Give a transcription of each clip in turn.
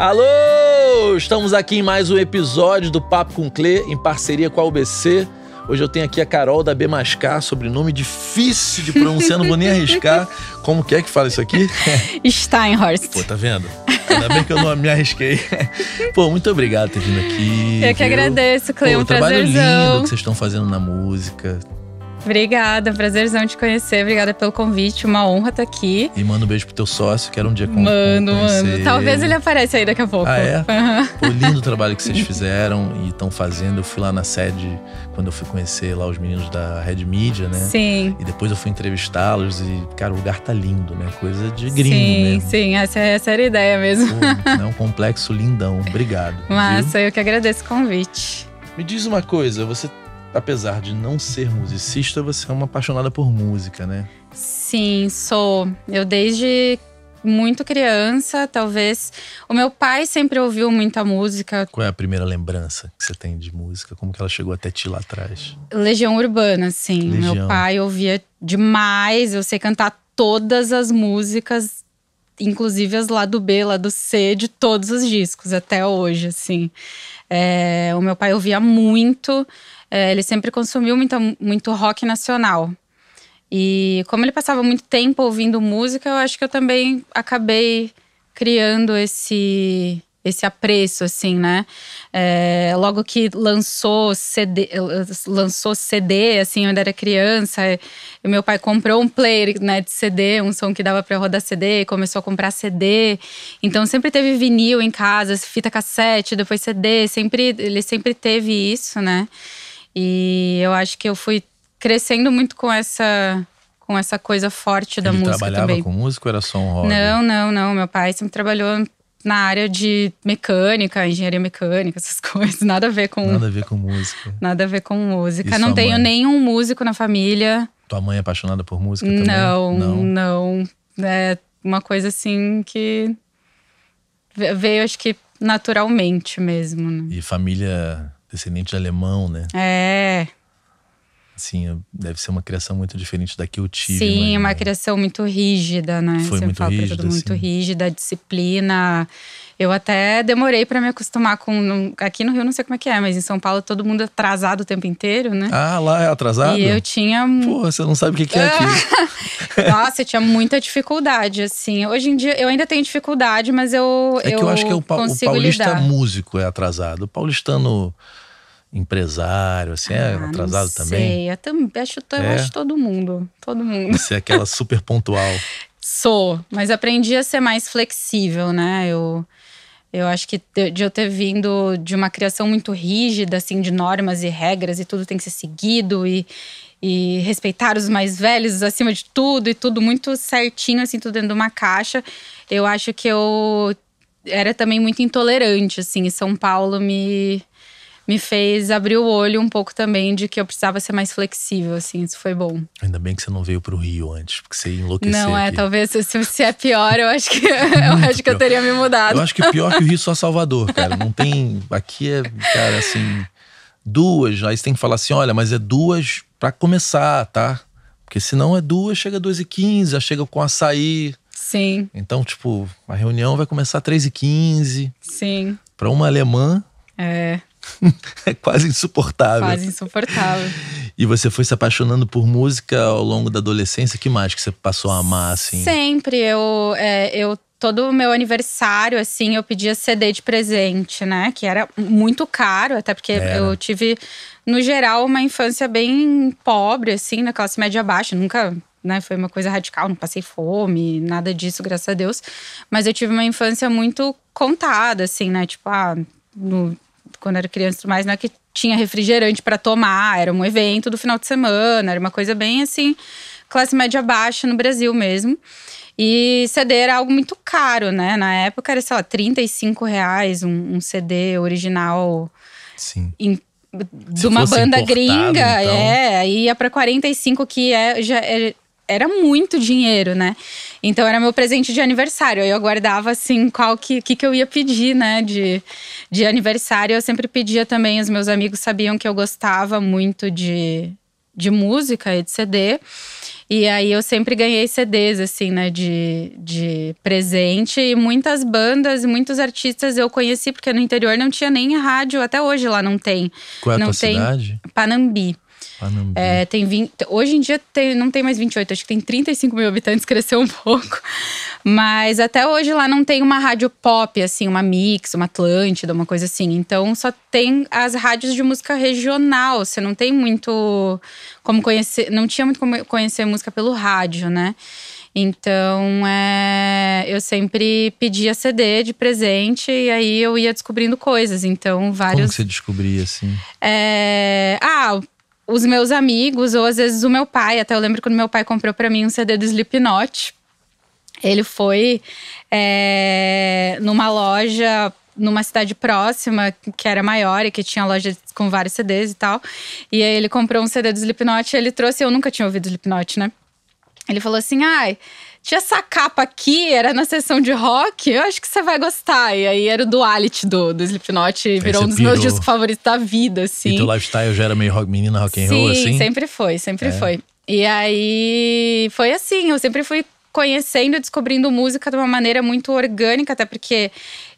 Alô! Estamos aqui em mais um episódio do Papo com Clê, em parceria com a UBC. Hoje eu tenho aqui a Carol da B Mascar, sobrenome difícil de pronunciar, não vou nem arriscar. Como que é que fala isso aqui? Steinhorst. Pô, tá vendo? Ainda bem que eu não me arrisquei. Pô, muito obrigado por ter vindo aqui. Eu que agradeço, Cleo, Pô, é um prazerzão. trabalho lindo que vocês estão fazendo na música. Obrigada, prazerzão te conhecer. Obrigada pelo convite, uma honra estar tá aqui. E manda um beijo pro teu sócio, quero um dia com Mano, mano. Talvez ele apareça aí daqui a pouco. Ah, é? Uhum. lindo trabalho que vocês fizeram e estão fazendo. Eu fui lá na sede, quando eu fui conhecer lá os meninos da Red Media, né? Sim. E depois eu fui entrevistá-los e, cara, o lugar tá lindo, né? Coisa de gringo sim, mesmo. Né? Sim, essa, essa é era a ideia mesmo. Pô, né? Um complexo lindão. Obrigado. Massa, viu? eu que agradeço o convite. Me diz uma coisa, você apesar de não ser musicista, você é uma apaixonada por música, né? Sim, sou. Eu desde muito criança, talvez. O meu pai sempre ouviu muita música. Qual é a primeira lembrança que você tem de música? Como que ela chegou até ti lá atrás? Legião Urbana, sim. Legião. Meu pai ouvia demais. Eu sei cantar todas as músicas, inclusive as lá do B, lá do C, de todos os discos até hoje, assim. É, o meu pai ouvia muito é, ele sempre consumiu muito, muito rock nacional. E como ele passava muito tempo ouvindo música, eu acho que eu também acabei criando esse esse apreço, assim, né? É, logo que lançou CD, lançou CD, assim, eu ainda era criança, e meu pai comprou um player né, de CD, um som que dava para rodar CD, começou a comprar CD. Então sempre teve vinil em casa, fita cassete, depois CD, sempre, ele sempre teve isso, né? E eu acho que eu fui crescendo muito com essa com essa coisa forte da música música trabalhava também. com música ou era só um hobby? Não, não, não. Meu pai sempre trabalhou na área de mecânica, engenharia mecânica, essas coisas. Nada a ver com. Nada a ver com música. Nada a ver com música. E não tenho mãe? nenhum músico na família. Tua mãe é apaixonada por música também? Não, não. não. É uma coisa assim que veio, acho que naturalmente mesmo. Né? E família descendente de alemão, né? É. Assim, deve ser uma criação muito diferente da que eu tive. Sim, mas, uma né? criação muito rígida, né? Foi Sempre muito rígida. Muito rígida, disciplina. Eu até demorei para me acostumar com. Aqui no Rio não sei como é que é, mas em São Paulo todo mundo é atrasado o tempo inteiro, né? Ah, lá é atrasado? E eu tinha. Pô, você não sabe o que, que é aqui. Nossa, eu tinha muita dificuldade, assim. Hoje em dia eu ainda tenho dificuldade, mas eu. É que eu, eu acho que é o, pa o paulista lidar. músico é atrasado. O paulistano. Hum empresário, assim, é ah, é atrasado sei. também? Eu também, acho, eu é. acho todo mundo, todo mundo. Você é aquela super pontual. Sou, mas aprendi a ser mais flexível, né? Eu, eu acho que de eu ter vindo de uma criação muito rígida, assim, de normas e regras e tudo tem que ser seguido e, e respeitar os mais velhos acima de tudo e tudo muito certinho, assim, tudo dentro de uma caixa. Eu acho que eu era também muito intolerante, assim, São Paulo me me fez abrir o olho um pouco também de que eu precisava ser mais flexível, assim, isso foi bom. Ainda bem que você não veio pro Rio antes, porque você ia enlouquecer. Não, é, aqui. talvez se, se, é pior, eu acho que eu acho que eu teria me mudado. Eu acho que pior que o Rio só é Salvador, cara. Não tem. Aqui é, cara, assim, duas. Aí você tem que falar assim: olha, mas é duas para começar, tá? Porque senão é duas, chega duas e quinze, já chega com açaí. Sim. Então, tipo, a reunião vai começar às 3h15. Sim. Pra uma alemã. É. é quase insuportável. Quase insuportável. E você foi se apaixonando por música ao longo da adolescência? Que mais que você passou a amar, assim? Sempre. Eu, é, eu todo o meu aniversário, assim, eu pedia CD de presente, né? Que era muito caro, até porque era. eu tive, no geral, uma infância bem pobre, assim, na classe média baixa. Nunca né, foi uma coisa radical, não passei fome, nada disso, graças a Deus. Mas eu tive uma infância muito contada, assim, né? Tipo, ah, no, quando era criança e tudo mais, não é que tinha refrigerante para tomar, era um evento do final de semana, era uma coisa bem assim, classe média baixa no Brasil mesmo. E CD era algo muito caro, né? Na época era, sei lá, 35 reais um, um CD original. Sim. Em, de Se uma banda gringa, então... é, ia para 45, que é, já é, era muito dinheiro, né? Então era meu presente de aniversário. Eu guardava assim qual que, que, que eu ia pedir, né, de, de aniversário. Eu sempre pedia também, os meus amigos sabiam que eu gostava muito de, de música e de CD. E aí eu sempre ganhei CDs, assim, né, de, de presente. E muitas bandas, muitos artistas eu conheci, porque no interior não tinha nem rádio, até hoje lá não tem. Qual é a não tua tem cidade? Panambi. Ah, é, tem 20, hoje em dia tem, não tem mais 28, acho que tem 35 mil habitantes, cresceu um pouco. Mas até hoje lá não tem uma rádio pop, assim, uma Mix, uma Atlântida, uma coisa assim. Então só tem as rádios de música regional. Você não tem muito como conhecer, não tinha muito como conhecer música pelo rádio, né? Então, é, eu sempre pedia CD de presente e aí eu ia descobrindo coisas. Então, vários. Como que você descobria, assim? É, ah, os meus amigos, ou às vezes o meu pai. Até eu lembro quando meu pai comprou para mim um CD do Slipknot. Ele foi é, numa loja numa cidade próxima, que era maior e que tinha loja com vários CDs e tal. E aí ele comprou um CD do Slipknot, ele trouxe, eu nunca tinha ouvido Slipknot, né? Ele falou assim: "Ai, ah, tinha essa capa aqui, era na sessão de rock, eu acho que você vai gostar. E aí era o Duality do, do Slipknot, virou um dos pirou. meus discos favoritos da vida, assim. E teu lifestyle já era meio rock, menina rock and Sim, roll, assim? sempre foi, sempre é. foi. E aí foi assim, eu sempre fui conhecendo e descobrindo música de uma maneira muito orgânica, até porque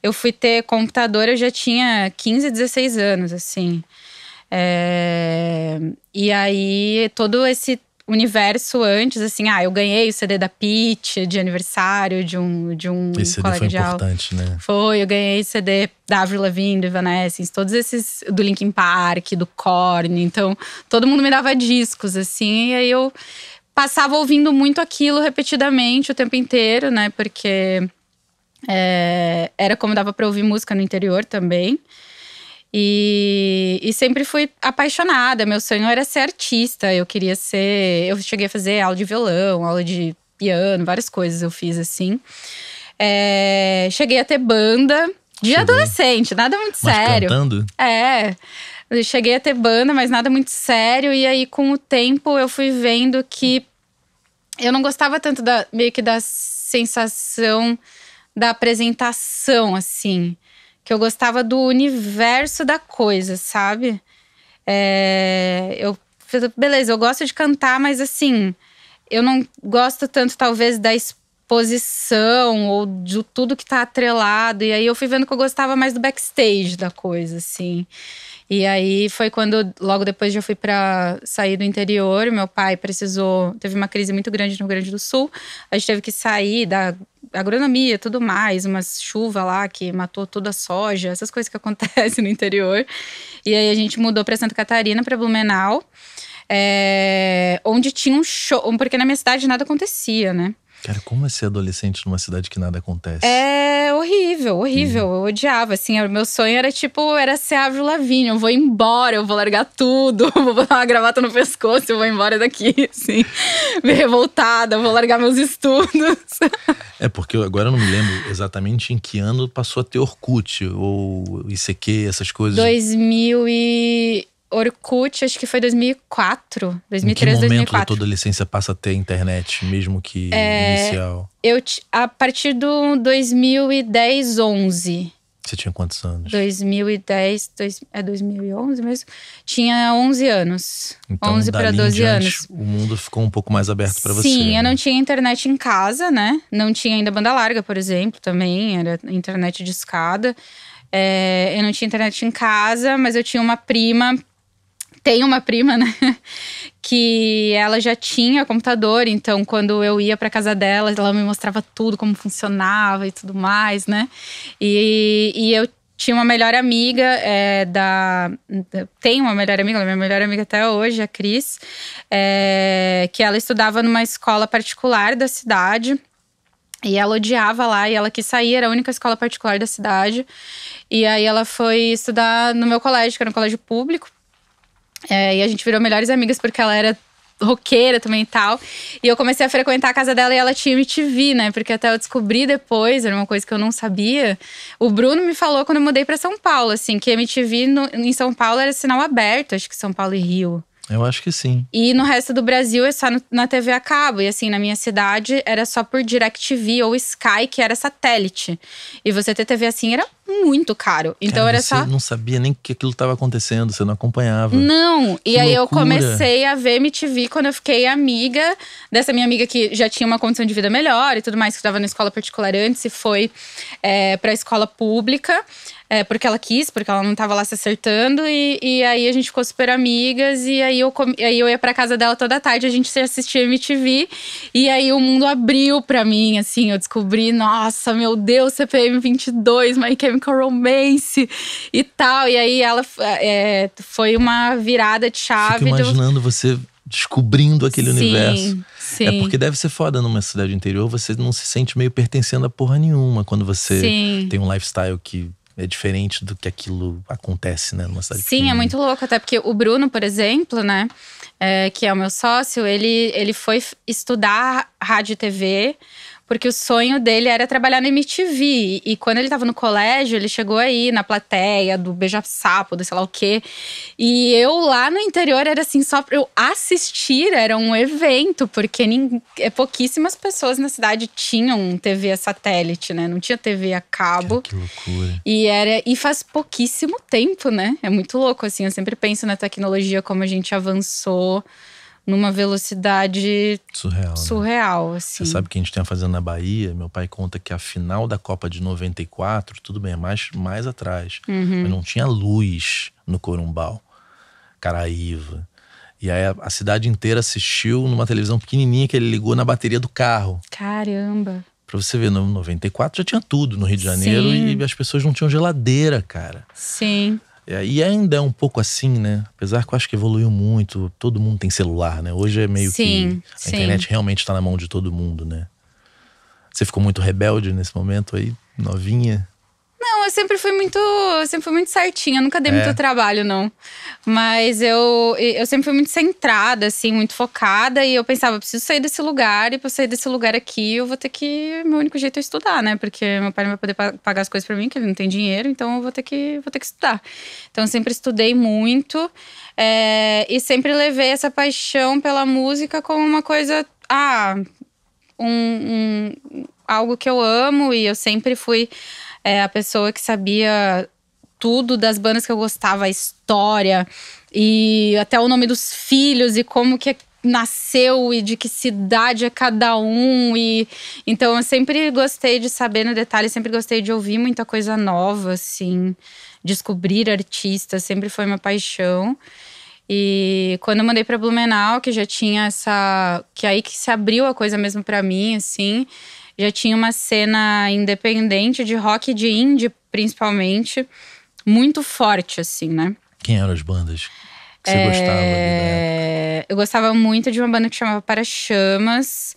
eu fui ter computador, eu já tinha 15, 16 anos, assim. É, e aí todo esse universo antes, assim, ah, eu ganhei o CD da Pitt de aniversário de um de um Esse CD foi importante, né? Foi, eu ganhei o CD da Avril Lavigne, do Evanescence, todos esses do Linkin Park, do Korn, então todo mundo me dava discos assim, e aí eu passava ouvindo muito aquilo repetidamente o tempo inteiro, né? Porque é, era como dava para ouvir música no interior também. E, e, sempre fui apaixonada. Meu sonho era ser artista. Eu queria ser. Eu cheguei a fazer aula de violão, aula de piano, várias coisas eu fiz assim. É, cheguei a ter banda de cheguei. adolescente, nada muito mas sério. Cantando? É. Eu cheguei a ter banda, mas nada muito sério. E aí, com o tempo, eu fui vendo que eu não gostava tanto da meio que da sensação da apresentação, assim que eu gostava do universo da coisa, sabe? É, eu, beleza, eu gosto de cantar, mas assim, eu não gosto tanto, talvez, da exposição ou de tudo que tá atrelado. E aí eu fui vendo que eu gostava mais do backstage da coisa, assim. E aí foi quando, logo depois, já fui para sair do interior. Meu pai precisou, teve uma crise muito grande no Rio Grande do Sul. A gente teve que sair da agronomia tudo mais, uma chuva lá que matou toda a soja, essas coisas que acontecem no interior. E aí a gente mudou para Santa Catarina, para Blumenau, é, onde tinha um show, porque na minha cidade nada acontecia, né? Cara, como é ser adolescente numa cidade que nada acontece? É horrível, horrível. Uhum. Eu odiava, assim. O meu sonho era tipo, era ser Avril Lavigne. Eu vou embora, eu vou largar tudo. Vou botar uma gravata no pescoço, eu vou embora daqui, assim. Me revoltada, vou largar meus estudos. É, porque eu agora não me lembro exatamente em que ano passou a ter Orkut ou ICQ, essas coisas. 2000 e… Orkut, acho que foi 2004, 2003, em que 2004. toda licença passa a ter internet, mesmo que é, inicial? Eu, a partir do 2010, 11. Você tinha quantos anos? 2010, dois, é 2011 mesmo? Tinha 11 anos. Então, 11 para 12 diante, anos. O mundo ficou um pouco mais aberto para você. Sim, né? eu não né? tinha internet em casa, né? Não tinha ainda banda larga, por exemplo, também. Era internet de escada. É, eu não tinha internet em casa, mas eu tinha uma prima tem uma prima, né? Que ela já tinha computador, então quando eu ia para casa dela, ela me mostrava tudo, como funcionava e tudo mais, né? E, e eu tinha uma melhor amiga é, da, Tem uma melhor amiga, é minha melhor amiga até hoje, a Cris, é, que ela estudava numa escola particular da cidade. E ela odiava lá, e ela quis sair, era a única escola particular da cidade. E aí ela foi estudar no meu colégio, que era um colégio público, é, e a gente virou melhores amigas porque ela era roqueira também e tal. E eu comecei a frequentar a casa dela e ela tinha MTV, né? Porque até eu descobri depois, era uma coisa que eu não sabia. O Bruno me falou quando eu mudei para São Paulo, assim, que MTV no, em São Paulo era sinal aberto, acho que São Paulo e Rio. Eu acho que sim. E no resto do Brasil é só no, na TV a cabo. E assim, na minha cidade era só por DirecTV ou Sky, que era satélite. E você ter TV assim era muito caro. Então Cara, era só. Você não sabia nem que aquilo estava acontecendo, você não acompanhava. Não. Que e aí loucura. eu comecei a ver MTV quando eu fiquei amiga dessa minha amiga que já tinha uma condição de vida melhor e tudo mais, que estava na escola particular antes e foi é, eh, para a escola pública é, porque ela quis, porque ela não tava lá se acertando. E, e aí a gente ficou super amigas. E aí eu, com... aí eu ia para casa dela toda tarde, a gente assistia MTV. E aí o mundo abriu para mim, assim. Eu descobri, nossa, meu Deus, CPM 22, My Chemical Romance e tal. E aí ela é, foi uma virada de chave. Fico imaginando do... você descobrindo aquele sim, universo. É sim. É porque deve ser foda numa cidade interior, você não se sente meio pertencendo a porra nenhuma quando você sim. tem um lifestyle que é diferente do que aquilo acontece, né, numa cidade Sim, é pequena. é muito louco, até porque o Bruno, por exemplo, né, é, que é o meu sócio, ele, ele foi estudar rádio e TV porque o sonho dele era trabalhar na MTV. E quando ele tava no colégio, ele chegou aí na plateia do beija-sapo, do sei lá o quê. E eu lá no interior era assim, só pra eu assistir, era um evento, porque é, pouquíssimas pessoas na cidade tinham TV satélite, né? Não tinha TV a cabo. Que loucura. E, era, e faz pouquíssimo tempo, né? É muito louco, assim. Eu sempre penso na tecnologia, como a gente avançou numa velocidade surreal. Né? surreal né? assim. Você sabe que a gente tem a fazenda na Bahia, meu pai conta que a final da Copa de 94, tudo bem, é mais, mais atrás, uhum. mas não tinha luz no Corumbau, Caraíva. E aí a, a, cidade inteira assistiu numa televisão pequenininha que ele ligou na bateria do carro. Caramba! Pra você ver, no 94 já tinha tudo no Rio de Janeiro Sim. e as pessoas não tinham geladeira, cara. Sim. É, e ainda é um pouco assim, né? Apesar que eu acho que evoluiu muito, todo mundo tem celular, né? Hoje é meio sim, que a sim. internet realmente está na mão de todo mundo, né? Você ficou muito rebelde nesse momento aí, novinha? Não, eu sempre fui muito, sempre fui muito certinha, nunca dei é. muito trabalho não. Mas eu, eu sempre fui muito centrada assim, muito focada e eu pensava, preciso sair desse lugar e para sair desse lugar aqui, eu vou ter que, meu único jeito é estudar, né? Porque meu pai não vai poder pagar as coisas para mim, que ele não tem dinheiro, então eu vou ter que, vou ter que estudar. Então eu sempre estudei muito é, e sempre levei essa paixão pela música como uma coisa, ah, um, um algo que eu amo e eu sempre fui é, a pessoa que sabia tudo das bandas que eu gostava, a história e até o nome dos filhos e como que nasceu e de que cidade é cada um e então eu sempre gostei de saber no detalhe, sempre gostei de ouvir muita coisa nova, assim, descobrir artistas, sempre foi uma paixão. E quando eu mandei para Blumenau, que já tinha essa que é aí que se abriu a coisa mesmo para mim, assim, já tinha uma cena independente de rock de indie, principalmente, muito forte, assim, né? Quem eram as bandas que você é... gostava? Né? Eu gostava muito de uma banda que chamava Para Chamas.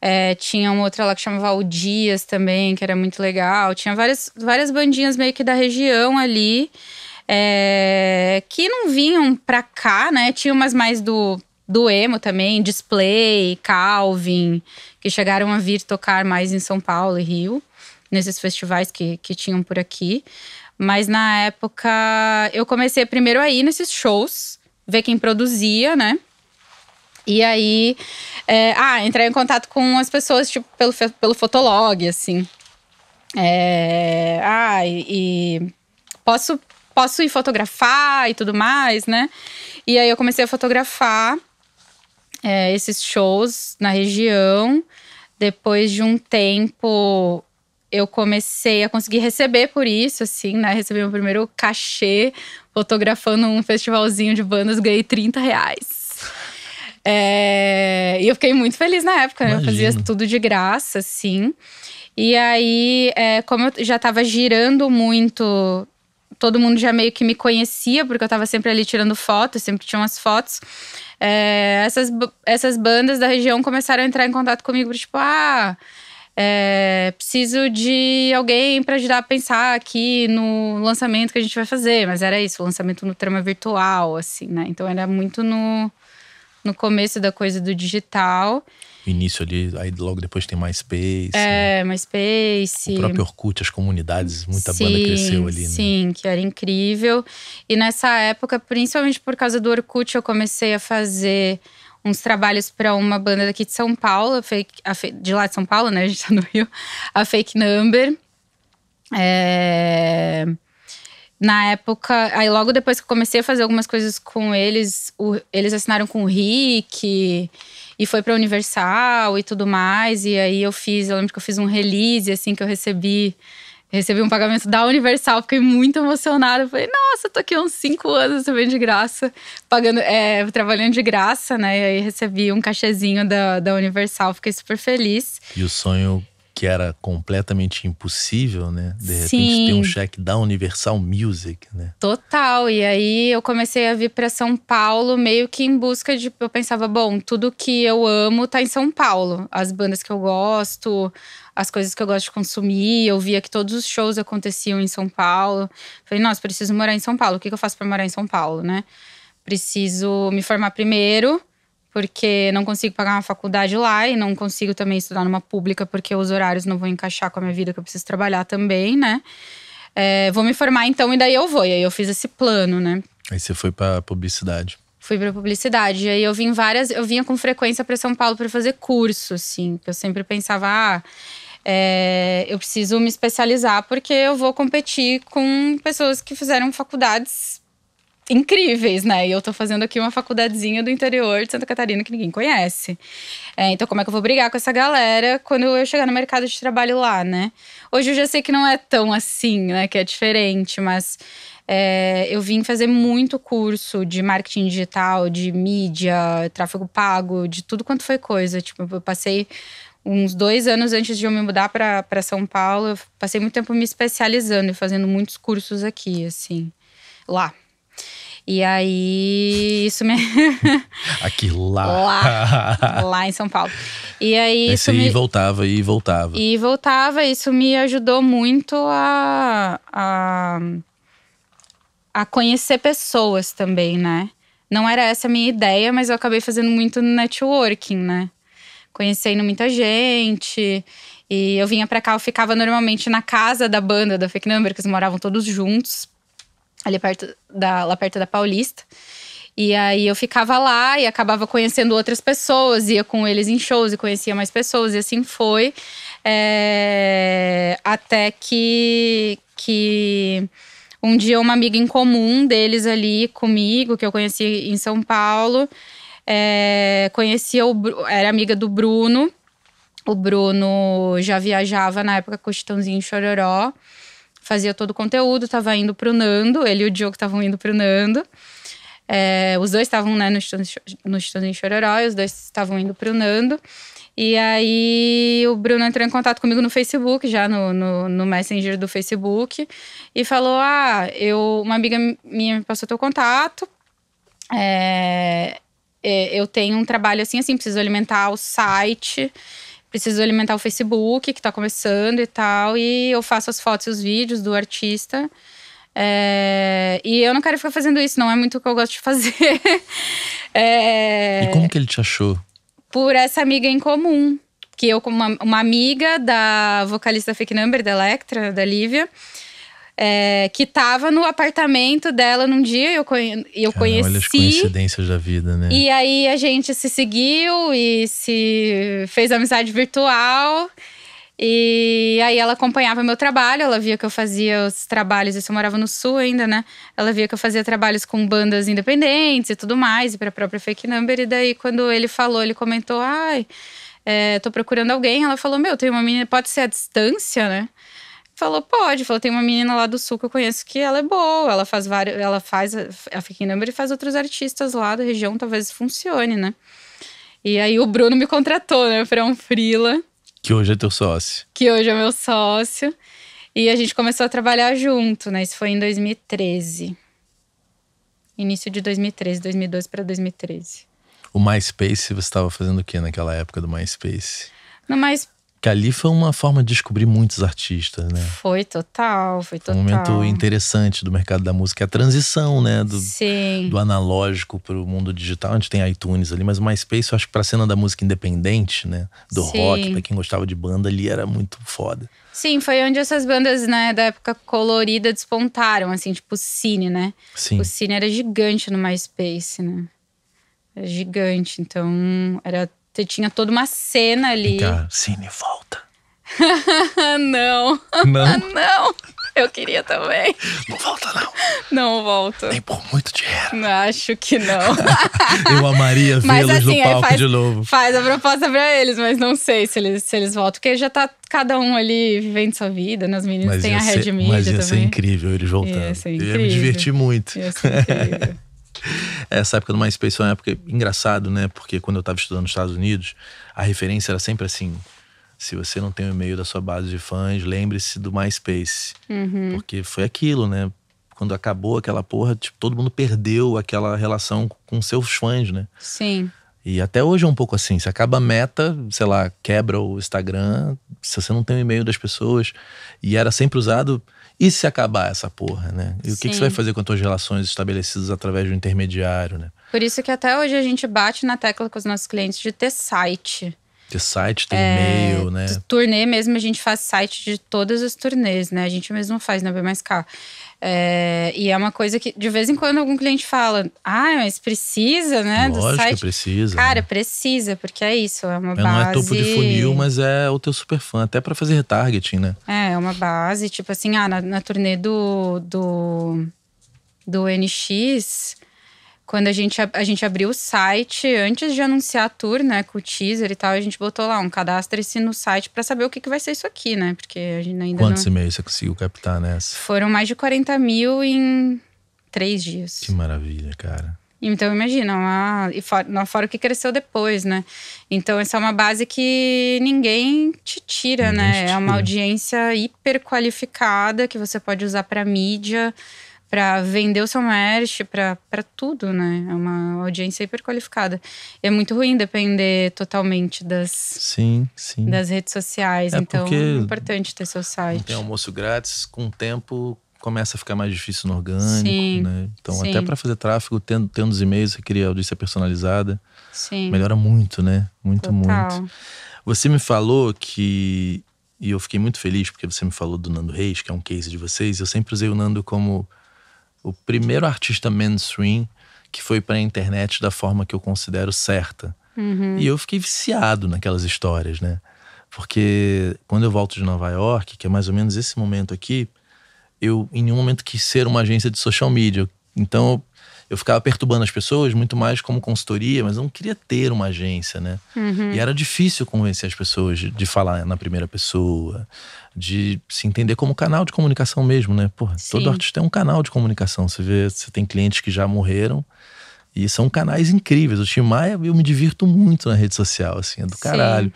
É, tinha uma outra lá que chamava O Dias também, que era muito legal. Tinha várias, várias bandinhas meio que da região ali. É, que não vinham pra cá, né? Tinha umas mais do do emo também, Display, Calvin, que chegaram a vir tocar mais em São Paulo e Rio, nesses festivais que, que tinham por aqui. Mas na época eu comecei primeiro a ir nesses shows, ver quem produzia, né? E aí, é, ah, entrar em contato com as pessoas, tipo, pelo, pelo Fotolog, assim. É, ah, e, e posso, posso ir fotografar e tudo mais, né? E aí eu comecei a fotografar é, esses shows na região. Depois de um tempo, eu comecei a conseguir receber por isso, assim, né? Recebi meu primeiro cachê fotografando um festivalzinho de bandas, ganhei 30 reais. É, e eu fiquei muito feliz na época, né? Eu fazia tudo de graça, assim. E aí, é, como eu já estava girando muito todo mundo já meio que me conhecia, porque eu estava sempre ali tirando fotos, sempre tinha umas fotos. É, essas, essas bandas da região começaram a entrar em contato comigo, tipo, ah, é, preciso de alguém para ajudar a pensar aqui no lançamento que a gente vai fazer. Mas era isso, o lançamento no trama virtual, assim, né? Então era muito no, no começo da coisa do digital início ali, aí logo depois tem MySpace. É, né? MySpace. O próprio Orkut, as comunidades, muita sim, banda cresceu ali, né? Sim, né? que era incrível. E nessa época, principalmente por causa do Orkut, eu comecei a fazer uns trabalhos para uma banda daqui de São Paulo, a fake, a fake, de lá de São Paulo, né? A gente tá no Rio, a Fake Number. É... Na época, aí logo depois que eu comecei a fazer algumas coisas com eles, o, eles assinaram com o Rick. E foi pra Universal e tudo mais. E aí eu fiz, eu lembro que eu fiz um release, assim, que eu recebi. Recebi um pagamento da Universal, fiquei muito emocionada. Falei, nossa, tô aqui uns cinco anos também de graça, pagando, é, trabalhando de graça, né? E aí recebi um cachezinho da, da Universal, fiquei super feliz. E o sonho que era completamente impossível, né? De repente Sim. ter um cheque da Universal Music, né? Total. E aí eu comecei a vir para São Paulo meio que em busca de eu pensava, bom, tudo que eu amo tá em São Paulo. As bandas que eu gosto, as coisas que eu gosto de consumir, eu via que todos os shows aconteciam em São Paulo. Falei, nossa, preciso morar em São Paulo. O que eu faço para morar em São Paulo, né? Preciso me formar primeiro porque não consigo pagar uma faculdade lá e não consigo também estudar numa pública, porque os horários não vão encaixar com a minha vida, que eu preciso trabalhar também, né? É, vou me formar então, e daí eu vou. E aí eu fiz esse plano, né? Aí você foi pra publicidade. Fui pra publicidade. E aí eu vim várias. Eu vinha com frequência para São Paulo para fazer curso, assim. Eu sempre pensava, ah, é, eu preciso me especializar porque eu vou competir com pessoas que fizeram faculdades incríveis, né? E eu tô fazendo aqui uma faculdadezinha do interior de Santa Catarina que ninguém conhece. É, então, como é que eu vou brigar com essa galera quando eu chegar no mercado de trabalho lá, né? Hoje eu já sei que não é tão assim, né? Que é diferente, mas é, eu vim fazer muito curso de marketing digital, de mídia, tráfego pago, de tudo quanto foi coisa. Tipo, eu passei uns dois anos antes de eu me mudar para São Paulo, eu passei muito tempo me especializando e fazendo muitos cursos aqui, assim, lá. E aí, isso me. Aqui lá. Lá, lá em São Paulo. E aí. isso me... voltava e voltava. E voltava, isso me ajudou muito a, a, a conhecer pessoas também, né? Não era essa a minha ideia, mas eu acabei fazendo muito networking, né? Conhecendo muita gente. E eu vinha para cá, eu ficava normalmente na casa da banda da Fake Number, que eles moravam todos juntos, ali perto da, lá perto da Paulista. E aí eu ficava lá e acabava conhecendo outras pessoas, ia com eles em shows e conhecia mais pessoas, e assim foi. É, até que, que um dia uma amiga em comum deles ali comigo, que eu conheci em São Paulo, é, conhecia o era amiga do Bruno. O Bruno já viajava na época com o Chitãozinho Chororó fazia todo o conteúdo, estava indo pro Nando, ele e o Diogo estavam indo pro Nando. É, os dois estavam né, no, estudo, no estudo em Chororó, e os dois estavam indo pro Nando. E aí o Bruno entrou em contato comigo no Facebook, já no, no, no, Messenger do Facebook, e falou: Ah, eu, uma amiga minha me passou teu contato. É, é eu tenho um trabalho assim, assim, preciso alimentar o site preciso alimentar o Facebook, que está começando e tal, e eu faço as fotos e os vídeos do artista. É, e eu não quero ficar fazendo isso, não é muito o que eu gosto de fazer. é, e como que ele te achou? Por essa amiga em comum. Que eu, como uma, uma amiga da vocalista Fake Number, da Electra, da Lívia, é, que estava no apartamento dela num dia e eu, conhe eu conheci. Olha as coincidências da vida, né? E aí a gente se seguiu e se fez amizade virtual. E aí ela acompanhava meu trabalho, ela via que eu fazia os trabalhos, isso eu morava no sul ainda, né? Ela via que eu fazia trabalhos com bandas independentes e tudo mais, e para a própria Fake Number. E daí quando ele falou, ele comentou: "Ai, é, tô procurando alguém". Ela falou: "Meu, tem uma menina, pode ser à distância, né?" Falou, pode. Falou, tem uma menina lá do sul que eu conheço que ela é boa, ela faz vários. Ela faz. a fica em Number e faz outros artistas lá da região, talvez funcione, né? E aí o Bruno me contratou, né, pra um Frila. Que hoje é teu sócio. Que hoje é meu sócio. E a gente começou a trabalhar junto, né? Isso foi em 2013. Início de 2013, 2012 para 2013. O MySpace, você estava fazendo o que naquela época do MySpace? No mais que ali foi uma forma de descobrir muitos artistas, né? Foi total, foi total. Um momento interessante do mercado da música, a transição, né? Do, Sim. do analógico para o mundo digital. A gente tem iTunes ali, mas o MySpace, eu acho que para a cena da música independente, né? Do Sim. rock, para quem gostava de banda ali, era muito foda. Sim, foi onde essas bandas, né, da época colorida despontaram, assim, tipo o Cine, né? Sim. O Cine era gigante no MySpace, né? Era gigante, então era você tinha toda uma cena ali. Então, Cine, volta. não. Não? não. Eu queria também. Não volta, não. Não volta. Nem por muito dinheiro. Acho que não. Eu amaria vê-los assim, no é, palco faz, de novo. Faz a proposta pra eles, mas não sei se eles, se eles voltam. Porque já tá cada um ali vivendo sua vida, nas né? meninas mas tem a Red Media mas ia também. Mas ia ser incrível eles voltando. Ia, ser incrível. ia me divertir muito. Ia ser incrível. Essa época do MySpace foi uma época engraçado, né? Porque quando eu estava estudando nos Estados Unidos, a referência era sempre assim: se você não tem o e-mail da sua base de fãs, lembre-se do MySpace. Uhum. Porque foi aquilo, né? Quando acabou aquela porra, tipo, todo mundo perdeu aquela relação com seus fãs, né? Sim. E até hoje é um pouco assim. Se acaba a meta, sei lá, quebra o Instagram, se você não tem o e-mail das pessoas. E era sempre usado e se acabar essa porra, né? E o que, que, você vai fazer com as tuas relações estabelecidas através de um intermediário, né? Por isso que até hoje a gente bate na tecla com os nossos clientes de ter site. Ter site, ter é, e-mail, né? Turnê mesmo, a gente faz site de todas as turnês, né? A gente mesmo faz na né, B+K. É, e é uma coisa que de vez em quando algum cliente fala: ah, mas precisa, né? Lógico do site. precisa. Cara, né? precisa, porque é isso, é uma é, base. Não é topo de funil, mas é o teu super fã, até para fazer retargeting, né? É, é uma base, tipo assim, ah, na, na turnê do, do, do NX quando a gente, a, gente abriu o site, antes de anunciar a tour, né, com o teaser e tal, a gente botou lá um cadastro se no site para saber o que, que vai ser isso aqui, né? Porque a gente ainda. Quantos não... e-mails você conseguiu captar nessa? Foram mais de 40 mil em três dias. Que maravilha, cara. Então, imagina, uma, e fora, fora o que cresceu depois, né? Então, essa é uma base que ninguém te tira, ninguém né? Te é tira. É uma audiência hiper qualificada que você pode usar para mídia para vender o seu merch, para tudo, né? É uma audiência hiper qualificada. E é muito ruim depender totalmente das sim, sim. das redes sociais. É então é importante ter seu site. Tem almoço grátis, com o tempo começa a ficar mais difícil no orgânico, sim, né? Então sim. até para fazer tráfego, tendo, tendo os e-mails, você cria audiência personalizada. Sim. Melhora muito, né? Muito, Total. muito. Você me falou que e eu fiquei muito feliz porque você me falou do Nando Reis, que é um case de vocês. Eu sempre usei o Nando como o primeiro artista mainstream que foi para a internet da forma que eu considero certa. Uhum. E eu fiquei viciado naquelas histórias, né? Porque quando eu volto de Nova York, que é mais ou menos esse momento aqui, eu em nenhum momento quis ser uma agência de social media. Então eu eu ficava perturbando as pessoas muito mais como consultoria, mas eu não queria ter uma agência, né? Uhum. E era difícil convencer as pessoas de, de, falar na primeira pessoa, de se entender como canal de comunicação mesmo, né? Porra, todo artista tem é um canal de comunicação. Você vê, você tem clientes que já morreram. E são canais incríveis. O Tim Maia, eu me divirto muito na rede social, assim, é do Sim. caralho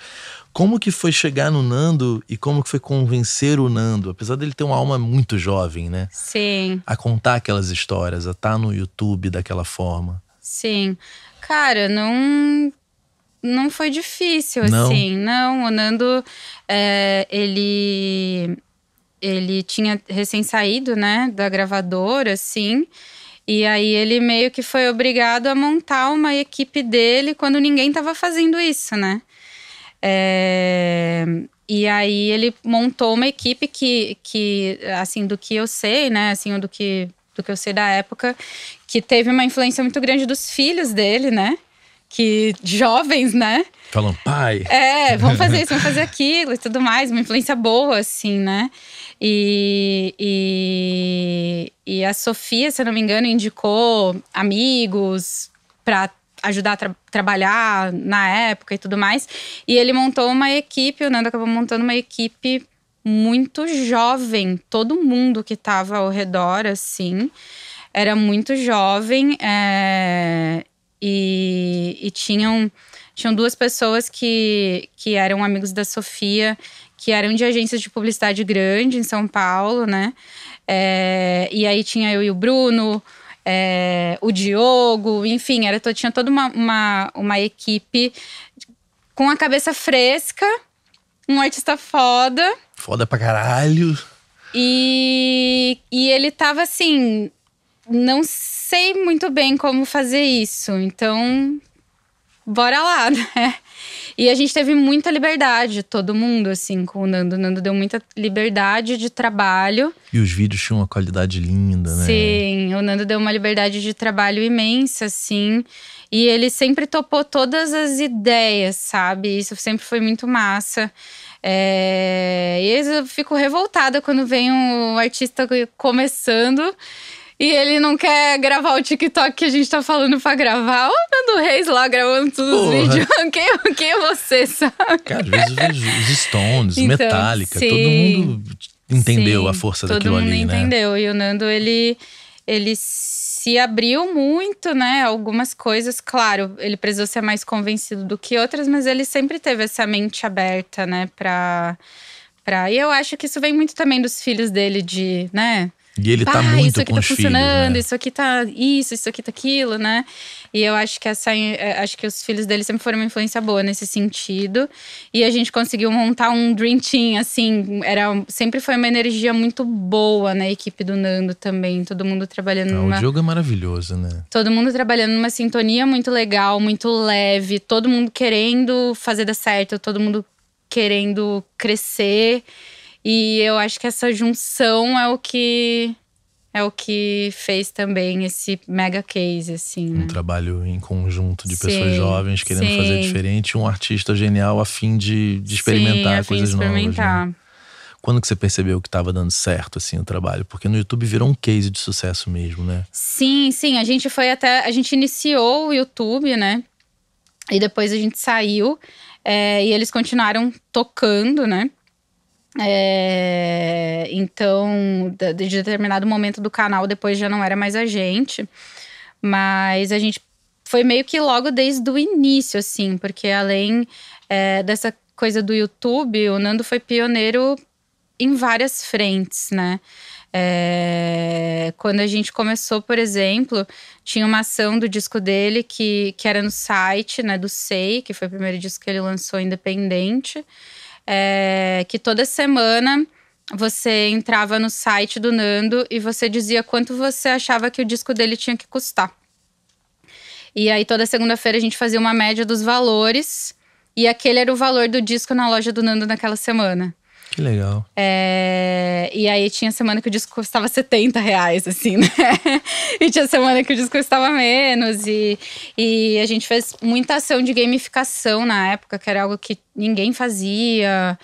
como que foi chegar no Nando e como que foi convencer o Nando, apesar dele ter uma alma muito jovem, né? Sim. A contar aquelas histórias, a estar tá no YouTube daquela forma. Sim. Cara, não não foi difícil não. assim. Não, o Nando é, ele ele tinha recém saído, né, da gravadora, assim. E aí ele meio que foi obrigado a montar uma equipe dele quando ninguém estava fazendo isso, né? É, e aí ele montou uma equipe que, que, assim, do que eu sei, né? Assim, do que, do que eu sei da época, que teve uma influência muito grande dos filhos dele, né? Que jovens, né? Falam, pai. É, vamos fazer isso, vamos fazer aquilo e tudo mais. Uma influência boa, assim, né? E, e, e a Sofia, se eu não me engano, indicou amigos para ajudar a tra trabalhar na época e tudo mais. E ele montou uma equipe, o Nando acabou montando uma equipe muito jovem, todo mundo que estava ao redor, assim, era muito jovem é, e, e, tinham, tinham duas pessoas que, que eram amigos da Sofia, que eram de agências de publicidade grande em São Paulo, né? É, e aí tinha eu e o Bruno, é, o Diogo, enfim, era, tinha toda uma, uma, uma equipe com a cabeça fresca, um artista foda. Foda pra caralho. E, e ele tava assim, não sei muito bem como fazer isso, então bora lá, né? E a gente teve muita liberdade, todo mundo, assim, com o Nando. O Nando deu muita liberdade de trabalho. E os vídeos tinham uma qualidade linda, né? Sim, o Nando deu uma liberdade de trabalho imensa, assim. E ele sempre topou todas as ideias, sabe? Isso sempre foi muito massa. É... E eu fico revoltada quando vem um artista começando e ele não quer gravar o TikTok que a gente tá falando pra gravar. O Nando Reis lá gravando todos Porra. os vídeos. Quem, quem é você, sabe? Cara, às vezes os Stones, então, Metallica, sim, todo mundo entendeu sim, a força daquilo ali, né? Todo mundo entendeu. E o Nando, ele, ele se abriu muito, né? Algumas coisas, claro, ele precisou ser mais convencido do que outras, mas ele sempre teve essa mente aberta, né? Pra, pra... E eu acho que isso vem muito também dos filhos dele, de, né? E ele tá muito isso aqui tá com tá funcionando, filhos, né? isso aqui tá isso, isso aqui tá aquilo, né? E eu acho que essa eh, acho que os filhos dele sempre foram uma influência boa nesse sentido. E a gente conseguiu montar um dream team assim, era sempre foi uma energia muito boa na equipe do Nando também, todo mundo trabalhando ah, O jogo é maravilhoso, né? Todo mundo trabalhando numa sintonia muito legal, muito leve, todo mundo querendo fazer dar certo, todo mundo querendo crescer. E eu acho que essa junção é o que é o que fez também esse mega case, assim. Né? Um trabalho em conjunto de sim, pessoas jovens querendo sim. fazer diferente, um artista genial a fim de, de experimentar sim, a coisas fim de experimentar. novas. Né? Quando que você percebeu que estava dando certo assim o trabalho? Porque no YouTube virou um case de sucesso mesmo, né? Sim, sim. A gente foi até a gente iniciou o YouTube, né? E depois a gente saiu é, e eles continuaram tocando, né? É, então, de determinado momento do canal, depois já não era mais a gente. Mas a gente foi meio que logo desde o início, assim, porque além é, dessa coisa do YouTube, o Nando foi pioneiro em várias frentes, né? É, quando a gente começou, por exemplo, tinha uma ação do disco dele que, que era no site né, do Sei, que foi o primeiro disco que ele lançou independente é, que toda semana você entrava no site do Nando e você dizia quanto você achava que o disco dele tinha que custar. E aí toda segunda-feira a gente fazia uma média dos valores e aquele era o valor do disco na loja do Nando naquela semana. Que legal. É, e aí tinha semana que o disco custava 70 reais, assim, né? E tinha semana que o disco custava menos. E, e a gente fez muita ação de gamificação na época, que era algo que ninguém fazia.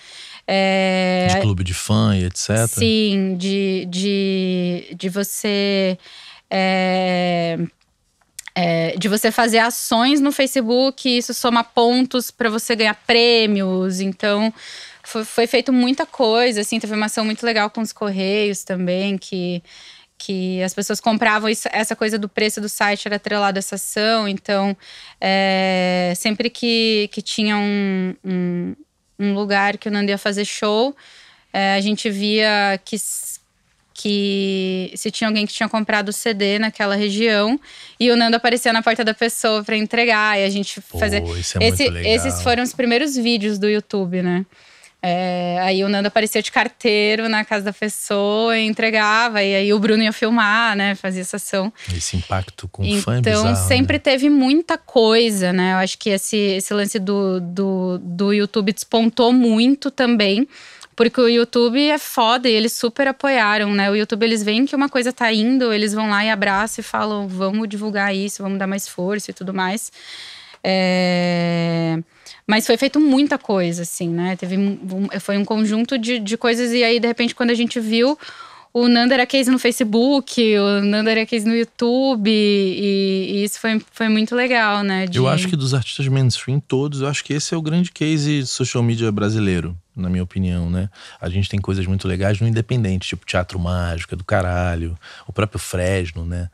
É, de clube de fã e etc. Sim, de, de, de você. É, é, de você fazer ações no Facebook, isso soma pontos para você ganhar prêmios. Então, foi, foi feito muita coisa, assim, teve uma ação muito legal com os Correios também, que que as pessoas compravam isso, essa coisa do preço do site era atrelado a essa ação. Então, é, sempre que, que tinha um, um, um, lugar que o Nando ia fazer show, é, a gente via que, que se tinha alguém que tinha comprado o CD naquela região e o Nando aparecia na porta da pessoa para entregar e a gente fazer. é Esse, esses foram os primeiros vídeos do YouTube, né? É, aí o Nando aparecia de carteiro na casa da pessoa, entregava, e aí o Bruno ia filmar, né? Fazia essa ação. Esse impacto com então, fã é Então né? sempre né? teve muita coisa, né? Eu acho que esse, esse lance do, do, do YouTube despontou muito também. Porque o YouTube é foda e eles super apoiaram, né? O YouTube, eles veem que uma coisa tá indo, eles vão lá e abraçam e falam: vamos divulgar isso, vamos dar mais força e tudo mais. É... Mas foi feito muita coisa, assim, né? Teve um, foi um conjunto de, de coisas. E aí, de repente, quando a gente viu, o Nando era case no Facebook, o Nando era case no YouTube, e, e isso foi, foi muito legal, né? De... Eu acho que dos artistas mainstream todos, eu acho que esse é o grande case de social media brasileiro, na minha opinião, né? A gente tem coisas muito legais no independente, tipo Teatro Mágico, é do caralho, o próprio Fresno, né?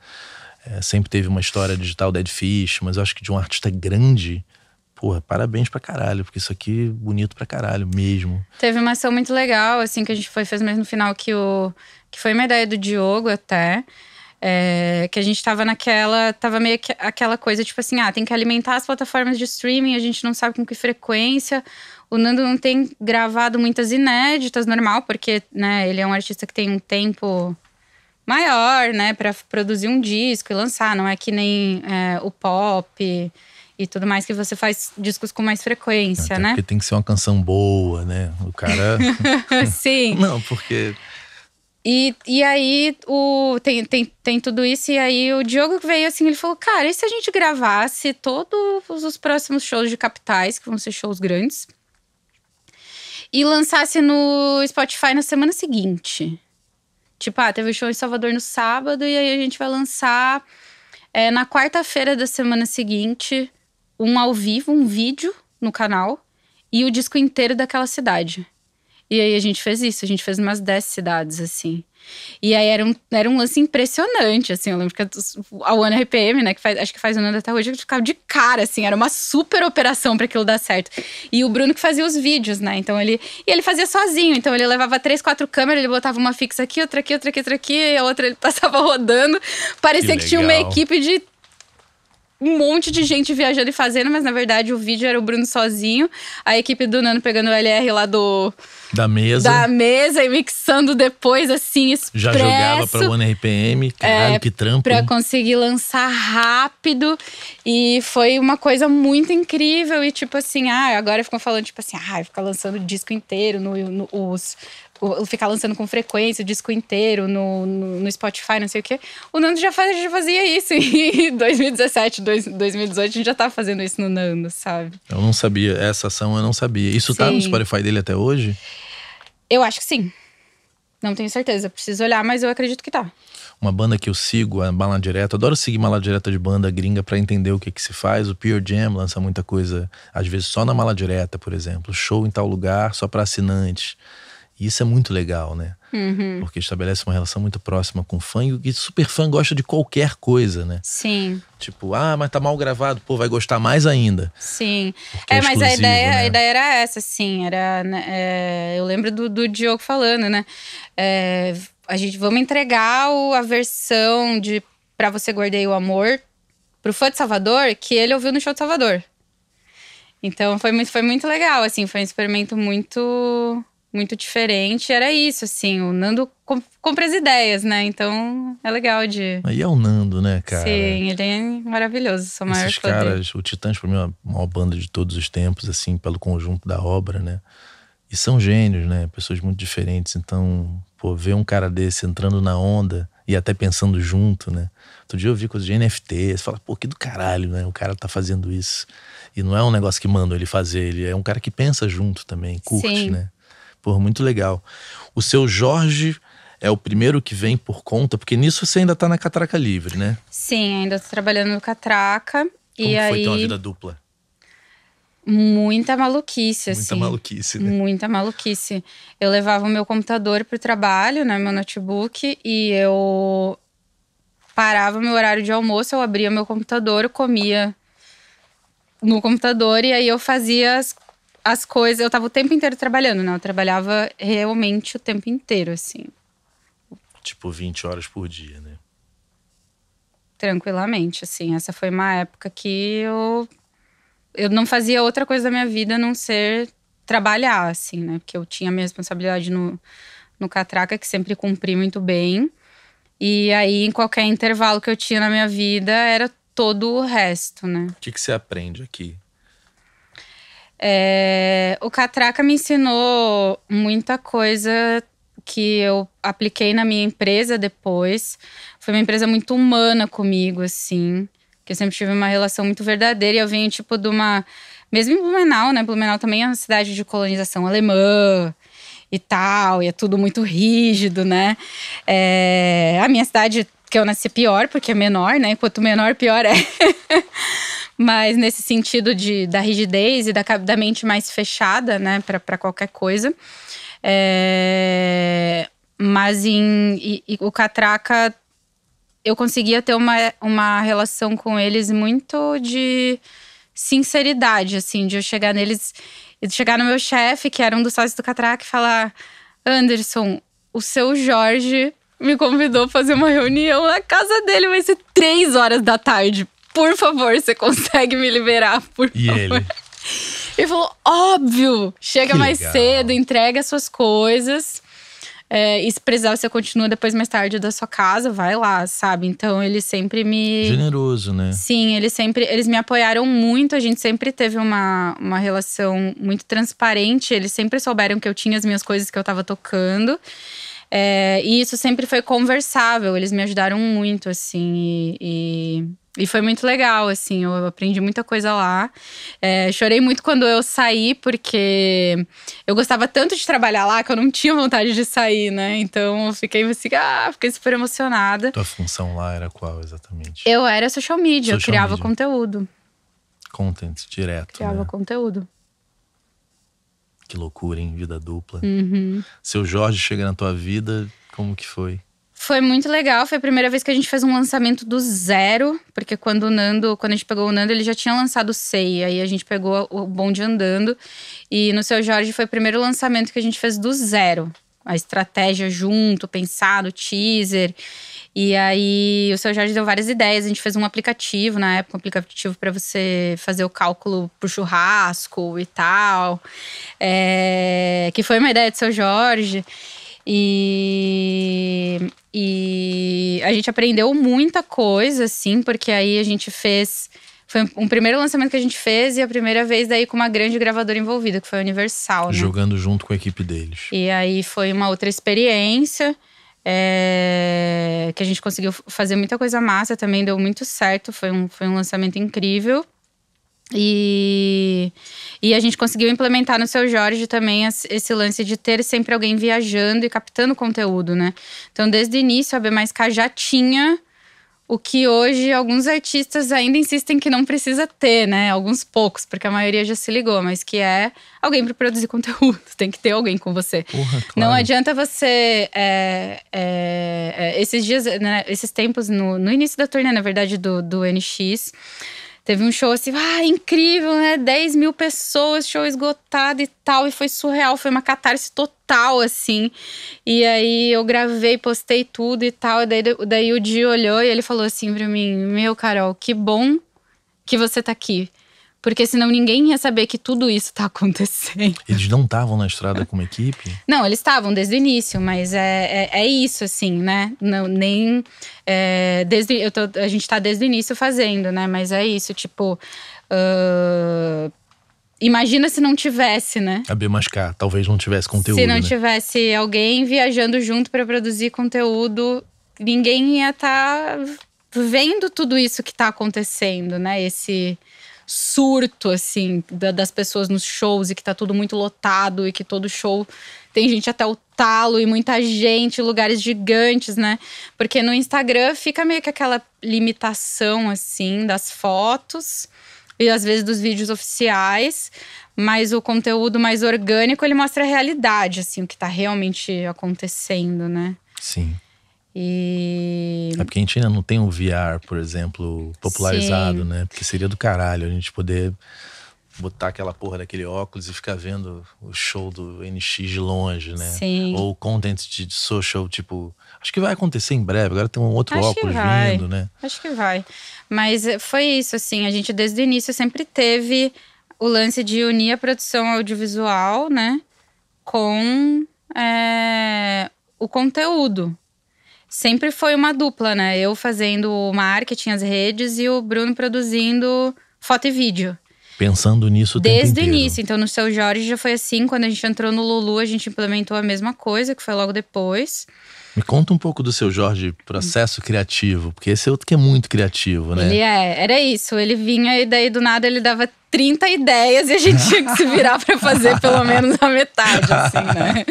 É, sempre teve uma história digital Dead Fish, mas eu acho que de um artista grande porra, parabéns pra caralho, porque isso aqui é bonito pra caralho mesmo. Teve uma ação muito legal, assim, que a gente foi, fez mesmo no final, que, o, que foi uma ideia do Diogo até. É, que a gente tava naquela. Tava meio que aquela coisa, tipo assim, ah, tem que alimentar as plataformas de streaming, a gente não sabe com que frequência. O Nando não tem gravado muitas inéditas, normal, porque né, ele é um artista que tem um tempo maior, né, para produzir um disco e lançar, não é que nem é, o pop e tudo mais, que você faz discos com mais frequência, Até né? Porque tem que ser uma canção boa, né? O cara. Sim. Não, porque. E, e aí o, tem, tem, tem tudo isso, e aí o Diogo veio assim, ele falou: cara, e se a gente gravasse todos os próximos shows de capitais, que vão ser shows grandes, e lançasse no Spotify na semana seguinte? Tipo, ah, teve o show em Salvador no sábado, e aí a gente vai lançar é, na quarta-feira da semana seguinte um ao vivo, um vídeo no canal e o disco inteiro daquela cidade. E aí a gente fez isso, a gente fez umas 10 cidades, assim. E aí era um, era um lance impressionante, assim. Eu lembro que a One RPM, né, que faz, acho que faz um ano até hoje, eu ficava de cara, assim. Era uma super operação para aquilo dar certo. E o Bruno que fazia os vídeos, né? Então ele. E ele fazia sozinho. Então ele levava três, quatro câmeras, ele botava uma fixa aqui, outra aqui, outra aqui, outra aqui, e a outra ele passava rodando. Parecia que, que tinha uma equipe de um monte de gente viajando e fazendo, mas na verdade o vídeo era o Bruno sozinho, a equipe do Nano pegando o LR lá do. Da mesa. Da mesa e mixando depois, assim, expresso. Já jogava pra One RPM, caralho, é, que trampo. Pra conseguir lançar rápido. E foi uma coisa muito incrível. E tipo assim, ah, agora ficam falando, tipo assim, ah, ficar lançando o disco inteiro, no, no os, ficar lançando com frequência o disco inteiro no, no, no, Spotify, não sei o quê. O Nando já, faz, já fazia isso em 2017, 2018, a gente já tava tá fazendo isso no Nando, sabe? Eu não sabia, essa ação eu não sabia. Isso sim. tá no Spotify dele até hoje? Eu acho que sim. Não tenho certeza, preciso olhar, mas eu acredito que tá. Uma banda que eu sigo, a Bala Direta, adoro seguir Mala Direta de banda gringa para entender o que que se faz. O Pure Jam lança muita coisa, às vezes só na Mala Direta, por exemplo. Show em tal lugar, só para assinantes. E isso é muito legal, né? Uhum. Porque estabelece uma relação muito próxima com o fã e o super fã gosta de qualquer coisa, né? Sim. Tipo, ah, mas tá mal gravado, pô, vai gostar mais ainda. Sim. Porque é, é mas a ideia, né? a ideia era essa, sim. Era, né, é, eu lembro do, do, Diogo falando, né? É, a gente vamos entregar o, a versão de Pra Você Guardei o Amor pro fã de Salvador que ele ouviu no show de Salvador. Então foi muito, foi muito legal, assim, foi um experimento muito muito diferente. Era isso, assim, o Nando compra as ideias, né? Então é legal de. Aí é o Nando, né, cara? Sim, ele é maravilhoso, sou maior Esses caras, o Titãs, pra mim, é a maior banda de todos os tempos, assim, pelo conjunto da obra, né? E são gênios, né? Pessoas muito diferentes. Então, pô, ver um cara desse entrando na onda e até pensando junto, né? Outro dia eu vi coisa de NFT, você fala, pô, que do caralho, né? O cara tá fazendo isso. E não é um negócio que manda ele fazer, ele é um cara que pensa junto também, curte, Sim. né? Pô, muito legal. O seu Jorge é o primeiro que vem por conta, porque nisso você ainda tá na Catraca Livre, né? Sim, ainda tô trabalhando no Catraca. Como e foi aí... ter uma vida dupla? Muita maluquice, Muita assim. Muita maluquice, né? Muita maluquice. Eu levava o meu computador pro trabalho, né? Meu notebook, e eu parava meu horário de almoço, eu abria meu computador, eu comia no computador, e aí eu fazia as as coisas. Eu tava o tempo inteiro trabalhando, né? Eu trabalhava realmente o tempo inteiro, assim. Tipo, 20 horas por dia, né? Tranquilamente, assim. Essa foi uma época que eu. Eu não fazia outra coisa da minha vida a não ser trabalhar, assim, né? Porque eu tinha minha responsabilidade no, no Catraca, que sempre cumpri muito bem. E aí, em qualquer intervalo que eu tinha na minha vida, era todo o resto, né? O que, que você aprende aqui é, o Catraca me ensinou muita coisa que eu apliquei na minha empresa depois. Foi uma empresa muito humana comigo, assim. Que eu sempre tive uma relação muito verdadeira. E eu venho, tipo, de uma. Mesmo em Blumenau, né? Blumenau também é uma cidade de colonização alemã e tal. E é tudo muito rígido, né? É, a minha cidade que eu nasci é pior, porque é menor, né? Quanto menor, pior é. Mas nesse sentido de, da rigidez e da, da mente mais fechada, né, para qualquer coisa. É, mas em e, e o Catraca, eu conseguia ter uma, uma relação com eles muito de sinceridade, assim, de eu chegar neles, de chegar no meu chefe, que era um dos sócios do Catraca, e falar: Anderson, o seu Jorge me convidou a fazer uma reunião na casa dele, vai ser três horas da tarde por favor, você consegue me liberar, por e favor. Ele? Ele falou: óbvio, chega que mais legal. cedo, entrega suas coisas. É, e se precisar, você continua depois mais tarde da sua casa, vai lá, sabe? Então ele sempre me. Generoso, né? Sim, eles sempre. Eles me apoiaram muito, a gente sempre teve uma, uma relação muito transparente. Eles sempre souberam que eu tinha as minhas coisas que eu tava tocando. É, e isso sempre foi conversável, eles me ajudaram muito, assim, e, e, e foi muito legal, assim, eu aprendi muita coisa lá. É, chorei muito quando eu saí, porque eu gostava tanto de trabalhar lá que eu não tinha vontade de sair, né? Então eu fiquei assim, ah, fiquei super emocionada. Tua função lá era qual exatamente? Eu era social media, social eu criava media. conteúdo. Content direto. Criava né? conteúdo. Que loucura, hein? Vida dupla. Uhum. Seu Jorge chega na tua vida, como que foi? Foi muito legal, foi a primeira vez que a gente fez um lançamento do zero, porque quando o Nando, quando a gente pegou o Nando, ele já tinha lançado o Sei, aí a gente pegou o Bonde Andando, e no Seu Jorge foi o primeiro lançamento que a gente fez do zero. A estratégia junto, pensado, teaser, e aí o seu Jorge deu várias ideias. A gente fez um aplicativo na época, um aplicativo para você fazer o cálculo pro churrasco e tal. É, que foi uma ideia do seu Jorge. E, e a gente aprendeu muita coisa, assim, porque aí a gente fez. Foi um primeiro lançamento que a gente fez e a primeira vez daí com uma grande gravadora envolvida, que foi a Universal. Né? Jogando junto com a equipe deles. E aí foi uma outra experiência. É, que a gente conseguiu fazer muita coisa massa também, deu muito certo, foi um, foi um lançamento incrível. E, e a gente conseguiu implementar no seu Jorge também esse lance de ter sempre alguém viajando e captando conteúdo, né? Então, desde o início, a B+K já tinha o que hoje alguns artistas ainda insistem que não precisa ter, né? Alguns poucos, porque a maioria já se ligou, mas que é alguém para produzir conteúdo, tem que ter alguém com você. Porra, claro. Não adianta você. É, é, é, esses dias, né, esses tempos, no, no início da turnê, na verdade, do, do NX. Teve um show assim, ah, incrível, né? 10 mil pessoas, show esgotado e tal. E foi surreal, foi uma catarse total, assim. E aí eu gravei, postei tudo e tal. E daí, daí o Di olhou e ele falou assim pra mim: Meu, Carol, que bom que você tá aqui. Porque senão ninguém ia saber que tudo isso tá acontecendo. Eles não estavam na estrada como equipe? Não, eles estavam desde o início, mas é, é, é isso, assim, né? Não, nem. É, desde, eu tô, a gente tá desde o início fazendo, né? Mas é isso, tipo. Uh, imagina se não tivesse, né? A B talvez não tivesse conteúdo. Se não né? tivesse alguém viajando junto para produzir conteúdo, ninguém ia estar tá vendo tudo isso que tá acontecendo, né? Esse surto, assim, da, das pessoas nos shows e que tá tudo muito lotado e que todo show tem gente até o talo e muita gente, lugares gigantes, né? Porque no Instagram fica meio que aquela limitação, assim, das fotos e às vezes dos vídeos oficiais, mas o conteúdo mais orgânico ele mostra a realidade, assim, o que tá realmente acontecendo, né? Sim. E... É porque a gente ainda não tem um VR, por exemplo, popularizado, Sim. né? Porque seria do caralho a gente poder botar aquela porra daquele óculos e ficar vendo o show do NX de longe, né? Sim. Ou content de social, tipo. Acho que vai acontecer em breve, agora tem um outro Acho óculos vindo, né? Acho que vai. Mas eh, foi isso, assim, a gente desde o início sempre teve o lance de unir a produção audiovisual, né? Com é, o conteúdo sempre foi uma dupla, né? Eu fazendo o marketing, as redes e o Bruno produzindo foto e vídeo. Pensando nisso o Desde o início. Então, no seu Jorge já foi assim. Quando a gente entrou no Lulu, a gente implementou a mesma coisa, que foi logo depois. Me conta um pouco do seu Jorge processo criativo, porque esse é outro que é muito criativo, né? Ele é, era isso. Ele vinha e daí do nada ele dava 30 ideias e a gente tinha que se virar para fazer pelo menos a metade, assim, né?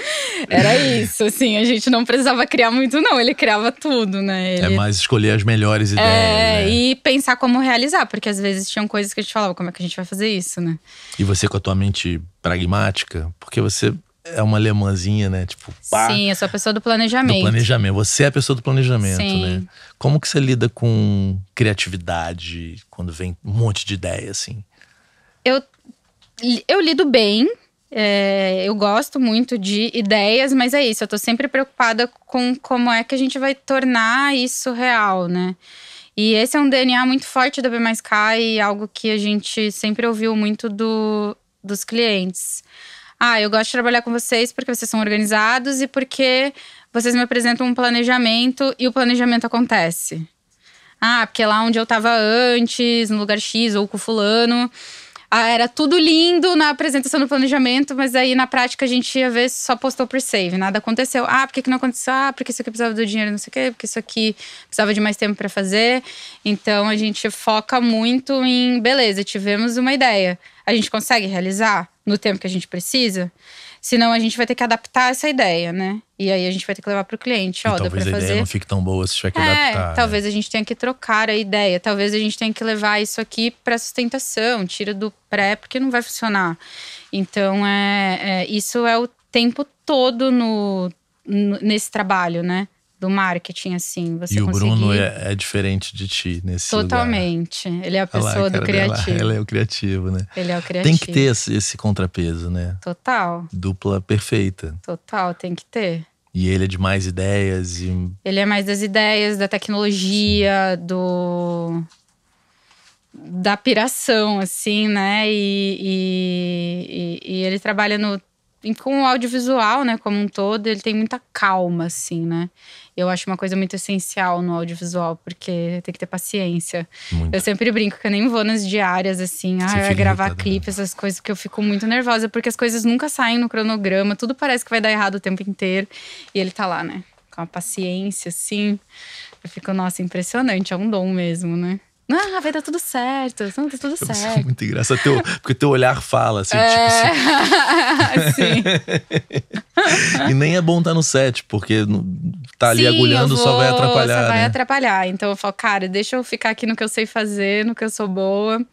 Era isso, assim, a gente não precisava criar muito, não, ele criava tudo, né? É ele... É mais escolher as melhores ideias. É, né? e pensar como realizar, porque às vezes tinham coisas que a gente falava, como é que a gente vai fazer isso, né? E você com a tua mente pragmática, porque você é uma alemãzinha, né? Tipo, pá, Sim, eu sou a pessoa do planejamento. Do planejamento. Você é a pessoa do planejamento, Sim. né? Como que você lida com criatividade quando vem um monte de ideia, assim? Eu, eu lido bem. É, eu gosto muito de ideias, mas é isso. Eu tô sempre preocupada com como é que a gente vai tornar isso real, né? E esse é um DNA muito forte da B+K e algo que a gente sempre ouviu muito do, dos clientes. Ah, eu gosto de trabalhar com vocês porque vocês são organizados e porque vocês me apresentam um planejamento e o planejamento acontece. Ah, porque lá onde eu estava antes, no lugar X ou com fulano, ah, era tudo lindo na apresentação do planejamento, mas aí na prática a gente ia ver só postou por save, nada aconteceu. Ah, por que, que não aconteceu? Ah, porque isso aqui precisava do dinheiro, não sei o quê, porque isso aqui precisava de mais tempo para fazer. Então a gente foca muito em, beleza, tivemos uma ideia, a gente consegue realizar? no tempo que a gente precisa. Senão a gente vai ter que adaptar essa ideia, né? E aí a gente vai ter que levar para o cliente. Ó, oh, talvez a fazer. ideia não fique tão boa se tiver que é, adaptar. Né? Talvez né? a gente tenha que trocar a ideia. Talvez a gente tenha que levar isso aqui para sustentação. Tira do pré, porque não vai funcionar. Então, é, é isso é o tempo todo no, no, nesse trabalho, né? do marketing, assim. Você e o conseguir... Bruno é, é, diferente de ti nesse Totalmente. Lugar. Ele é a pessoa lá, do criativo. ele é o criativo, né? Ele é o criativo. Tem que ter esse, esse contrapeso, né? Total. Dupla perfeita. Total, tem que ter. E ele é de mais ideias e. Ele é mais das ideias, da tecnologia, Sim. do. da piração, assim, né? E, e, e, e ele trabalha no e com o audiovisual, né, como um todo, ele tem muita calma, assim, né? Eu acho uma coisa muito essencial no audiovisual, porque tem que ter paciência. Muito. Eu sempre brinco que eu nem vou nas diárias, assim, ah, gravar né? clipe, essas coisas, porque eu fico muito nervosa, porque as coisas nunca saem no cronograma, tudo parece que vai dar errado o tempo inteiro. E ele tá lá, né? Com a paciência, assim. Eu fico, nossa, impressionante, é um dom mesmo, né? Ah, vai dar tudo certo. Não, dar tá tudo eu certo. Muito engraçado. Teu, porque teu olhar fala, assim, tipo é... tipo assim. e nem é bom estar tá no set, porque tá ali Sim, agulhando vou, só vai atrapalhar. Só vai né? atrapalhar. Então eu falo, cara, deixa eu ficar aqui no que eu sei fazer, no que eu sou boa.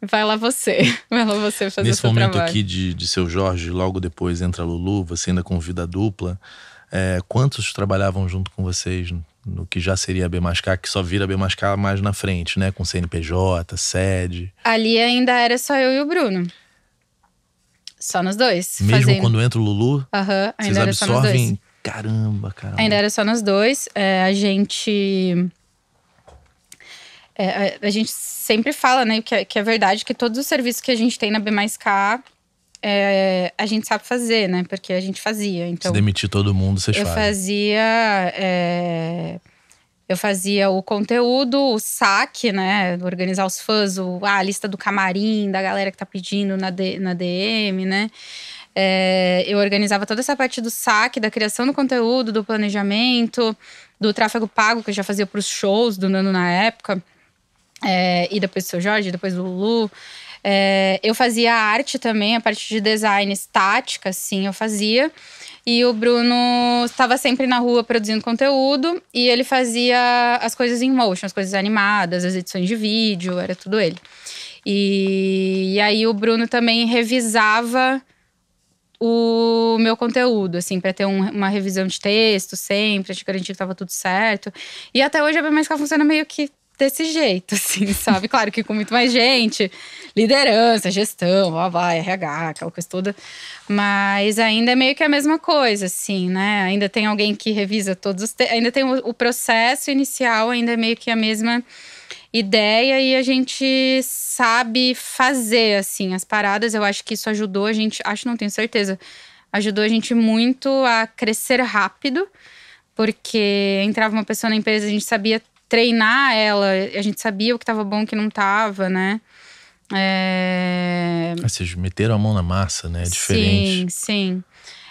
Vai lá você, vai lá você fazer Nesse momento trabalho. aqui de, de seu Jorge, logo depois entra a Lulu, você ainda convida a dupla. É, quantos trabalhavam junto com vocês no que já seria a B que só vira a mais mais na frente, né? Com CNPJ, sede. Ali ainda era só eu e o Bruno. Só nos dois. Mesmo fazendo. quando entra o Lulu, uhum, vocês absorvem. Caramba, caramba. Ainda era só nos dois. É, a gente. É, a, a, gente sempre fala, né, que é, que é verdade que todos os serviços que a gente tem na B+K é, a gente sabe fazer, né? Porque a gente fazia. Então, Se demitir todo mundo, vocês eu fazem. Fazia, é, eu fazia o conteúdo, o saque, né? Organizar os fãs, o, ah, a lista do camarim, da galera que tá pedindo na, D, na DM, né? É, eu organizava toda essa parte do saque, da criação do conteúdo, do planejamento, do tráfego pago que eu já fazia para os shows do Nano na época. É, e depois do seu Jorge, depois do Lulu. É, eu fazia arte também, a parte de design estática, sim, eu fazia. E o Bruno estava sempre na rua produzindo conteúdo e ele fazia as coisas em motion, as coisas animadas, as edições de vídeo, era tudo ele. E, e aí o Bruno também revisava o meu conteúdo, assim, para ter um, uma revisão de texto sempre, te garantir que tava tudo certo. E até hoje a BMSK funciona meio que desse jeito, assim, sabe? Claro que com muito mais gente, liderança, gestão, blá, RH, aquela coisa toda. Mas ainda é meio que a mesma coisa, assim, né? Ainda tem alguém que revisa todos os. Ainda tem o, o processo inicial, ainda é meio que a mesma ideia e a gente sabe fazer, assim, as paradas. Eu acho que isso ajudou a gente, acho, não tenho certeza, ajudou a gente muito a crescer rápido porque entrava uma pessoa na empresa, a gente sabia treinar ela. A gente sabia o que estava bom, e o que não estava, né? É... Ah, vocês meteram a mão na massa, né? É diferente. Sim, sim.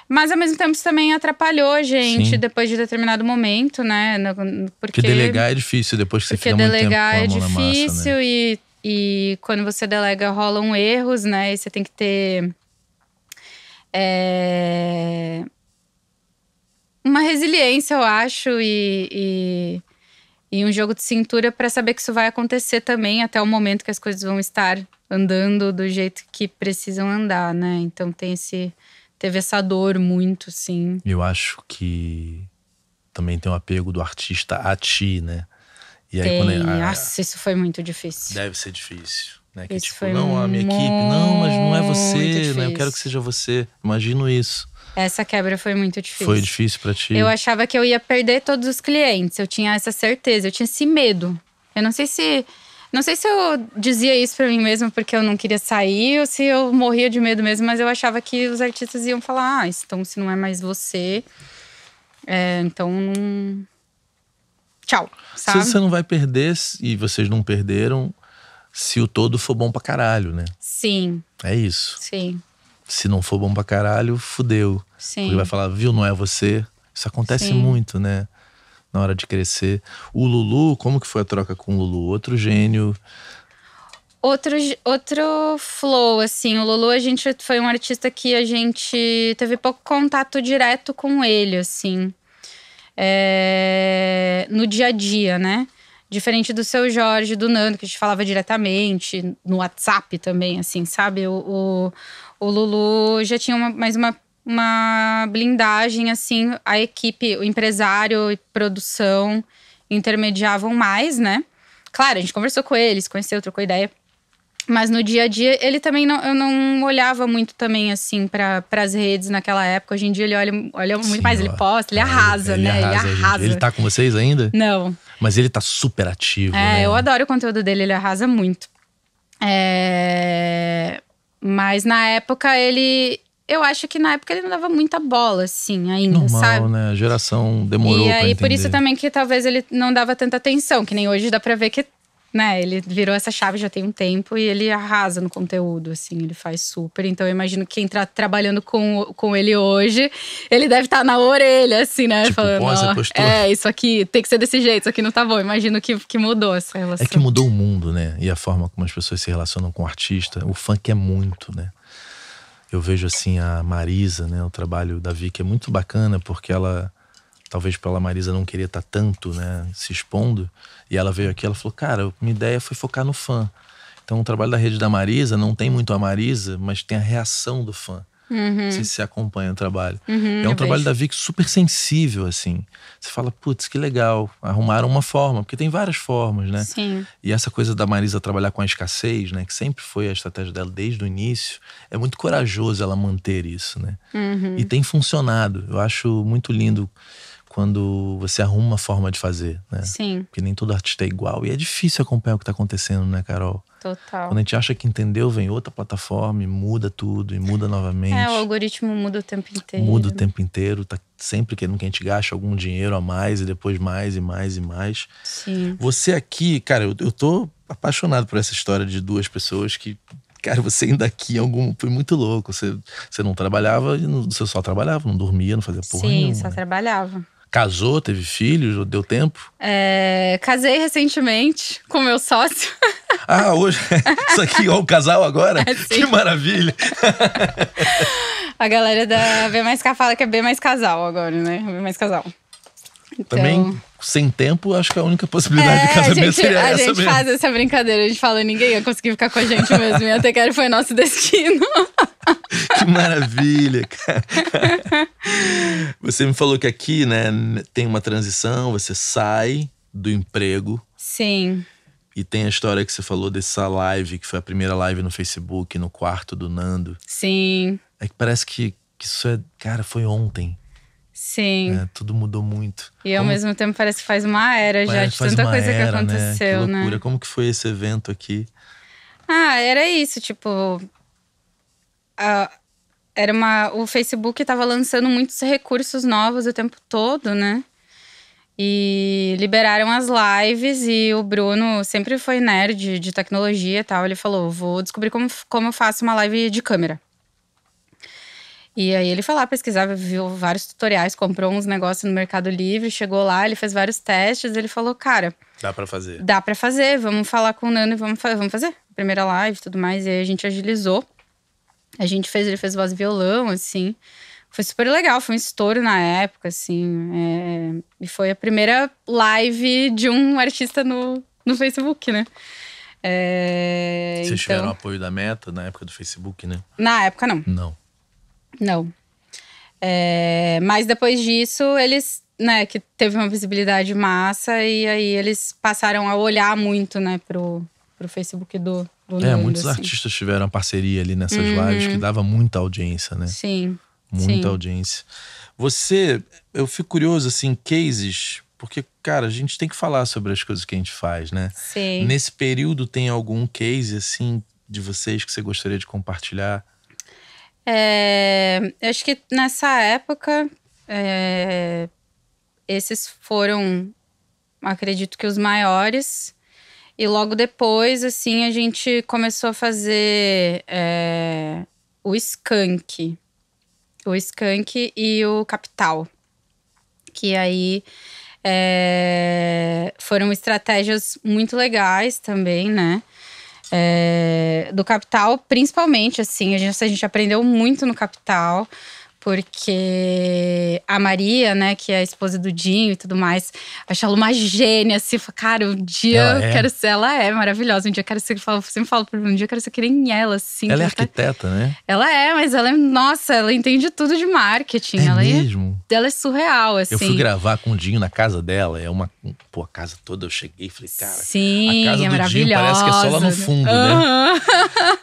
Mas ao mesmo tempo isso também atrapalhou a gente sim. depois de determinado momento, né? Porque, porque delegar é difícil depois que você fica muito tempo com a é mão na massa. delegar é né? difícil né? e, e quando você delega rolam erros, né? E você tem que ter. É, uma resiliência, eu acho, e, e e um jogo de cintura para saber que isso vai acontecer também até o momento que as coisas vão estar andando do jeito que precisam andar, né? Então tem esse teve essa dor muito, sim. Eu acho que também tem o um apego do artista a ti, né? E aí, tem. quando é a Nossa, isso foi muito difícil. Deve ser difícil. Né? Que isso tipo, não, a minha equipe, não, mas não é você, né? Eu quero que seja você. Imagino isso. Essa quebra foi muito difícil. Foi difícil para ti? Eu achava que eu ia perder todos os clientes. Eu tinha essa certeza, eu tinha esse medo. Eu não sei se não sei se eu dizia isso para mim mesmo porque eu não queria sair ou se eu morria de medo mesmo, mas eu achava que os artistas iam falar: ah, então se não é mais você, é, então. Tchau. Sabe? Se você não vai perder, e vocês não perderam, se o todo for bom pra caralho, né? Sim. É isso. Sim se não for bom pra caralho, fudeu. Sim. Porque vai falar, viu, não é você. Isso acontece Sim. muito, né? Na hora de crescer. O Lulu, como que foi a troca com o Lulu? Outro gênio. Outro, outro flow, assim. O Lulu, a gente foi um artista que a gente teve pouco contato direto com ele, assim. É, no dia a dia, né? Diferente do seu Jorge, do Nando, que a gente falava diretamente, no WhatsApp também, assim, sabe? O, o, o Lulu já tinha uma, mais uma, uma blindagem, assim, a equipe, o empresário e produção intermediavam mais, né? Claro, a gente conversou com eles, conheceu, trocou ideia. Mas no dia a dia, ele também não, eu não olhava muito também, assim, para as redes naquela época. Hoje em dia ele olha, olha muito Sim, mais, ele posta, ele é, arrasa, ele, né? ele né? Arrasa, ele arrasa. Ele tá com vocês ainda? Não. Mas ele tá super ativo. É, né? eu adoro o conteúdo dele, ele arrasa muito. É... Mas na época ele. Eu acho que na época ele não dava muita bola, assim, ainda, Normal, sabe? né? A geração demorou E aí, por isso também que talvez ele não dava tanta atenção, que nem hoje dá pra ver que né, ele virou essa chave já tem um tempo e ele arrasa no conteúdo, assim, ele faz super. Então eu imagino que quem tá trabalhando com, com ele hoje, ele deve estar tá na orelha, assim, né? Tipo, falando, postura oh, é, isso aqui tem que ser desse jeito, isso aqui não tá bom. Imagino que, que mudou essa relação. É que mudou o mundo, né? E a forma como as pessoas se relacionam com o artista. O funk é muito, né? Eu vejo assim a Marisa, né? O trabalho da Vicky é muito bacana porque ela, talvez pela Marisa não queria estar tá tanto, né? Se expondo e ela veio aqui, ela falou, cara, minha ideia foi focar no fã. Então o trabalho da rede da Marisa não tem muito a Marisa, mas tem a reação do fã. Uhum. Você, se acompanha o trabalho. Uhum, é um trabalho vejo. da Vic super sensível, assim. Você fala, putz, que legal, arrumaram uma forma, porque tem várias formas, né? Sim. E essa coisa da Marisa trabalhar com a escassez, né? Que sempre foi a estratégia dela desde o início, é muito corajoso ela manter isso, né? Uhum. E tem funcionado. Eu acho muito lindo quando você arruma uma forma de fazer, né? Sim. Porque nem todo artista é igual. E é difícil acompanhar o que está acontecendo, né, Carol? Total. Quando a gente acha que entendeu, vem outra plataforma e muda tudo, e muda novamente. É, o algoritmo muda o tempo inteiro. Muda o tempo inteiro, tá sempre querendo que a gente gaste algum dinheiro a mais, e depois mais, e mais, e mais. Sim. Você aqui, cara, eu, eu tô apaixonado por essa história de duas pessoas que cara, você ainda aqui algum, foi muito louco. Você, você não trabalhava, você só trabalhava, não dormia, não fazia porra Sim, nenhuma. só né? trabalhava. Casou, teve filhos, deu tempo? É, casei recentemente com meu sócio. Ah, hoje. Isso aqui, ó, o casal agora? É, que maravilha! A galera da B mais K fala que é B mais casal agora, né? B mais casal. Então... Também sem tempo, acho que a única possibilidade é, de casamento gente, seria essa A gente mesmo. faz essa brincadeira, a gente fala, ninguém ia conseguir ficar com a gente mesmo. E até que era, foi nosso destino. que maravilha, cara. Você me falou que aqui, né, tem uma transição, você sai do emprego. Sim. E tem a história que você falou dessa live, que foi a primeira live no Facebook, no quarto do Nando. Sim. É que parece que, que isso é. Cara, foi ontem. Sim. É, tudo mudou muito. E Como... ao mesmo tempo parece que faz uma era já de tanta coisa era, né? que aconteceu, né? Que loucura. Né? Como que foi esse evento aqui? Ah, era isso, tipo. A, era uma. O Facebook estava lançando muitos recursos novos o tempo todo, né? E liberaram as lives e o Bruno sempre foi nerd de tecnologia e tal. Ele falou: vou descobrir como, como eu faço uma live de câmera. E aí ele foi lá pesquisar, viu vários tutoriais, comprou uns negócios no Mercado Livre, chegou lá, ele fez vários testes, ele falou, cara. Dá para fazer. Dá para fazer, vamos falar com o Nano e vamos, vamos fazer. Primeira live e tudo mais. E aí a gente agilizou. A gente fez, ele fez voz e violão, assim. Foi super legal, foi um estouro na época, assim. É, e foi a primeira live de um artista no, no Facebook, né? É, Vocês então... tiveram apoio da meta na época do Facebook, né? Na época, não. Não. Não. É, mas depois disso, eles, né, que teve uma visibilidade massa e aí eles passaram a olhar muito, né, pro, pro Facebook do, do É, muitos assim. artistas tiveram parceria ali nessas uhum. lives que dava muita audiência, né? Sim. Muita sim. audiência. Você, eu fico curioso, assim, cases, porque, cara, a gente tem que falar sobre as coisas que a gente faz, né? Sim. Nesse período tem algum case, assim, de vocês que você gostaria de compartilhar? É, eu acho que nessa época, é, esses foram, acredito que os maiores. E logo depois, assim, a gente começou a fazer é, o Skank. O Skank e o Capital. Que aí é, foram estratégias muito legais também, né? é, do Capital, principalmente, assim. A gente, a gente aprendeu muito no Capital porque a Maria, né, que é a esposa do Dinho e tudo mais, acha ela uma gênia, assim, cara, um dia ela eu é. quero ser, ela é maravilhosa, um dia eu quero ser, eu sempre falo pra mim, um dia eu quero ser que nem ela, assim. Ela é tá arquiteta, tá... né? Ela é, mas ela é, nossa, ela entende tudo de marketing. É ela é mesmo? É, ela é surreal, assim. Eu fui assim. gravar com o Dinho na casa dela, é uma, pô, a casa toda, eu cheguei e falei, cara, Sim, a casa é do Dinho parece que é só lá no né? fundo, uhum. né?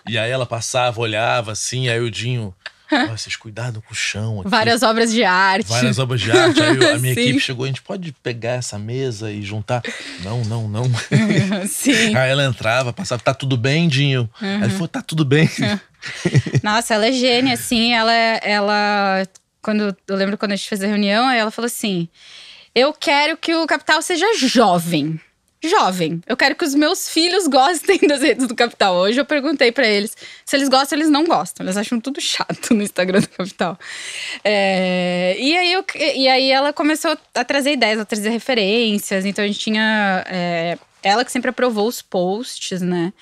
e aí ela passava, olhava, assim, aí o Dinho vocês cuidado com o chão. Aqui. Várias obras de arte. Várias obras de arte. Aí a minha Sim. equipe chegou, a gente pode pegar essa mesa e juntar. Não, não, não. Sim. Aí ela entrava, passava, tá tudo bem, Dinho? Uhum. Aí ele uhum. falou, tá tudo bem. Nossa, ela é gênia, assim, ela, ela quando eu lembro quando a gente fez a reunião, aí ela falou assim: "Eu quero que o capital seja jovem" jovem. Eu quero que os meus filhos gostem das redes do Capital. Hoje eu perguntei para eles se eles gostam, eles não gostam. Eles acham tudo chato no Instagram do Capital. É, e, aí eu, e aí ela começou a trazer ideias, a trazer referências. Então a gente tinha. É, ela que sempre aprovou os posts, né?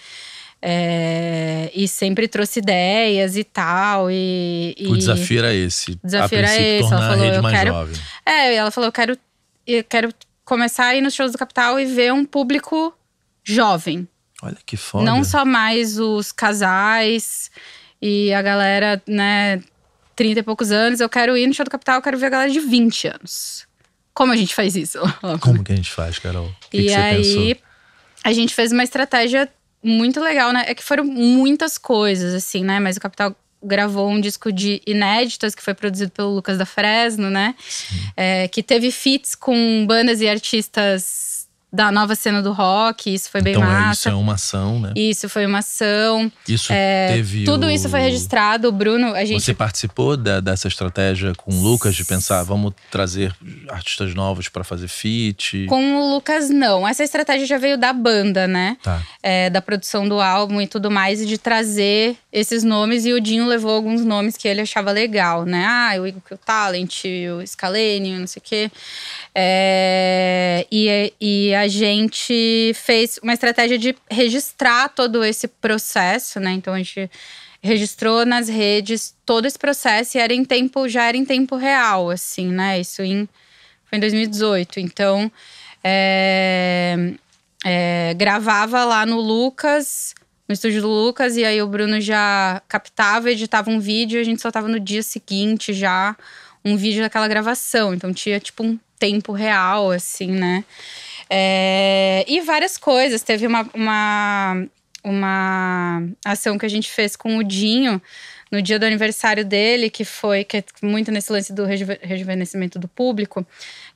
É, e sempre trouxe ideias e tal. E, e o desafio era esse. O desafio era esse. Ela falou, eu quero. Jovem. É, ela falou, eu quero, eu quero começar a ir nos shows do Capital e ver um público jovem. Olha que foda. Não só mais os casais e a galera, né, 30 e poucos anos. Eu quero ir no show do Capital, eu quero ver a galera de 20 anos. Como a gente faz isso? Né? Como que a gente faz, Carol? O que e que aí, pensou? a gente fez uma estratégia muito legal, né? É que foram muitas coisas, assim, né? Mas o Capital gravou um disco de inéditas que foi produzido pelo Lucas da Fresno, né? É, que teve feats com bandas e artistas da nova cena do rock, isso foi bem então, é, massa. É, isso é uma ação, né? Isso foi uma ação. Isso é, teve. Tudo o... isso foi registrado, Bruno. A gente... Você participou da, dessa estratégia com o Lucas de pensar, vamos trazer artistas novos para fazer feat? Com o Lucas, não. Essa estratégia já veio da banda, né? Tá. É, da produção do álbum e tudo mais, e de trazer esses nomes e o Dinho levou alguns nomes que ele achava legal, né? Ah, o Igor Talent, o Scalene, não sei o quê. É, e, e a gente fez uma estratégia de registrar todo esse processo, né? Então a gente registrou nas redes todo esse processo e era em tempo, já era em tempo real, assim, né? Isso em, foi em 2018. Então é, é, gravava lá no Lucas no estúdio do Lucas e aí o Bruno já captava, editava um vídeo e a gente soltava no dia seguinte já um vídeo daquela gravação. Então tinha tipo um tempo real, assim, né? É, e várias coisas. Teve uma, uma, uma ação que a gente fez com o Dinho no dia do aniversário dele, que foi que é muito nesse lance do rejuvenescimento do público,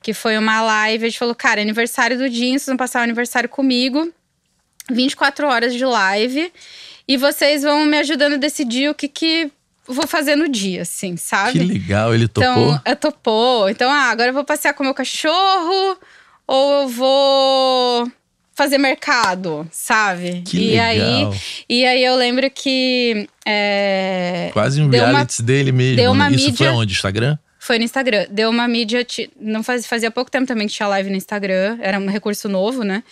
que foi uma live. A gente falou, cara, é aniversário do Dinho, vocês vão passar o aniversário comigo. 24 horas de live e vocês vão me ajudando a decidir o que que vou fazer no dia, assim, sabe? Que legal, ele então, topou. Então, topou. Então, ah, agora eu vou passear com o meu cachorro ou eu vou fazer mercado, sabe? Que e legal. aí, e aí eu lembro que é, quase um reality uma, dele mesmo. Deu né? uma Isso mídia, foi onde? Instagram? Foi no Instagram. Deu uma mídia, não fazia, fazia pouco tempo também que tinha live no Instagram, era um recurso novo, né?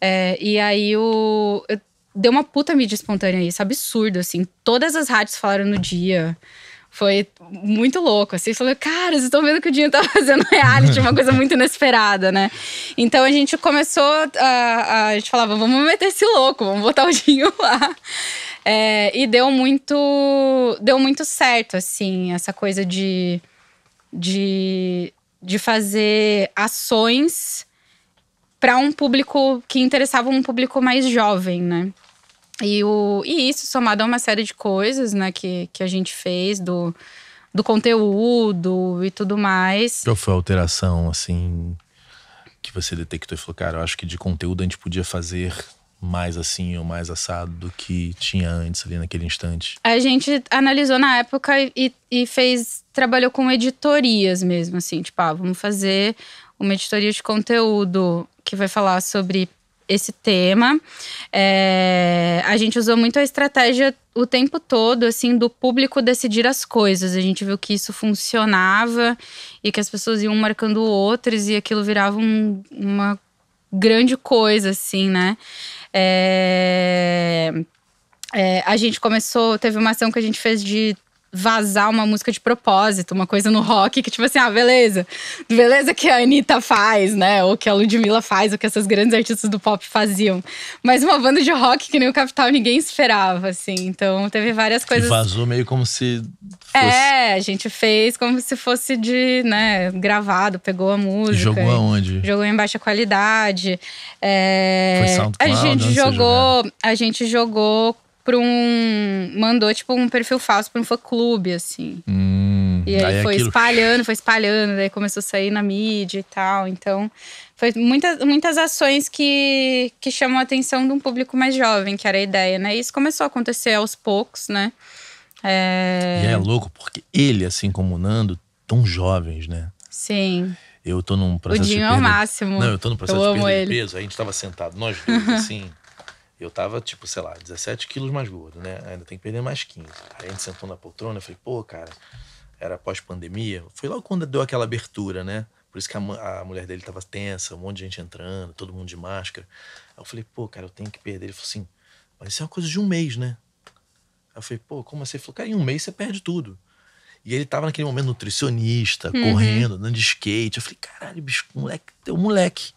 É, e aí o. Eu, deu uma puta mídia espontânea isso, absurdo, assim. Todas as rádios falaram no dia. Foi muito louco, assim. Falei, cara, vocês estão vendo que o Dinho tá fazendo reality, uma coisa muito inesperada, né? Então a gente começou, a, a gente falava, vamos meter esse louco, vamos botar o Dinho lá. É, e deu muito, deu muito certo, assim, essa coisa de, de, de fazer ações para um público que interessava um público mais jovem, né? E, o, e isso somado a uma série de coisas, né, que, que a gente fez do, do conteúdo e tudo mais. Qual foi a alteração, assim, que você detectou e falou, cara, eu acho que de conteúdo a gente podia fazer mais assim ou mais assado do que tinha antes ali naquele instante? A gente analisou na época e, e fez, trabalhou com editorias mesmo, assim, tipo, ah, vamos fazer uma editoria de conteúdo que vai falar sobre esse tema. É, a gente usou muito a estratégia o tempo todo, assim, do público decidir as coisas. A gente viu que isso funcionava e que as pessoas iam marcando outras e aquilo virava um, uma grande coisa, assim, né? É, é, a gente começou, teve uma ação que a gente fez de vazar uma música de propósito, uma coisa no rock que, tipo assim, ah, beleza. Beleza que a Anitta faz, né? Ou que a Ludmilla faz, ou que essas grandes artistas do pop faziam. Mas uma banda de rock que nem o Capital ninguém esperava, assim. Então teve várias coisas. vazou meio como se. Fosse... É, a gente fez como se fosse de, né, gravado, pegou a música. jogou aonde? Jogou em baixa qualidade. É... Foi SoundCloud, a gente jogou. A gente jogou pra um. Mandou, tipo, um perfil falso pra um fã clube, assim. Hum, e aí, aí foi aquilo... espalhando, foi espalhando, daí começou a sair na mídia e tal. Então, foi muitas, muitas ações que, que chamam a atenção de um público mais jovem, que era a ideia, né? E isso começou a acontecer aos poucos, né? É... E é louco, porque ele, assim como o Nando, tão jovens, né? Sim. Eu tô num processo. O Dinho de perda... é o máximo. Não, eu tô num processo eu de perda ele. de peso. a gente tava sentado, nós dois, assim. Eu tava, tipo, sei lá, 17 quilos mais gordo, né? Ainda tem que perder mais 15. Aí a gente sentou na poltrona, eu falei, pô, cara, era pós-pandemia. Foi logo quando deu aquela abertura, né? Por isso que a, a, mulher dele tava tensa, um monte de gente entrando, todo mundo de máscara. Aí eu falei, pô, cara, eu tenho que perder. Ele falou assim, mas isso é uma coisa de um mês, né? Aí eu falei, pô, como assim? Ele falou, cara, em um mês você perde tudo. E ele tava naquele momento nutricionista, uhum. correndo, andando de skate. Eu falei, caralho, bicho, moleque, teu moleque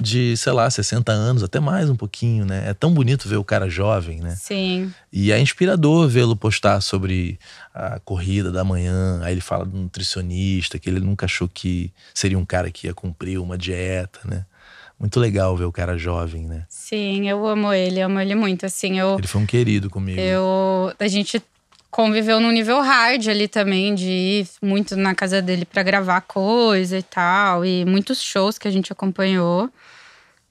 de, sei lá, 60 anos, até mais um pouquinho, né? É tão bonito ver o cara jovem, né? Sim. E é inspirador vê-lo postar sobre a corrida da manhã. Aí ele fala do nutricionista, que ele nunca achou que seria um cara que ia cumprir uma dieta, né? Muito legal ver o cara jovem, né? Sim, eu amo ele, amo ele muito, assim, eu... Ele foi um querido comigo. Eu... A gente conviveu num nível hard ali também, de ir muito na casa dele para gravar coisa e tal, e muitos shows que a gente acompanhou.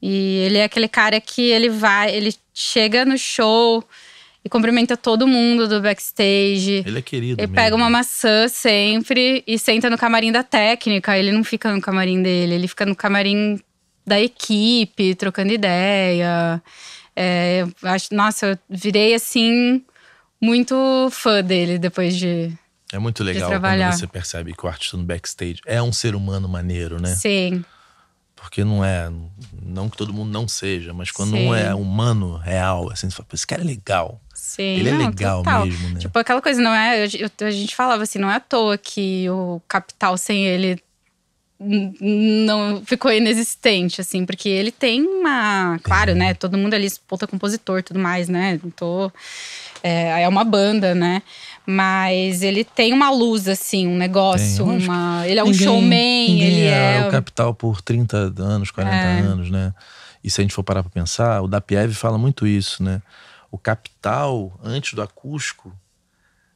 E ele é aquele cara que ele vai, ele chega no show e cumprimenta todo mundo do backstage. Ele é querido. Ele mesmo. pega uma maçã sempre e senta no camarim da técnica. Ele não fica no camarim dele, ele fica no camarim da equipe, trocando ideia. É, acho, nossa, eu virei assim muito fã dele depois de. É muito legal quando você percebe que o artista no backstage é um ser humano maneiro, né? Sim. Porque não é. Não que todo mundo não seja, mas quando é Sim. não é humano real, assim, você fala, esse cara é legal. Sim. Ele é não, é legal total. mesmo, né? Tipo, aquela coisa, não é. Eu, a gente falava assim, não é à toa que o Capital sem ele não ficou inexistente, assim, porque ele tem uma. Claro, é. né? Todo mundo ali, puta compositor tudo mais, né? Tô. Então, é, é uma banda, né? Mas ele tem uma luz, assim, um negócio. Uma, ele é um ninguém, showman. Ninguém ele é, é, o capital por 30 anos, 40 é. anos, né? E se a gente for parar para pensar, o Dapiev fala muito isso, né? O capital, antes do acústico,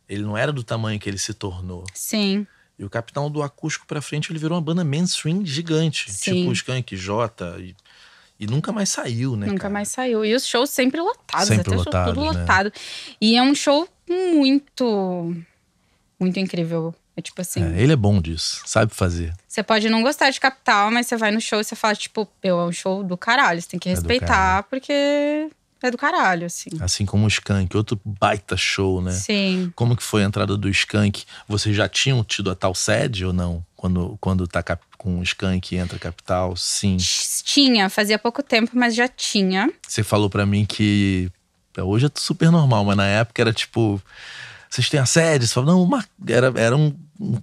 ele não era do tamanho que ele se tornou. Sim. E o Capitão do Acústico pra frente, ele virou uma banda mainstream gigante. Tipo Sim. Tipo o Skank, Jota, e e nunca mais saiu, né? Nunca cara? mais saiu. E os shows sempre lotados, sempre até lotado, show, tudo né? lotado. E é um show muito, muito incrível. É tipo assim. É, ele é bom disso, sabe fazer. Você pode não gostar de Capital, mas você vai no show e você fala, tipo, eu é um show do caralho, você tem que é respeitar, é porque é do caralho, assim. Assim como o Skank, outro baita show, né? Sim. Como que foi a entrada do Skank? Vocês já tinham tido a tal sede ou não? Quando, quando tá cap, com o Skank entra a capital? Sim. Tinha, fazia pouco tempo, mas já tinha. Você falou para mim que é, hoje é super normal, mas na época era tipo vocês têm a sede? Você fala, não, uma... era, era um,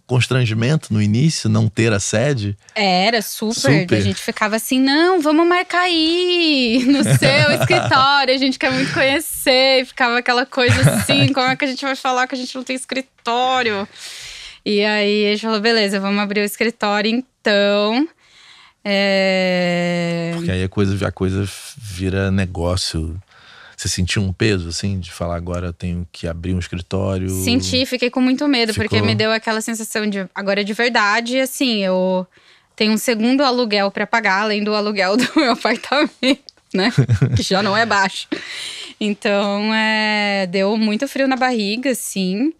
constrangimento no início não ter a sede. Era super. super. A gente ficava assim, não, vamos marcar aí no seu escritório, a gente quer muito conhecer. E ficava aquela coisa assim, como é que a gente vai falar que a gente não tem escritório? E aí a gente falou, beleza, vamos abrir o escritório então. É... Porque aí a coisa, a coisa vira negócio. Você sentiu um peso, assim, de falar agora eu tenho que abrir um escritório? Senti, fiquei com muito medo, Ficou... porque me deu aquela sensação de agora é de verdade, assim, eu tenho um segundo aluguel para pagar, além do aluguel do meu apartamento, né? que já não é baixo. Então, é, deu muito frio na barriga, assim.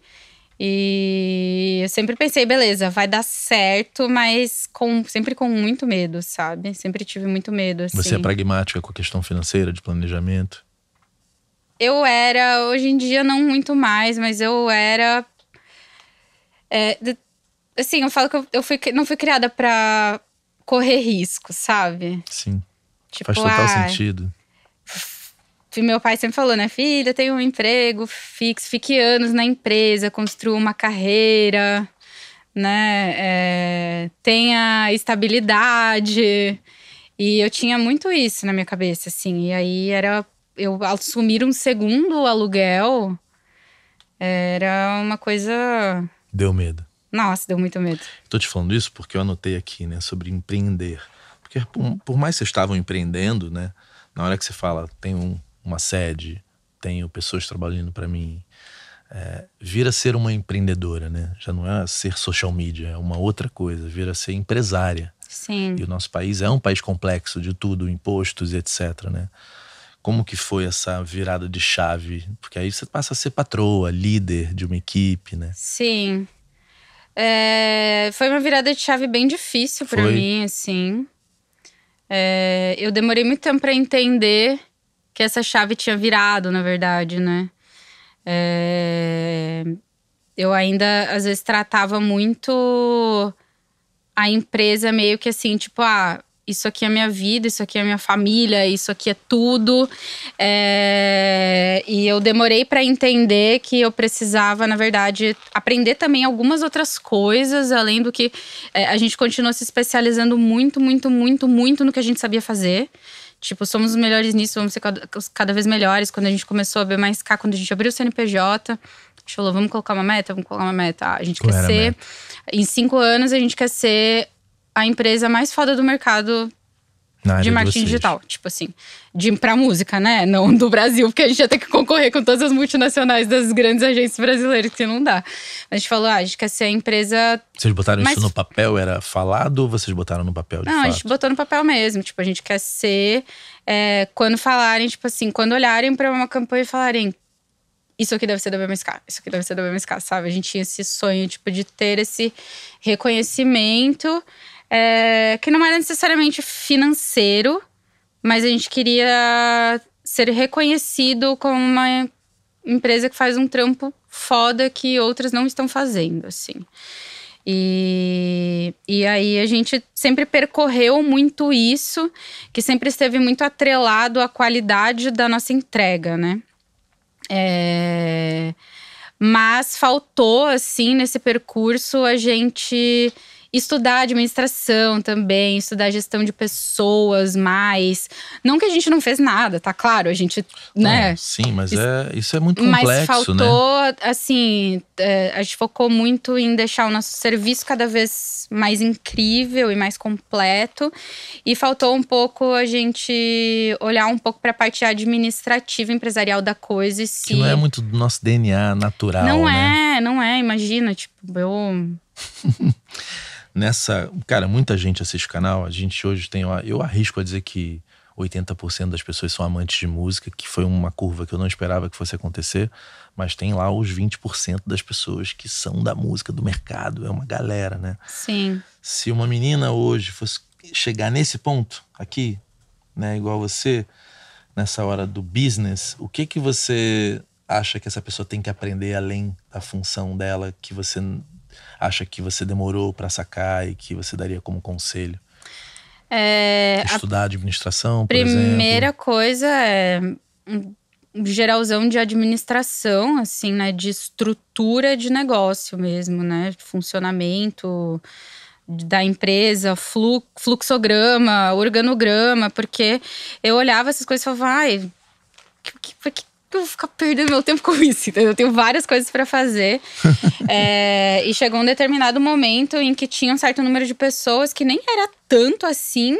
E eu sempre pensei, beleza, vai dar certo, mas com, sempre com muito medo, sabe? Sempre tive muito medo. Assim. Você é assim. pragmática com a questão financeira, de planejamento? eu era, hoje em dia não muito mais, mas eu era. É, assim, eu falo que eu, eu fui, não fui criada para correr risco, sabe? Sim. Tipo, Faz total ah, sentido. Meu pai sempre falou, né? Filha, tem um emprego fixo, fique anos na empresa, construa uma carreira, né? É, tenha estabilidade. E eu tinha muito isso na minha cabeça, assim. E aí era eu assumir um segundo aluguel era uma coisa. Deu medo. Nossa, deu muito medo. Estou te falando isso porque eu anotei aqui, né, sobre empreender. Porque por, por mais que vocês estavam empreendendo, né, na hora que você fala, tem um, uma sede, tenho pessoas trabalhando para mim, é, vira ser uma empreendedora, né? Já não é ser social media, é uma outra coisa, vira ser empresária. Sim. E o nosso país é um país complexo de tudo, impostos, etc, né? Como que foi essa virada de chave? Porque aí você passa a ser patroa, líder de uma equipe, né? Sim. É, foi uma virada de chave bem difícil para mim, assim. É, eu demorei muito tempo para entender que essa chave tinha virado, na verdade, né? É, eu ainda, às vezes, tratava muito a empresa meio que assim, tipo, ah, isso aqui é minha vida, isso aqui é minha família, isso aqui é tudo. É... E eu demorei para entender que eu precisava, na verdade, aprender também algumas outras coisas, além do que é, a gente continuou se especializando muito, muito, muito, muito no que a gente sabia fazer. Tipo, somos os melhores nisso, vamos ser cada vez melhores. Quando a gente começou a B mais K, quando a gente abriu o CNPJ, falou, vamos colocar uma meta? Vamos colocar uma meta. Ah, a gente Qual quer ser. Em cinco anos a gente quer ser a empresa mais foda do mercado de marketing digital, tipo assim, de pra música, né? Não do Brasil, porque a gente ia ter que concorrer com todas as multinacionais das grandes agências brasileiras, que não dá. A gente falou, ah, a gente quer ser a empresa. Vocês botaram mais... isso no papel? Era falado ou vocês botaram no papel? não, fato? a gente botou no papel mesmo. Tipo, a gente quer ser. É, quando falarem, tipo assim, quando olharem para uma campanha e falarem. Isso aqui deve ser da BMSK, isso aqui deve ser da BMSK, sabe? A gente tinha esse sonho, tipo, de ter esse reconhecimento é, que não era necessariamente financeiro, mas a gente queria ser reconhecido como uma empresa que faz um trampo foda que outras não estão fazendo, assim. E, e aí a gente sempre percorreu muito isso, que sempre esteve muito atrelado à qualidade da nossa entrega, né? É, mas faltou, assim, nesse percurso a gente estudar administração também, estudar gestão de pessoas mais. Não que a gente não fez nada, tá claro, a gente, né? sim, mas é, isso é muito complexo, mas né? faltou, né? assim, é, a gente focou muito em deixar o nosso serviço cada vez mais incrível e mais completo. E faltou um pouco a gente olhar um pouco para a parte administrativa, empresarial da coisa. E se... Que não é muito do nosso DNA natural, Não né? é, não é, imagina, tipo, eu… nessa. Cara, muita gente assiste o canal. A gente hoje tem. Eu arrisco a dizer que 80% das pessoas são amantes de música, que foi uma curva que eu não esperava que fosse acontecer, mas tem lá os 20% das pessoas que são da música, do mercado, é uma galera, né? Sim. Se uma menina hoje fosse chegar nesse ponto aqui, né, igual você, nessa hora do business, o que que você acha que essa pessoa tem que aprender além da função dela que você acha que você demorou para sacar e que você daria como conselho? É, Estudar administração, Primeira exemplo. coisa é um geralzão de administração, assim, né? De estrutura de negócio mesmo, né? Funcionamento da empresa, flu, fluxograma, organograma, porque eu olhava essas coisas e falava, ai, que, que, que que eu vou ficar perdendo meu tempo com isso? Eu tenho várias coisas para fazer. é, e chegou um determinado momento em que tinha um certo número de pessoas que nem era tanto assim,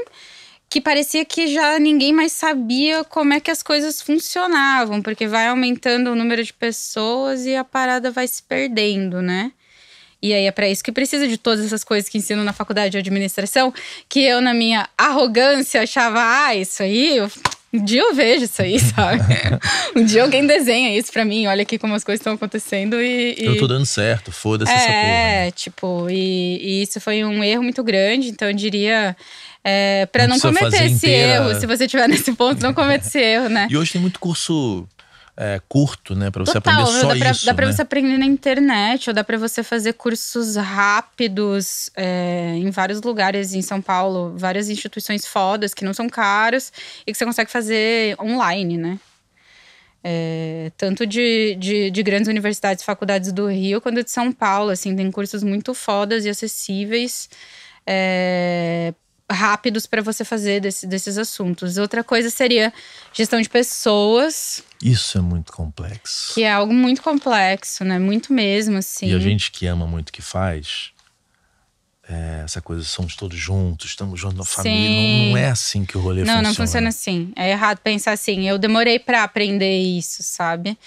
que parecia que já ninguém mais sabia como é que as coisas funcionavam, porque vai aumentando o número de pessoas e a parada vai se perdendo, né? E aí é para isso que precisa de todas essas coisas que ensino na faculdade de administração, que eu na minha arrogância achava, ah, isso aí, um dia eu vejo isso aí, sabe? um dia alguém desenha isso pra mim, olha aqui como as coisas estão acontecendo e, e, Eu tô dando certo, foda-se é, essa porra. É, tipo, e, e, isso foi um erro muito grande, então eu diria. É, pra não, não cometer esse inteira... erro, se você tiver nesse ponto, não cometa esse erro, né? E hoje tem muito curso é, curto, né? Pra você Total, aprender só dá pra, isso. Dá pra né? você aprender na internet, ou dá pra você fazer cursos rápidos é, em vários lugares em São Paulo, várias instituições fodas que não são caros e que você consegue fazer online, né? É, tanto de, de, de, grandes universidades, faculdades do Rio, quanto de São Paulo, assim, tem cursos muito fodas e acessíveis é, rápidos para você fazer desse, desses assuntos. Outra coisa seria gestão de pessoas. Isso é muito complexo. Que é algo muito complexo, né? Muito mesmo, assim. E a gente que ama muito o que faz, é, essa coisa, somos todos juntos, estamos juntos na família. Não, não, é assim que o rolê não, funciona. Não, não funciona assim. É errado pensar assim. Eu demorei para aprender isso, sabe?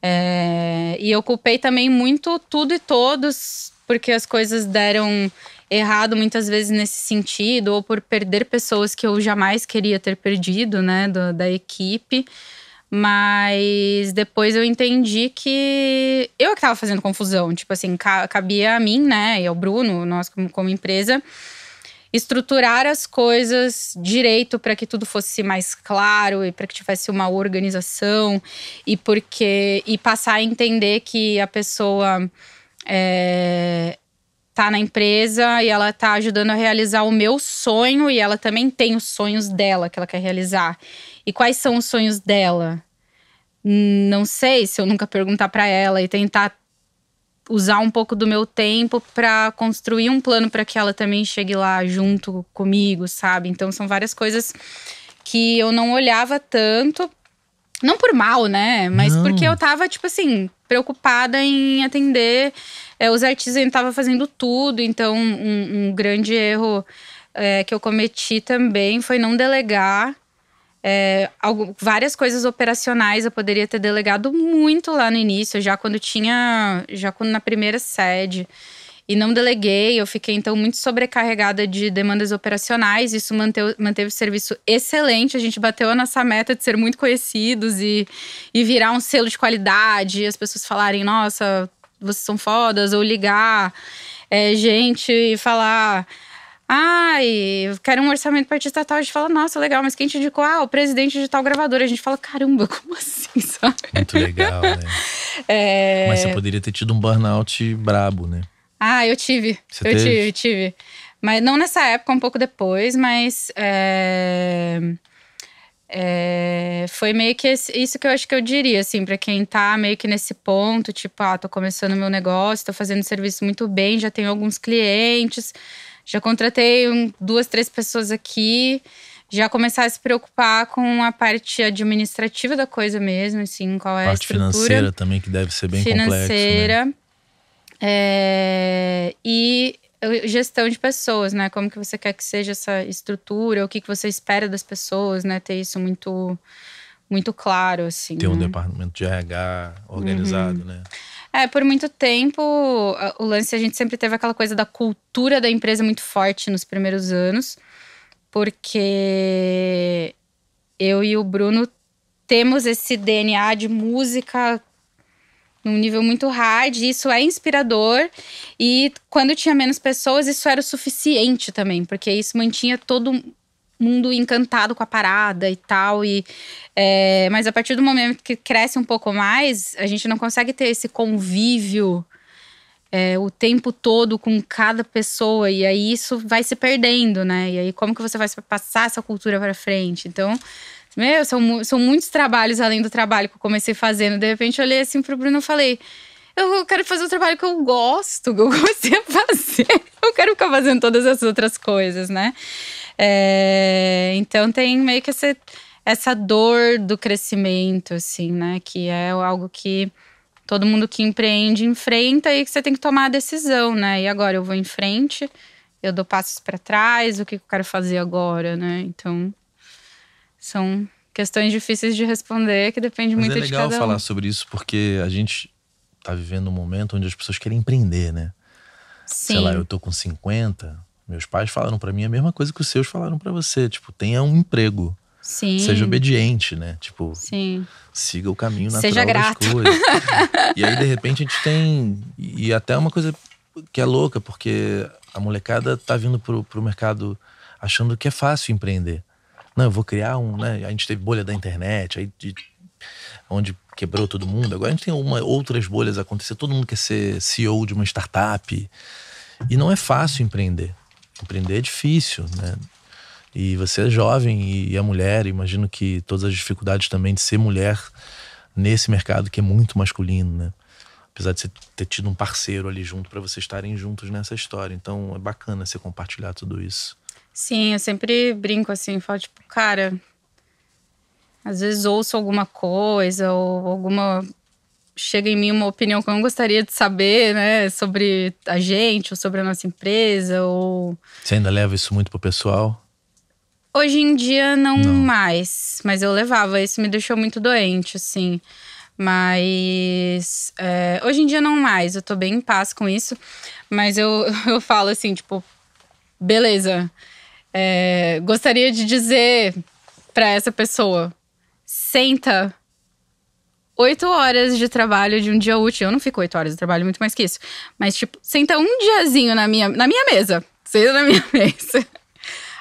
É, e eu culpei também muito tudo e todos, porque as coisas deram errado muitas vezes nesse sentido, ou por perder pessoas que eu jamais queria ter perdido, né, do, da equipe. Mas depois eu entendi que eu é que tava fazendo confusão. Tipo assim, cabia a mim, né, e ao Bruno, nós como, como empresa, estruturar as coisas direito para que tudo fosse mais claro e para que tivesse uma organização e porque e passar a entender que a pessoa é, tá na empresa e ela tá ajudando a realizar o meu sonho e ela também tem os sonhos dela que ela quer realizar. E quais são os sonhos dela? Não sei se eu nunca perguntar para ela e tentar usar um pouco do meu tempo para construir um plano para que ela também chegue lá junto comigo, sabe? Então são várias coisas que eu não olhava tanto, não por mal, né? Mas não. porque eu tava tipo assim, preocupada em atender é, os artistas não estavam fazendo tudo, então um, um grande erro é, que eu cometi também foi não delegar é, algo, várias coisas operacionais eu poderia ter delegado muito lá no início, já quando tinha, já quando na primeira sede. E não deleguei, eu fiquei então muito sobrecarregada de demandas operacionais. Isso manteve, manteve o serviço excelente. A gente bateu a nossa meta de ser muito conhecidos e, e virar um selo de qualidade. As pessoas falarem: nossa, vocês são fodas, ou ligar é, gente e falar. Ai, quero um orçamento para artista tal. A gente fala, nossa, legal, mas quem te indicou? Ah, o presidente de tal gravadora. A gente fala, caramba, como assim, sabe? Muito legal, né? É... Mas você poderia ter tido um burnout brabo, né? Ah, eu tive. Você eu teve? tive, tive. Mas não nessa época, um pouco depois, mas. É... É, foi meio que esse, isso que eu acho que eu diria, assim, para quem tá meio que nesse ponto, tipo, ah, tô começando meu negócio, tô fazendo serviço muito bem, já tenho alguns clientes, já contratei um, duas, três pessoas aqui, já começar a se preocupar com a parte administrativa da coisa mesmo, assim, qual é a parte financeira também, que deve ser bem né? financeira, complexo, né? é, e gestão de pessoas, né? Como que você quer que seja essa estrutura, o que, que você espera das pessoas, né? Ter isso muito muito claro, assim. Ter um né? departamento de RH organizado, uhum. né? É, por muito tempo, o lance, a gente sempre teve aquela coisa da cultura da empresa muito forte nos primeiros anos, porque eu e o Bruno temos esse DNA de música num nível muito hard, isso é inspirador. E quando tinha menos pessoas, isso era o suficiente também, porque isso mantinha todo mundo encantado com a parada e tal. E, é, mas a partir do momento que cresce um pouco mais, a gente não consegue ter esse convívio. É, o tempo todo com cada pessoa e aí isso vai se perdendo, né? E aí como que você vai passar essa cultura para frente? Então, meu, são, são muitos trabalhos além do trabalho que eu comecei fazendo. De repente eu olhei assim pro Bruno e falei: eu quero fazer o trabalho que eu gosto, que eu comecei de fazer. Eu quero ficar fazendo todas as outras coisas, né? É, então tem meio que essa, essa dor do crescimento, assim, né? Que é algo que todo mundo que empreende enfrenta e que você tem que tomar a decisão, né? E agora eu vou em frente, eu dou passos para trás, o que eu quero fazer agora, né? Então são questões difíceis de responder que depende Mas muito é de cada um. É legal falar sobre isso porque a gente tá vivendo um momento onde as pessoas querem empreender, né? Sim. Sei lá, eu tô com 50, meus pais falaram para mim a mesma coisa que os seus falaram para você, tipo, tenha um emprego. Sim. Seja obediente, né? Tipo, Sim. siga o caminho natural Seja grato. das coisas. e aí de repente a gente tem e até uma coisa que é louca, porque a molecada tá vindo pro, pro mercado achando que é fácil empreender não, eu vou criar um, né? A gente teve bolha da internet, aí de, onde quebrou todo mundo. Agora a gente tem uma, outras bolhas acontecer. Todo mundo quer ser CEO de uma startup. E não é fácil empreender. Empreender é difícil, né? E você é jovem e é mulher. Imagino que todas as dificuldades também de ser mulher nesse mercado que é muito masculino, né? Apesar de você ter tido um parceiro ali junto para vocês estarem juntos nessa história. Então é bacana você compartilhar tudo isso. Sim, eu sempre brinco assim, falo tipo, cara, às vezes ouço alguma coisa ou alguma chega em mim uma opinião que eu não gostaria de saber, né, sobre a gente ou sobre a nossa empresa ou Você ainda leva isso muito pro pessoal? Hoje em dia não, não. mais, mas eu levava, isso me deixou muito doente, assim. Mas é, hoje em dia não mais, eu tô bem em paz com isso. Mas eu, eu falo assim, tipo, beleza, é, gostaria de dizer para essa pessoa: senta oito horas de trabalho de um dia útil. Eu não fico oito horas de trabalho, muito mais que isso. Mas, tipo, senta um diazinho na minha, na minha mesa. Senta na minha mesa.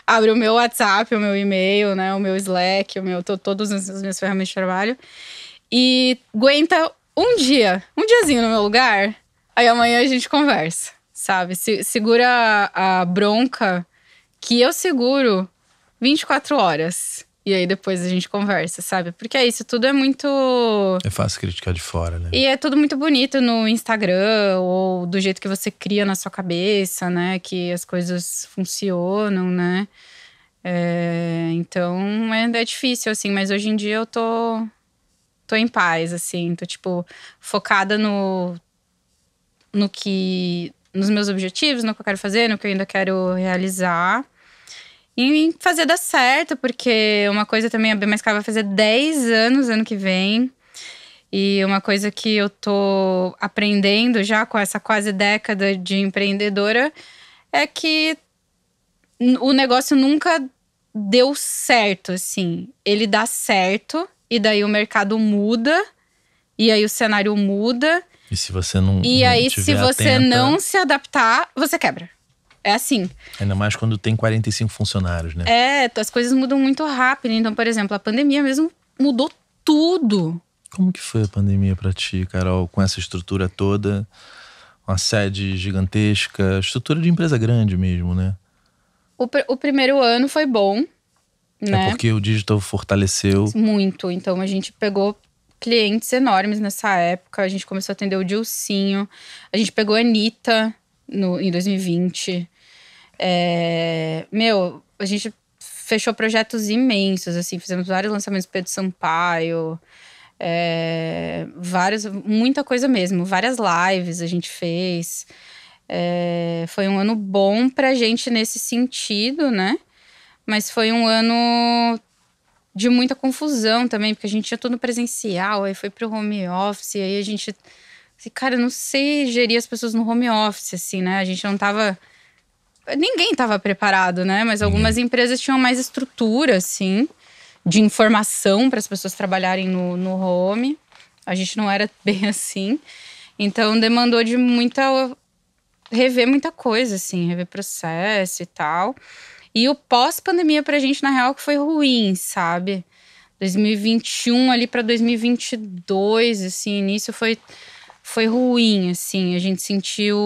Abre o meu WhatsApp, o meu e-mail, né? O meu Slack, o meu. Tô, todas as minhas ferramentas de trabalho. E aguenta um dia, um diazinho no meu lugar. Aí amanhã a gente conversa, sabe? Se, segura a, a bronca que eu seguro 24 horas. E aí depois a gente conversa, sabe? Porque é isso, tudo é muito. É fácil criticar de fora, né? E é tudo muito bonito no Instagram, ou do jeito que você cria na sua cabeça, né? Que as coisas funcionam, né? É, então é, é difícil, assim, mas hoje em dia eu tô. tô em paz, assim, tô, tipo, focada no. no que. nos meus objetivos, no que eu quero fazer, no que eu ainda quero realizar. E fazer dar certo, porque uma coisa também, a B mais K vai fazer 10 anos ano que vem. E uma coisa que eu tô aprendendo já com essa quase década de empreendedora é que o negócio nunca deu certo, assim. Ele dá certo e daí o mercado muda e aí o cenário muda. E se você não E não aí se você atenta... não se adaptar, você quebra é assim. Ainda mais quando tem 45 funcionários, né? É, as coisas mudam muito rápido. Então, por exemplo, a pandemia mesmo mudou tudo. Como que foi a pandemia para ti, Carol, com essa estrutura toda? Uma sede gigantesca, estrutura de empresa grande mesmo, né? O, pr o primeiro ano foi bom, é né? É porque o digital fortaleceu. Muito. Então a gente pegou clientes enormes nessa época. A gente começou a atender o Dilcinho. A gente pegou a Anitta no, em 2020. É, meu, a gente fechou projetos imensos, assim, fizemos vários lançamentos do Pedro Sampaio, é, vários, muita coisa mesmo, várias lives a gente fez. É, foi um ano bom pra gente nesse sentido, né? Mas foi um ano de muita confusão também, porque a gente tinha tudo presencial, aí foi pro home office, aí a gente. Assim, cara, eu não sei gerir as pessoas no home office, assim, né? A gente não tava ninguém estava preparado, né? Mas algumas uhum. empresas tinham mais estrutura, assim, de informação para as pessoas trabalharem no, no home. A gente não era bem assim. Então demandou de muita. rever muita coisa, assim, rever processo e tal. E o pós-pandemia pra gente, na real, que foi ruim, sabe? 2021 ali para 2022, assim, início foi foi ruim, assim. A gente sentiu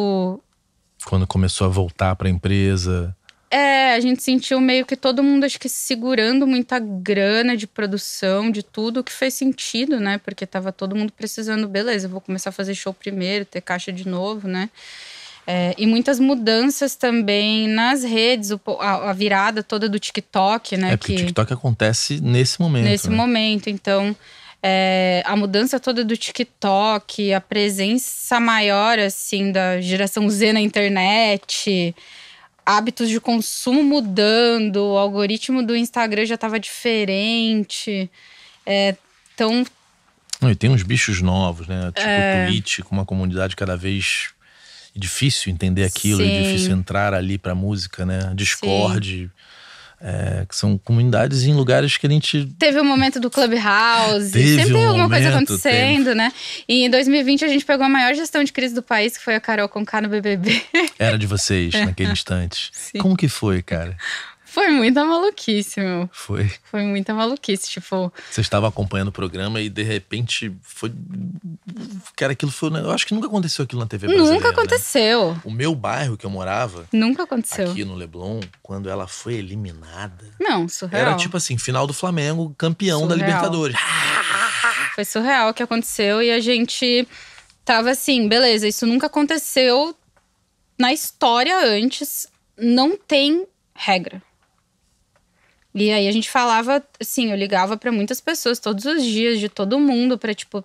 quando começou a voltar para a empresa? É, a gente sentiu meio que todo mundo, acho que segurando muita grana de produção, de tudo, que fez sentido, né? Porque tava todo mundo precisando, beleza, vou começar a fazer show primeiro, ter caixa de novo, né? É, e muitas mudanças também nas redes, o, a, a, virada toda do TikTok, né? É, porque que, o TikTok acontece nesse momento. Nesse né? momento, então é, a mudança toda do TikTok, a presença maior, assim, da geração Z na internet, hábitos de consumo mudando, o algoritmo do Instagram já estava diferente. É, então. Não, e tem uns bichos novos, né? Tipo é... Twitch, com uma comunidade cada vez difícil entender aquilo, difícil entrar ali pra música, né? Discord. Sim. É, que são comunidades em lugares que a gente. Teve o um momento do Clubhouse, teve sempre um tem alguma momento, coisa acontecendo, teve. né? E em 2020 a gente pegou a maior gestão de crise do país, que foi a Carol Conká no BBB. Era de vocês, é. naquele instante. Sim. Como que foi, cara? Foi muita maluquice, meu. Foi. Foi muita maluquice, tipo. Você estava acompanhando o programa e de repente foi. Cara, aquilo foi. Eu acho que nunca aconteceu aquilo na TV brasileira. Nunca né? aconteceu. Né? O meu bairro que eu morava. Nunca aconteceu. Aqui no Leblon, quando ela foi eliminada. Não, surreal. Era tipo assim: final do Flamengo, campeão surreal. da Libertadores. Foi surreal o que aconteceu e a gente tava assim: beleza, isso nunca aconteceu na história antes. Não tem regra e aí a gente falava, assim, eu ligava para muitas pessoas todos os dias, de todo mundo, para tipo.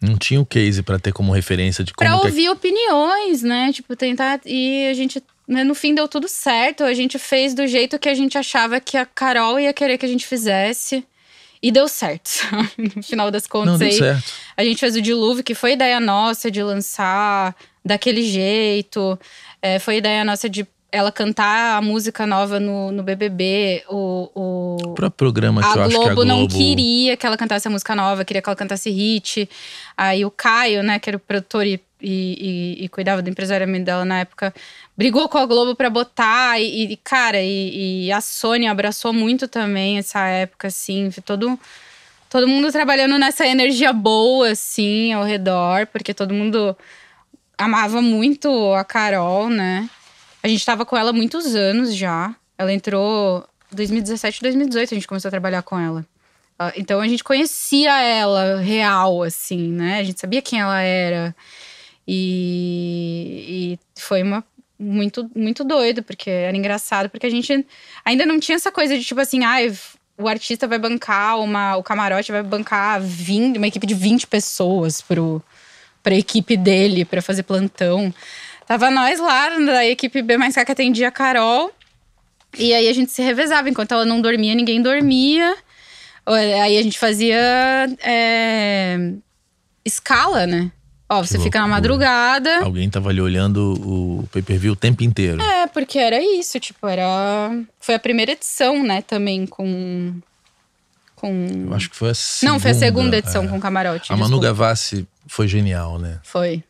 Não tinha o case para ter como referência de como. Pra é ouvir opiniões, né? Tipo, tentar. E a gente. Né, no fim deu tudo certo. A gente fez do jeito que a gente achava que a Carol ia querer que a gente fizesse. E deu certo. no final das contas, Não, aí, certo. a gente fez o dilúvio, que foi ideia nossa de lançar daquele jeito. É, foi ideia nossa de ela cantar a música nova no, no BBB, o, o Pro programa que a eu Globo acho que a Globo não queria que ela cantasse a música nova, queria que ela cantasse hit. Aí o Caio, né, que era o produtor e, e, e, e cuidava do empresariamento dela na época, brigou com a Globo para botar. E, cara, e, a Sony abraçou muito também essa época, assim, todo todo mundo trabalhando nessa energia boa, assim, ao redor, porque todo mundo amava muito a Carol, né? A gente estava com ela muitos anos já. Ela entrou 2017, 2018 a gente começou a trabalhar com ela. Ah, então a gente conhecia ela real, assim, né? A gente sabia quem ela era. E, e foi uma muito muito doido, porque era engraçado, porque a gente ainda não tinha essa coisa de tipo assim, ah, o artista vai bancar uma, o camarote vai bancar 20, uma equipe de 20 pessoas pro para equipe dele para fazer plantão. Tava nós lá, da equipe B mais que atendia a Carol. E aí a gente se revezava. Enquanto ela não dormia, ninguém dormia. É, aí a gente fazia é, escala, né? Ó, você fica na madrugada. Alguém tava ali olhando o pay-per-view o tempo inteiro. É, porque era isso, tipo, era. Foi a primeira edição, né, também com. Com. Eu acho que foi a segunda. Não, foi a segunda edição é. com camarote. A desculpa. Manu Gavassi foi genial, né? Foi.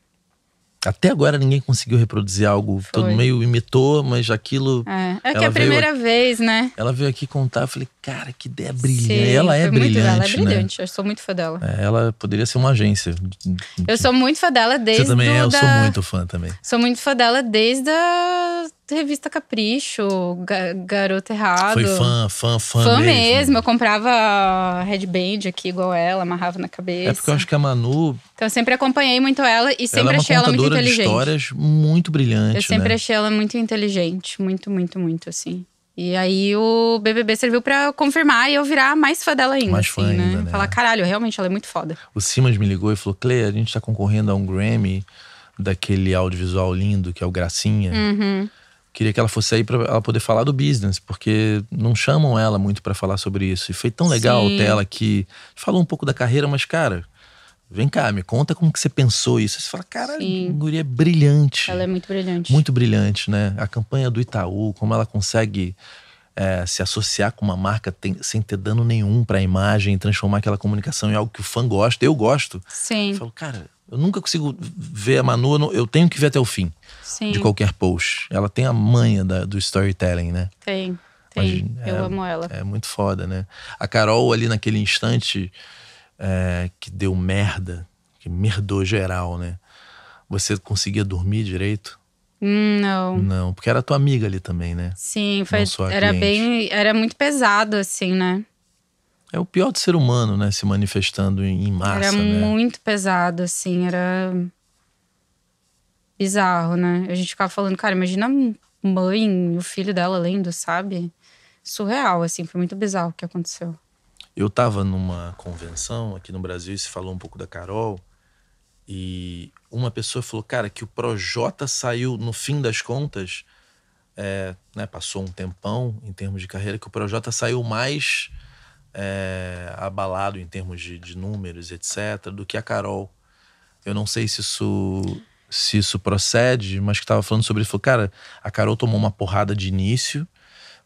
Até agora ninguém conseguiu reproduzir algo. Foi. Todo meio imitou, mas aquilo. É, é que é a primeira aqui, vez, né? Ela veio aqui contar, eu falei, cara, que ideia brilhante. Sim, é ela, é brilhante ela é né? brilhante. brilhante, eu sou muito fã dela. É, ela poderia ser uma agência. Eu sou muito fã dela desde. Você também é, eu da... sou muito fã também. Sou muito fã dela desde a revista Capricho, Garota Garoto Errado. Foi fã, fã, fã. Fã mesmo. mesmo. Eu comprava headband aqui, igual ela, amarrava na cabeça. É porque eu acho que a Manu. Então eu sempre acompanhei muito ela e sempre ela é achei ela muito inteligente. De histórias muito brilhante. Eu sempre né? achei ela muito inteligente, muito, muito, muito, assim. E aí o BBB serviu para confirmar e eu virar mais fã dela ainda. Mais fã assim, né? ainda, né? né? Falar, caralho, realmente ela é muito foda. O Simas me ligou e falou: Clay, a gente tá concorrendo a um Grammy daquele audiovisual lindo que é o Gracinha. Uhum queria que ela fosse aí para ela poder falar do business, porque não chamam ela muito para falar sobre isso. E foi tão legal ter ela que falou um pouco da carreira, mas cara, vem cá, me conta como que você pensou isso. Você fala, cara, a guria é brilhante. Ela é muito brilhante. Muito brilhante, né? A campanha do Itaú, como ela consegue é, se associar com uma marca tem, sem ter dano nenhum para a imagem, transformar aquela comunicação em algo que o fã gosta. Eu gosto. Sim. Eu falo, cara, eu nunca consigo ver a Manu, eu tenho que ver até o fim Sim. de qualquer post. Ela tem a manha da, do storytelling, né? Tem, tem. eu é, amo ela. É muito foda, né? A Carol ali naquele instante é, que deu merda, que merdou geral, né? Você conseguia dormir direito? Hum, não. Não, porque era tua amiga ali também, né? Sim, foi, era cliente. bem, era muito pesado assim, né? é o pior do ser humano, né? Se manifestando em massa. Era né? muito pesado, assim, era bizarro, né? A gente ficava falando, cara, imagina a mãe, o filho dela lendo, sabe? Surreal, assim, foi muito bizarro o que aconteceu. Eu estava numa convenção aqui no Brasil e se falou um pouco da Carol. E uma pessoa falou, cara, que o Projota saiu, no fim das contas, é, né, passou um tempão em termos de carreira, que o Projota saiu mais é, abalado em termos de, de, números, etc., do que a Carol. Eu não sei se isso, se isso procede, mas que estava falando sobre isso. Falou, cara, a Carol tomou uma porrada de início,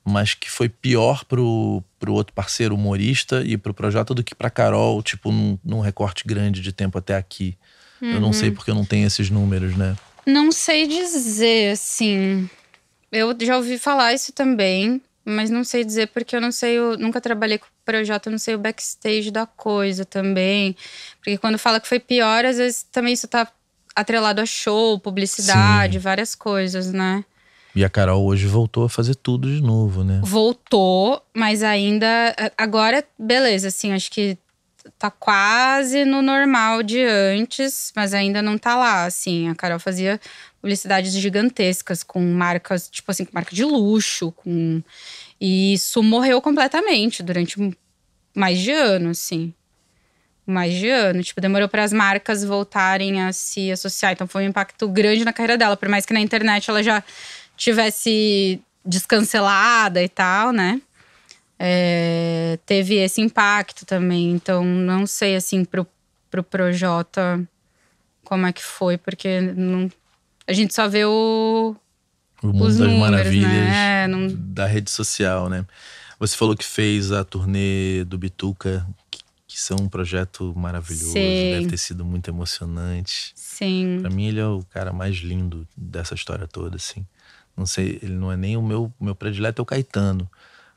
mas que foi pior pro, pro outro parceiro humorista e pro projeto do que pra Carol, tipo, num, num recorte grande de tempo até aqui. Uhum. Eu não sei uhum. porque eu não tenho esses números, né? Não sei dizer, assim. Eu já ouvi falar isso também mas não sei dizer porque eu não sei, eu nunca trabalhei com o projeto, eu não sei o backstage da coisa também. Porque quando fala que foi pior, às vezes também isso tá atrelado a show, publicidade, Sim. várias coisas, né? E a Carol hoje voltou a fazer tudo de novo, né? Voltou, mas ainda agora beleza, assim, acho que tá quase no normal de antes, mas ainda não tá lá, assim. A Carol fazia publicidades gigantescas com marcas, tipo assim, com marca de luxo, com e isso morreu completamente durante mais de ano, assim. Mais de ano, tipo, demorou para as marcas voltarem a se associar. Então foi um impacto grande na carreira dela, por mais que na internet ela já tivesse descancelada e tal, né? É, teve esse impacto também. Então, não sei assim pro, pro Projota como é que foi, porque não a gente só vê o. O mundo os das números, né? maravilhas né? não... da rede social, né? Você falou que fez a turnê do Bituca, que, que são um projeto maravilhoso, Sim. deve ter sido muito emocionante. Sim. Pra mim, ele é o cara mais lindo dessa história toda, assim. Não sei, ele não é nem o meu, meu predileto, é o Caetano.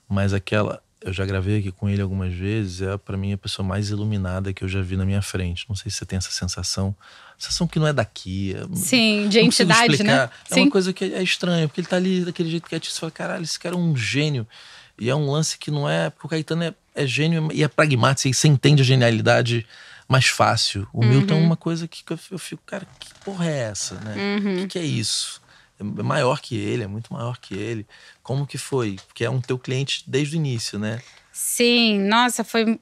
Mas aquela, eu já gravei aqui com ele algumas vezes, é para mim a pessoa mais iluminada que eu já vi na minha frente. Não sei se você tem essa sensação. Sensação que não é daqui. É, Sim, de entidade, né? É uma coisa que é estranha, porque ele tá ali daquele jeito que quietinho. Você fala, caralho, esse cara é um gênio. E é um lance que não é. Porque o Caetano é, é gênio e é pragmático, e você entende a genialidade mais fácil. O uhum. Milton é uhum. uma coisa que eu fico, cara, que porra é essa, né? O uhum. que, que é isso? é maior que ele, é muito maior que ele. Como que foi? Porque é um teu cliente desde o início, né? Sim, nossa, foi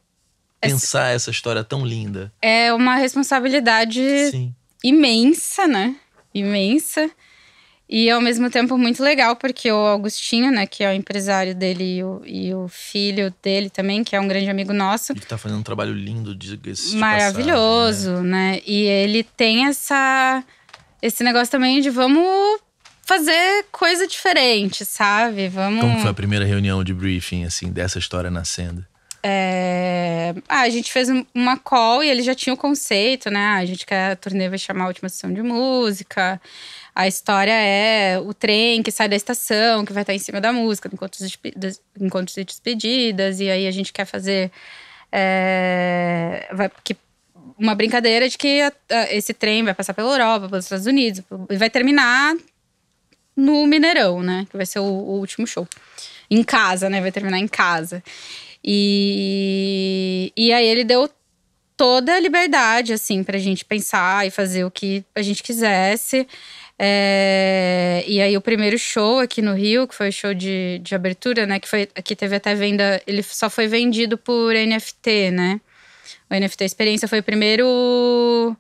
pensar essa história tão linda. É uma responsabilidade Sim. imensa, né? Imensa. E ao mesmo tempo muito legal, porque o Augustinho, né, que é o empresário dele e o, e o filho dele também, que é um grande amigo nosso. Ele tá fazendo um trabalho lindo, diga-se. Maravilhoso, passagem, né? né? E ele tem essa esse negócio também de vamos fazer coisa diferente, sabe? Vamos. Como foi a primeira reunião de briefing, assim, dessa história nascendo? É... Ah, a gente fez uma call e ele já tinha o conceito, né? Ah, a gente quer a turnê vai chamar a última sessão de música. A história é o trem que sai da estação, que vai estar em cima da música, encontros de, despedidas. E aí a gente quer fazer. É... Vai... Que uma brincadeira de que esse trem vai passar pela Europa, pelos Estados Unidos, e vai terminar no Mineirão, né? Que vai ser o, o último show. Em casa, né? Vai terminar em casa. E, e aí ele deu toda a liberdade, assim, pra gente pensar e fazer o que a gente quisesse. É, e aí o primeiro show aqui no Rio, que foi o show de, de abertura, né? Que, foi, que teve até venda. Ele só foi vendido por NFT, né? O NFT Experiência foi o primeiro.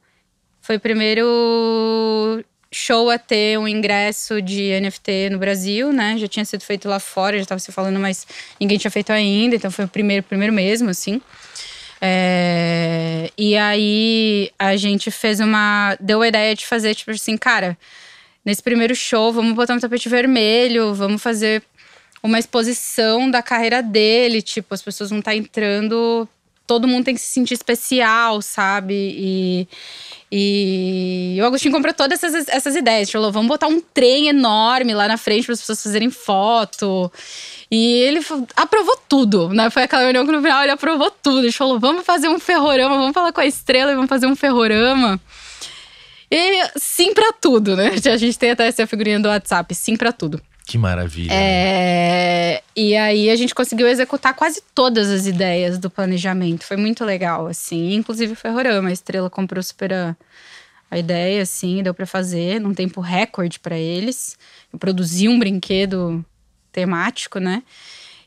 Foi o primeiro show a ter um ingresso de NFT no Brasil, né? Já tinha sido feito lá fora, já estava se falando, mas ninguém tinha feito ainda, então foi o primeiro, primeiro mesmo, assim. É, e aí a gente fez uma. Deu a ideia de fazer, tipo assim, cara, nesse primeiro show, vamos botar um tapete vermelho, vamos fazer uma exposição da carreira dele, tipo, as pessoas vão estar tá entrando todo mundo tem que se sentir especial, sabe? E, e o Agostinho comprou todas essas, essas ideias. Falou, vamos botar um trem enorme lá na frente para as pessoas fazerem foto. E ele aprovou tudo, né? Foi aquela reunião que no final ele aprovou tudo. Ele falou, vamos fazer um ferrorama, vamos falar com a estrela e vamos fazer um ferrorama. E sim para tudo, né? A gente tem até essa figurinha do WhatsApp, sim para tudo. Que maravilha. Né? É, e aí a gente conseguiu executar quase todas as ideias do planejamento. Foi muito legal, assim. Inclusive o Ferrorama, a Estrela comprou super a, a ideia, assim, deu para fazer num tempo recorde para eles. Eu produzi um brinquedo temático, né?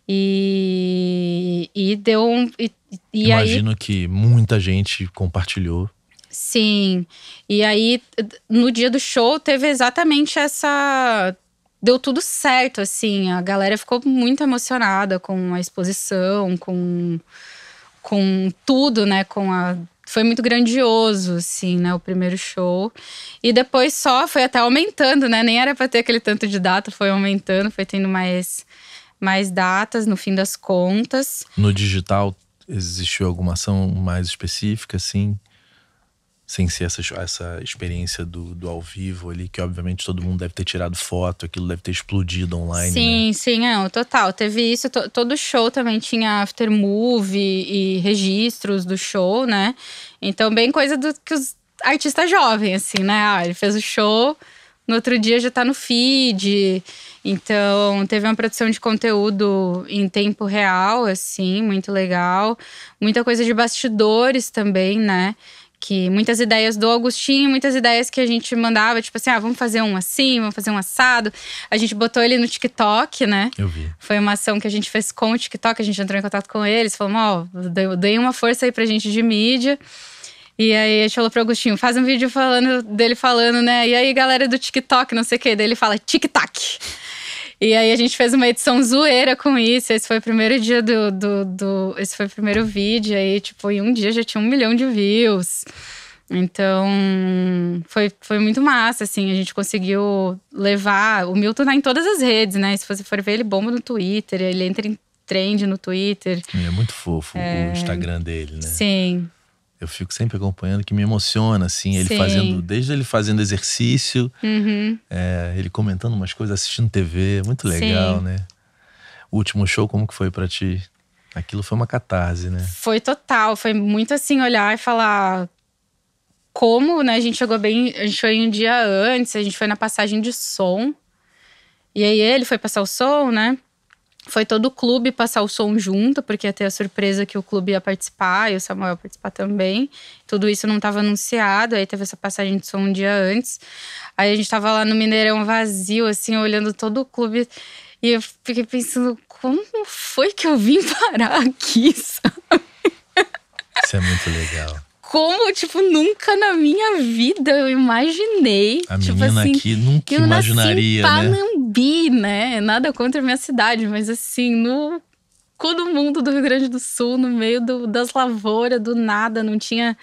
E, e deu um. E, e Imagino aí, que muita gente compartilhou. Sim. E aí, no dia do show, teve exatamente essa deu tudo certo, assim. A galera ficou muito emocionada com a exposição, com, com tudo, né? Com a foi muito grandioso, assim, né? O primeiro show. E depois só foi até aumentando, né? Nem era para ter aquele tanto de data, foi aumentando, foi tendo mais, mais datas no fim das contas. No digital existiu alguma ação mais específica, assim? sem ser essa, essa experiência do, do ao vivo ali, que obviamente todo mundo deve ter tirado foto, aquilo deve ter explodido online. Sim, né? sim, é, total. Teve isso, to, todo show também tinha after movie e registros do show, né? Então, bem coisa do que os artistas jovens, assim, né? Ah, ele fez o show, no outro dia já tá no feed. Então, teve uma produção de conteúdo em tempo real, assim, muito legal. Muita coisa de bastidores também, né? que muitas ideias do Agostinho, muitas ideias que a gente mandava, tipo assim, ah, vamos fazer um assim, vamos fazer um assado. A gente botou ele no TikTok, né? Eu vi. Foi uma ação que a gente fez com o TikTok, a gente entrou em contato com eles, falou, ó, oh, dei uma força aí pra gente de mídia. E aí a gente falou pro Agostinho, faz um vídeo falando dele falando, né? E aí, galera do TikTok, não sei o quê. Daí ele fala, TikTok. E aí a gente fez uma edição zoeira com isso. Esse foi o primeiro dia do. do, do esse foi o primeiro vídeo. Aí, tipo, em um dia já tinha um milhão de views. Então, foi, foi muito massa, assim. A gente conseguiu levar. O Milton tá em todas as redes, né? Se você for ver, ele bomba no Twitter, ele entra em trend no Twitter. É muito fofo é, o Instagram dele, né? Sim eu fico sempre acompanhando, que me emociona, assim, ele Sim. fazendo, desde ele fazendo exercício, uhum. é, ele comentando umas coisas, assistindo TV, muito legal, Sim. né? O último show, como que foi para ti? Aquilo foi uma catarse, né? Foi total, foi muito assim, olhar e falar como, né, a gente chegou bem, a gente foi um dia antes, a gente foi na passagem de som, e aí ele foi passar o som, né? Foi todo o clube passar o som junto, porque ia ter a surpresa que o clube ia participar e o Samuel ia participar também. Tudo isso não estava anunciado, aí teve essa passagem de som um dia antes. Aí a gente estava lá no Mineirão vazio, assim, olhando todo o clube. E eu fiquei pensando, como foi que eu vim parar aqui, sabe? Isso é muito legal como, tipo, nunca na minha vida eu imaginei. A tipo menina assim, aqui nunca eu imaginaria, nasci em né? Panambi, né? né? Nada contra a minha cidade, mas assim, no cu do mundo do Rio Grande do Sul, no meio do, das lavouras, do nada, não tinha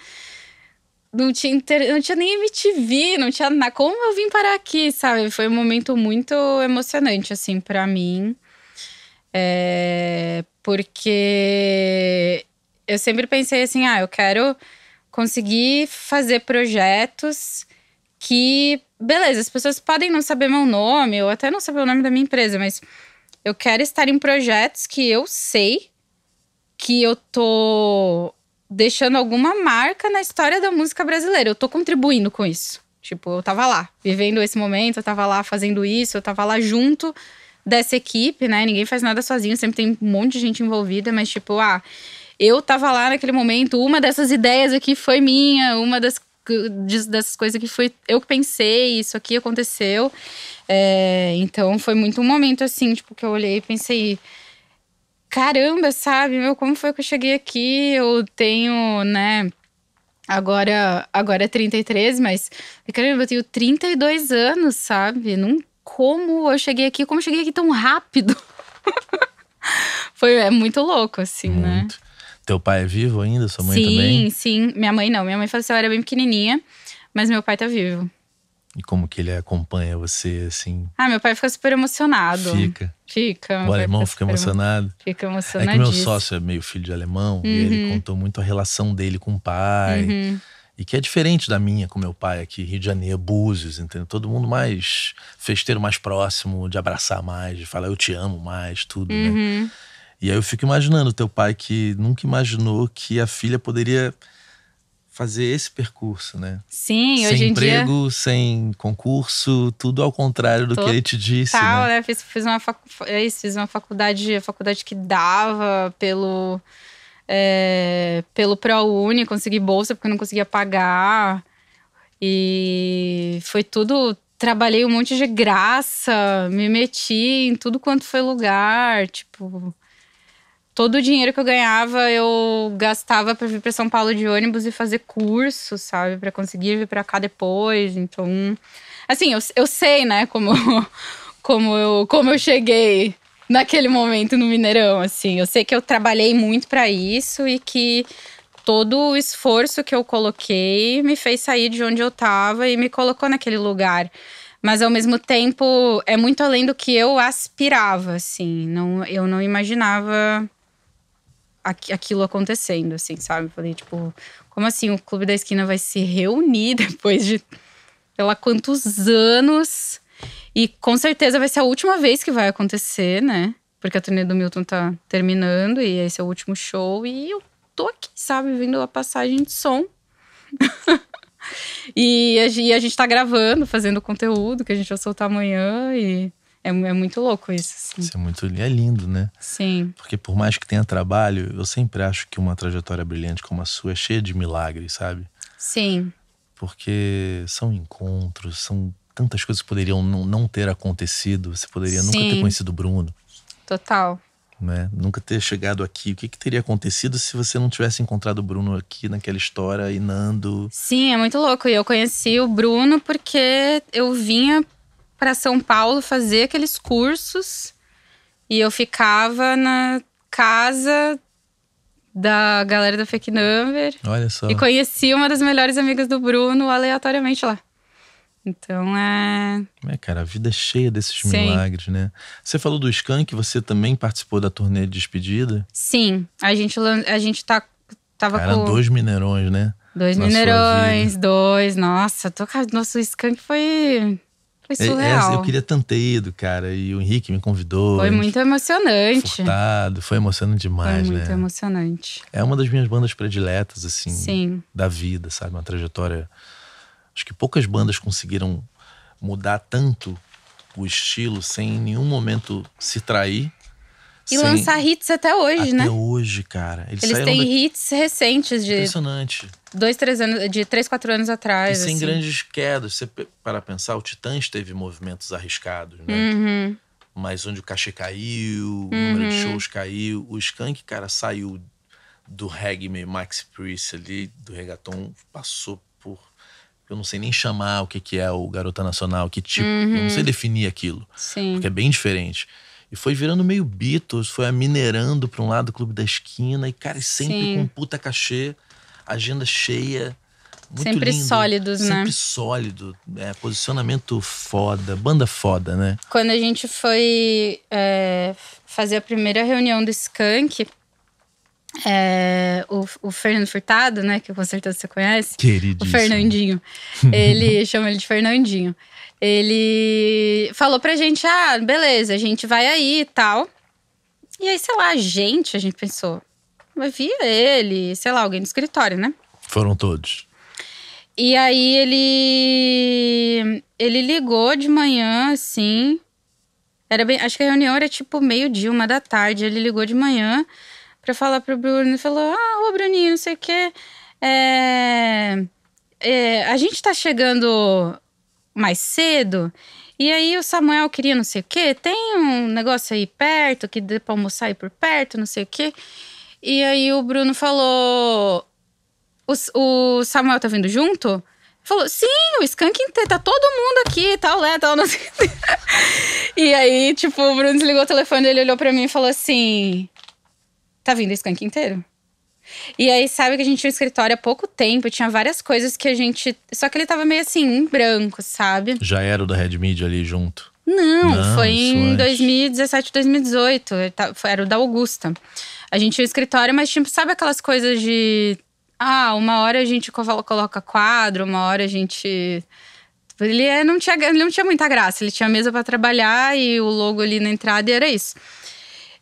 não tinha, inter... não tinha nem MTV, não tinha nada. Como eu vim parar aqui, sabe? Foi um momento muito emocionante, assim, para mim. É... Porque eu sempre pensei assim, ah, eu quero consegui fazer projetos que, beleza, as pessoas podem não saber meu nome ou até não saber o nome da minha empresa, mas eu quero estar em projetos que eu sei que eu tô deixando alguma marca na história da música brasileira. Eu tô contribuindo com isso. Tipo, eu tava lá, vivendo esse momento, eu tava lá fazendo isso, eu tava lá junto dessa equipe, né? Ninguém faz nada sozinho, sempre tem um monte de gente envolvida, mas tipo, ah, eu tava lá naquele momento, uma dessas ideias aqui foi minha, uma das, dessas coisas que foi eu que pensei, isso aqui aconteceu. É, então foi muito um momento assim, tipo, que eu olhei e pensei. Caramba, sabe, meu, como foi que eu cheguei aqui? Eu tenho, né, agora, agora é 33, mas caramba, eu tenho 32 anos, sabe? Não como eu cheguei aqui, como eu cheguei aqui tão rápido. Foi é muito louco assim, né? muito. né? Teu pai é vivo ainda? Sua mãe sim, também? Sim, sim. Minha mãe não. Minha mãe faleceu, eu era bem pequenininha, mas meu pai tá vivo. E como que ele acompanha você, assim? Ah, meu pai fica super emocionado. Fica. Fica. O alemão fica, fica emocionado. Fica emocionado. É que meu sócio é meio filho de alemão uhum. e ele uhum. contou muito a relação dele com o pai. Uhum. E que é diferente da minha com meu pai aqui, Rio de Janeiro, Búzios, entendeu? Todo mundo mais festeiro, mais próximo, de abraçar mais, de falar eu te amo mais, tudo, né? uhum. né? E aí eu fico imaginando teu pai que nunca imaginou que a filha poderia fazer esse percurso, né? Sim, sem hoje em emprego, dia... sem concurso, tudo ao contrário do que ele te disse, né? né? Fiz, fiz, uma facu... É fiz uma faculdade, a faculdade que dava pelo é, pelo ProUni, consegui bolsa porque eu não conseguia pagar. E foi tudo, trabalhei um monte de graça, me meti em tudo quanto foi lugar, tipo, todo o dinheiro que eu ganhava eu gastava para vir para São Paulo de ônibus e fazer curso, sabe, para conseguir vir para cá depois. Então, assim, eu, eu sei, né, como como eu como eu cheguei naquele momento no Mineirão, assim. Eu sei que eu trabalhei muito para isso e que todo o esforço que eu coloquei me fez sair de onde eu tava e me colocou naquele lugar mas ao mesmo tempo é muito além do que eu aspirava, assim. Não, eu não imaginava aquilo acontecendo, assim, sabe? Falei, tipo, como assim o Clube da Esquina vai se reunir depois de sei lá quantos anos? E com certeza vai ser a última vez que vai acontecer, né? Porque a turnê do Milton tá terminando e esse é o último show. E eu tô aqui, sabe, vendo a passagem de som. e, a, e a gente tá gravando, fazendo conteúdo que a gente vai soltar amanhã e. É, é muito louco isso. Assim. Isso é muito é lindo, né? Sim. Porque por mais que tenha trabalho, eu sempre acho que uma trajetória brilhante como a sua é cheia de milagres, sabe? Sim. Porque são encontros, são tantas coisas que poderiam não, não ter acontecido. Você poderia Sim. nunca ter conhecido o Bruno. Total. Né? Nunca ter chegado aqui. O que, que, teria acontecido se você não tivesse encontrado o Bruno aqui naquela história e Nando? Sim, é muito louco. E eu conheci o Bruno porque eu vinha para São Paulo fazer aqueles cursos e eu ficava na casa da galera da Fake Number. Olha só. E conheci uma das melhores amigas do Bruno aleatoriamente lá. Então é. É, cara, a vida é cheia desses Sim. milagres, né? Você falou do Skank, você também participou da turnê de despedida? Sim. A gente, a gente tá, tava cara, com. dois mineirões, né? Dois Na mineirões, dois. Nossa, tô, nossa, o Skank foi foi surreal. É, é, eu queria tanto ter ido, cara. E o Henrique me convidou. Foi muito emocionante. Furtado, foi emocionante demais, né? foi muito né? emocionante. É uma das minhas bandas prediletas, assim, Sim. da vida, sabe? Uma trajetória. Acho que poucas bandas conseguiram mudar tanto o estilo sem em nenhum momento se trair e Sim. lançar hits até hoje, até né? Até hoje, cara. Eles, Eles têm hits recentes de. Impressionante. Dois, três anos, de três, quatro anos atrás. E sem assim. grandes quedas. Você, para pensar, o Titãs teve movimentos arriscados, né? Uhum. Mas onde o cachê caiu, uhum. o número de uhum. shows caiu. O Skank, cara, saiu do reggae meio Max Priest ali, do reggaeton, passou por eu não sei nem chamar o que, que é o Garota Nacional, que tipo, uhum. eu não sei uhum. definir aquilo. Sim. Porque é bem diferente. E foi virando meio Beatles, foi Minerando para um lado, Clube da Esquina, e, cara, sempre Sim. com puta cachê, agenda cheia. Muito sempre lindo, sólidos, sempre né? Sempre sólido, é, posicionamento foda, banda foda, né? Quando a gente foi é, fazer a primeira reunião do Skunk, é, o, o, Fernando Furtado, né? Que com certeza você conhece. Queridíssimo. O Fernandinho. Ele chama ele de Fernandinho ele falou pra gente: ah, beleza, a gente vai aí e tal. E aí, sei lá, a gente, a gente pensou, via ele, sei lá, alguém do escritório, né? Foram todos. E aí ele ele ligou de manhã, assim. Era bem, acho que a reunião era tipo meio-dia, uma da tarde. Ele ligou de manhã para falar pro Bruno e falou: Ah, ô Bruninho, não sei o quê. É, é, a gente tá chegando mais cedo. E aí o Samuel queria não sei o quê, tem um negócio aí perto, que dê pra almoçar aí por perto, não sei o quê. E aí o Bruno falou: o, o Samuel tá vindo junto? Falou, sim, o skunk inteiro, tá todo mundo aqui e tal, né? Tal, não sei. e aí, tipo, o Bruno desligou o telefone, ele olhou para mim e falou assim: tá vindo o skunk inteiro? E aí, sabe que a gente tinha um escritório há pouco tempo, tinha várias coisas que a gente. Só que ele tava meio assim, em branco, sabe? Já era o da Red Media ali junto? Não, Não foi em antes. 2017, 2018. Era o da Augusta. A gente tinha um escritório, mas tipo, sabe aquelas coisas de. Ah, uma hora a gente coloca quadro, uma hora a gente. Ele é, não, tinha, ele não tinha muita graça, ele tinha mesa para trabalhar e o logo ali na entrada e era isso.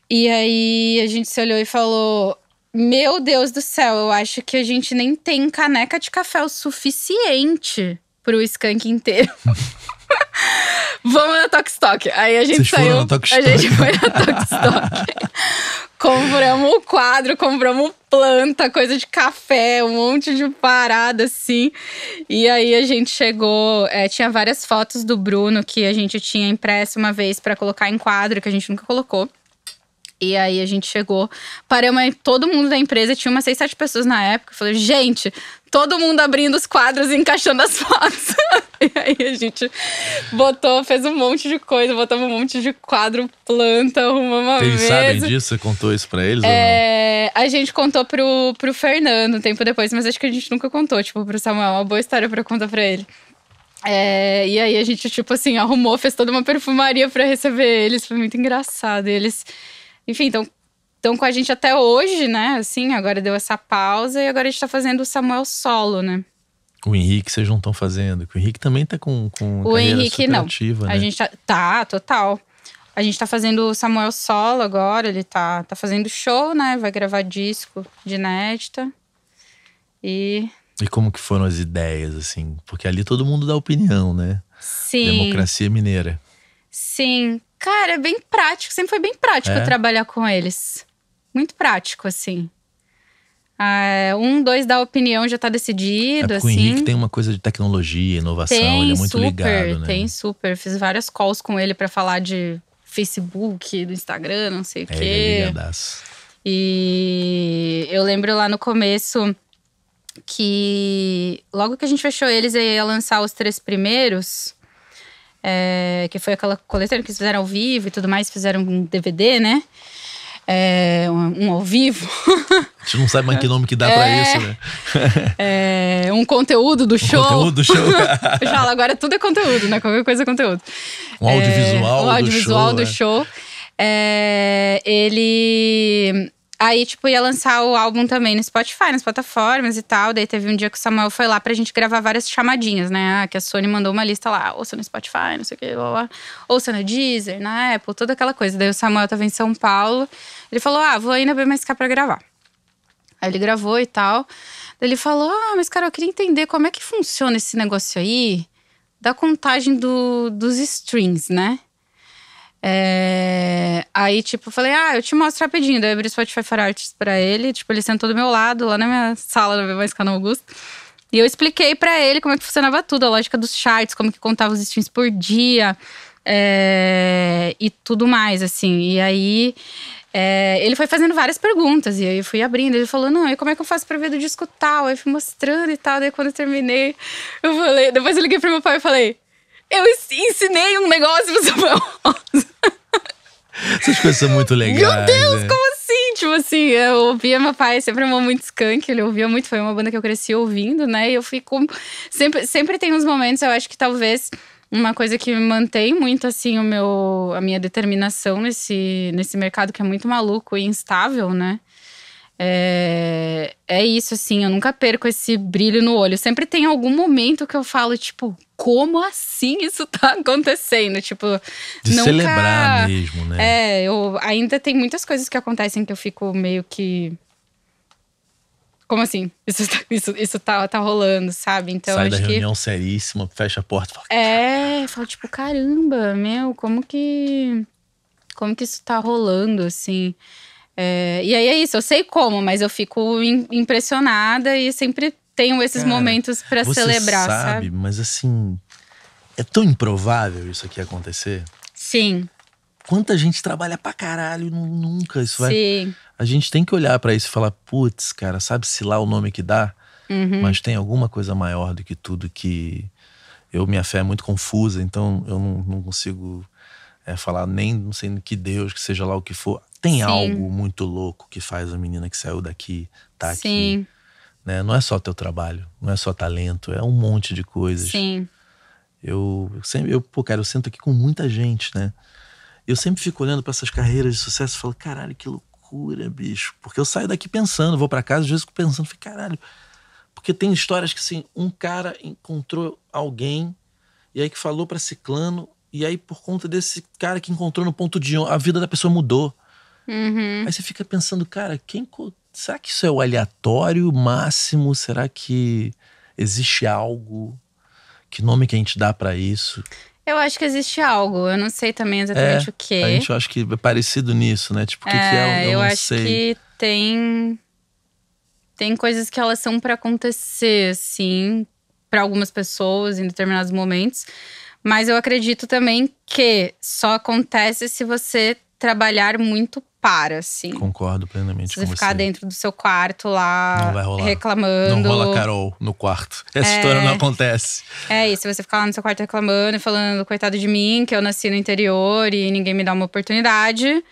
E aí a gente se olhou e falou: meu Deus do céu, eu acho que a gente nem tem caneca de café o suficiente pro skunk inteiro. Vamos na Tokstok. Aí a gente Vocês saiu. Na a gente foi na Tokstok. compramos o quadro, compramos planta, coisa de café, um monte de parada assim. E aí a gente chegou. É, tinha várias fotos do Bruno que a gente tinha impresso uma vez para colocar em quadro, que a gente nunca colocou. E aí a gente chegou, parei uma, todo mundo da empresa, tinha umas seis, sete pessoas na época. Falei, gente, todo mundo abrindo os quadros e encaixando as fotos. e aí a gente botou, fez um monte de coisa, botamos um monte de quadro, planta, arrumamos uma Vocês mesa. sabem disso? Você contou isso pra eles é, A gente contou pro, pro Fernando um tempo depois, mas acho que a gente nunca contou, tipo, pro Samuel. Uma boa história pra contar pra ele. É, e aí a gente, tipo assim, arrumou, fez toda uma perfumaria para receber eles. Foi muito engraçado. E eles enfim, então estão com a gente até hoje, né? Assim, agora deu essa pausa e agora a gente tá fazendo o Samuel solo, né? O Henrique, vocês não estão fazendo. O Henrique também tá com, com o Henrique não. né? A gente tá, tá, total. A gente tá fazendo o Samuel solo agora, ele tá, tá fazendo show, né? Vai gravar disco de inédita. E e como que foram as ideias assim? Porque ali todo mundo dá opinião, né? Sim. Democracia mineira. Sim, Cara, é bem prático. Sempre foi bem prático é? trabalhar com eles. Muito prático, assim. Ah, um, dois da opinião já tá decidido, é assim. O Henrique assim. tem uma coisa de tecnologia, inovação, tem, ele é muito super, ligado, né? Tem super, fiz várias calls com ele para falar de Facebook, do Instagram, não sei o é, quê. Ele é E eu lembro lá no começo que logo que a gente fechou eles e ia lançar os três primeiros, é, que foi aquela coletânea que eles fizeram ao vivo e tudo mais, fizeram um DVD, né? É, um, um, ao vivo. A gente não sabe mais que nome que dá é, pra isso, né? É, um conteúdo do um show. Conteúdo do show. Eu falo, agora tudo é conteúdo, né? Qualquer coisa é conteúdo. Um audiovisual. É, um audiovisual do show. Do é. show. É, ele Aí, tipo, ia lançar o álbum também no Spotify, nas plataformas e tal. Daí teve um dia que o Samuel foi lá pra gente gravar várias chamadinhas, né? Ah, que a Sony mandou uma lista lá, ouça no Spotify, não sei o que, blá, blá. ouça no Deezer, na Apple, toda aquela coisa. Daí o Samuel tava em São Paulo. Ele falou: ah, vou ver mais BMSK pra gravar. Aí ele gravou e tal. Daí ele falou: ah, mas cara, eu queria entender como é que funciona esse negócio aí da contagem do, dos strings, né? É... Aí, tipo, falei, ah, eu te mostro rapidinho. Daí eu abri o Spotify for Artists pra ele. Tipo, ele sentou do meu lado, lá na minha sala, no mais canal Augusto. E eu expliquei para ele como é que funcionava tudo, a lógica dos charts, como que contava os streams por dia é... e tudo mais, assim. E aí é, ele foi fazendo várias perguntas e aí eu fui abrindo. Ele falou: Não, e como é que eu faço pra ver do disco tal? Aí eu fui mostrando e tal. Daí quando eu terminei, eu falei. Depois eu liguei pro meu pai e falei: eu ensinei um negócio e você foi Essas coisas são muito legais. Meu Deus, né? como assim? Tipo assim, eu ouvia meu pai sempre amou muito Skank, ele ouvia muito, foi uma banda que eu cresci ouvindo, né? E eu fico sempre sempre tem uns momentos, eu acho que talvez uma coisa que me mantém muito assim o meu a minha determinação nesse nesse mercado que é muito maluco e instável, né? É, é isso, assim, eu nunca perco esse brilho no olho. Sempre tem algum momento que eu falo, tipo, como assim isso tá acontecendo? Tipo, de nunca... celebrar mesmo, né? É, eu ainda tem muitas coisas que acontecem que eu fico meio que como assim? Isso, tá, isso, isso tá, tá rolando, sabe? Então, Sai da reunião seríssima, fecha a porta. Fala, é, fala tipo, caramba, meu, como que. Como que isso tá rolando, assim? É, e aí é isso, eu sei como, mas eu fico in, impressionada e sempre tenham esses Cara, momentos para celebrar, sabe, sabe? Mas assim, é tão improvável isso aqui acontecer. Sim. Quanta gente trabalha pra caralho, nunca isso vai. Sim. A gente tem que olhar para isso e falar, putz, cara, sabe-se lá o nome que dá, uhum. mas tem alguma coisa maior do que tudo que. Eu, minha fé é muito confusa, então eu não, não consigo é, falar nem, não sei que Deus, que seja lá o que for. Tem Sim. algo muito louco que faz a menina que saiu daqui, tá Sim. aqui. Né? Não é só teu trabalho, não é só talento, é um monte de coisas. Sim. Eu, eu sempre, eu, pô, cara, eu sento aqui com muita gente, né? Eu sempre fico olhando para essas carreiras de sucesso e falo, caralho, que loucura, bicho. Porque eu saio daqui pensando, vou para casa, às vezes fico pensando, fico, caralho. Porque tem histórias que assim, um cara encontrou alguém e aí que falou para ciclano e aí por conta desse cara que encontrou no ponto de a vida da pessoa mudou. Uhum. Aí você fica pensando, cara, quem será que isso é o aleatório máximo? Será que existe algo? Que nome que a gente dá para isso? Eu acho que existe algo, eu não sei também exatamente é, o que. A gente acho que é parecido nisso, né? Tipo, o que, é, que é? Eu, eu não acho sei. que tem. Tem coisas que elas são para acontecer, assim, para algumas pessoas em determinados momentos. Mas eu acredito também que só acontece se você trabalhar muito para, assim. Concordo plenamente você com ficar você. dentro do seu quarto lá não vai rolar. reclamando. Não rola Carol no quarto. Essa é, história não acontece. É isso, você ficar lá no seu quarto reclamando e falando, coitado de mim, que eu nasci no interior e ninguém me dá uma oportunidade,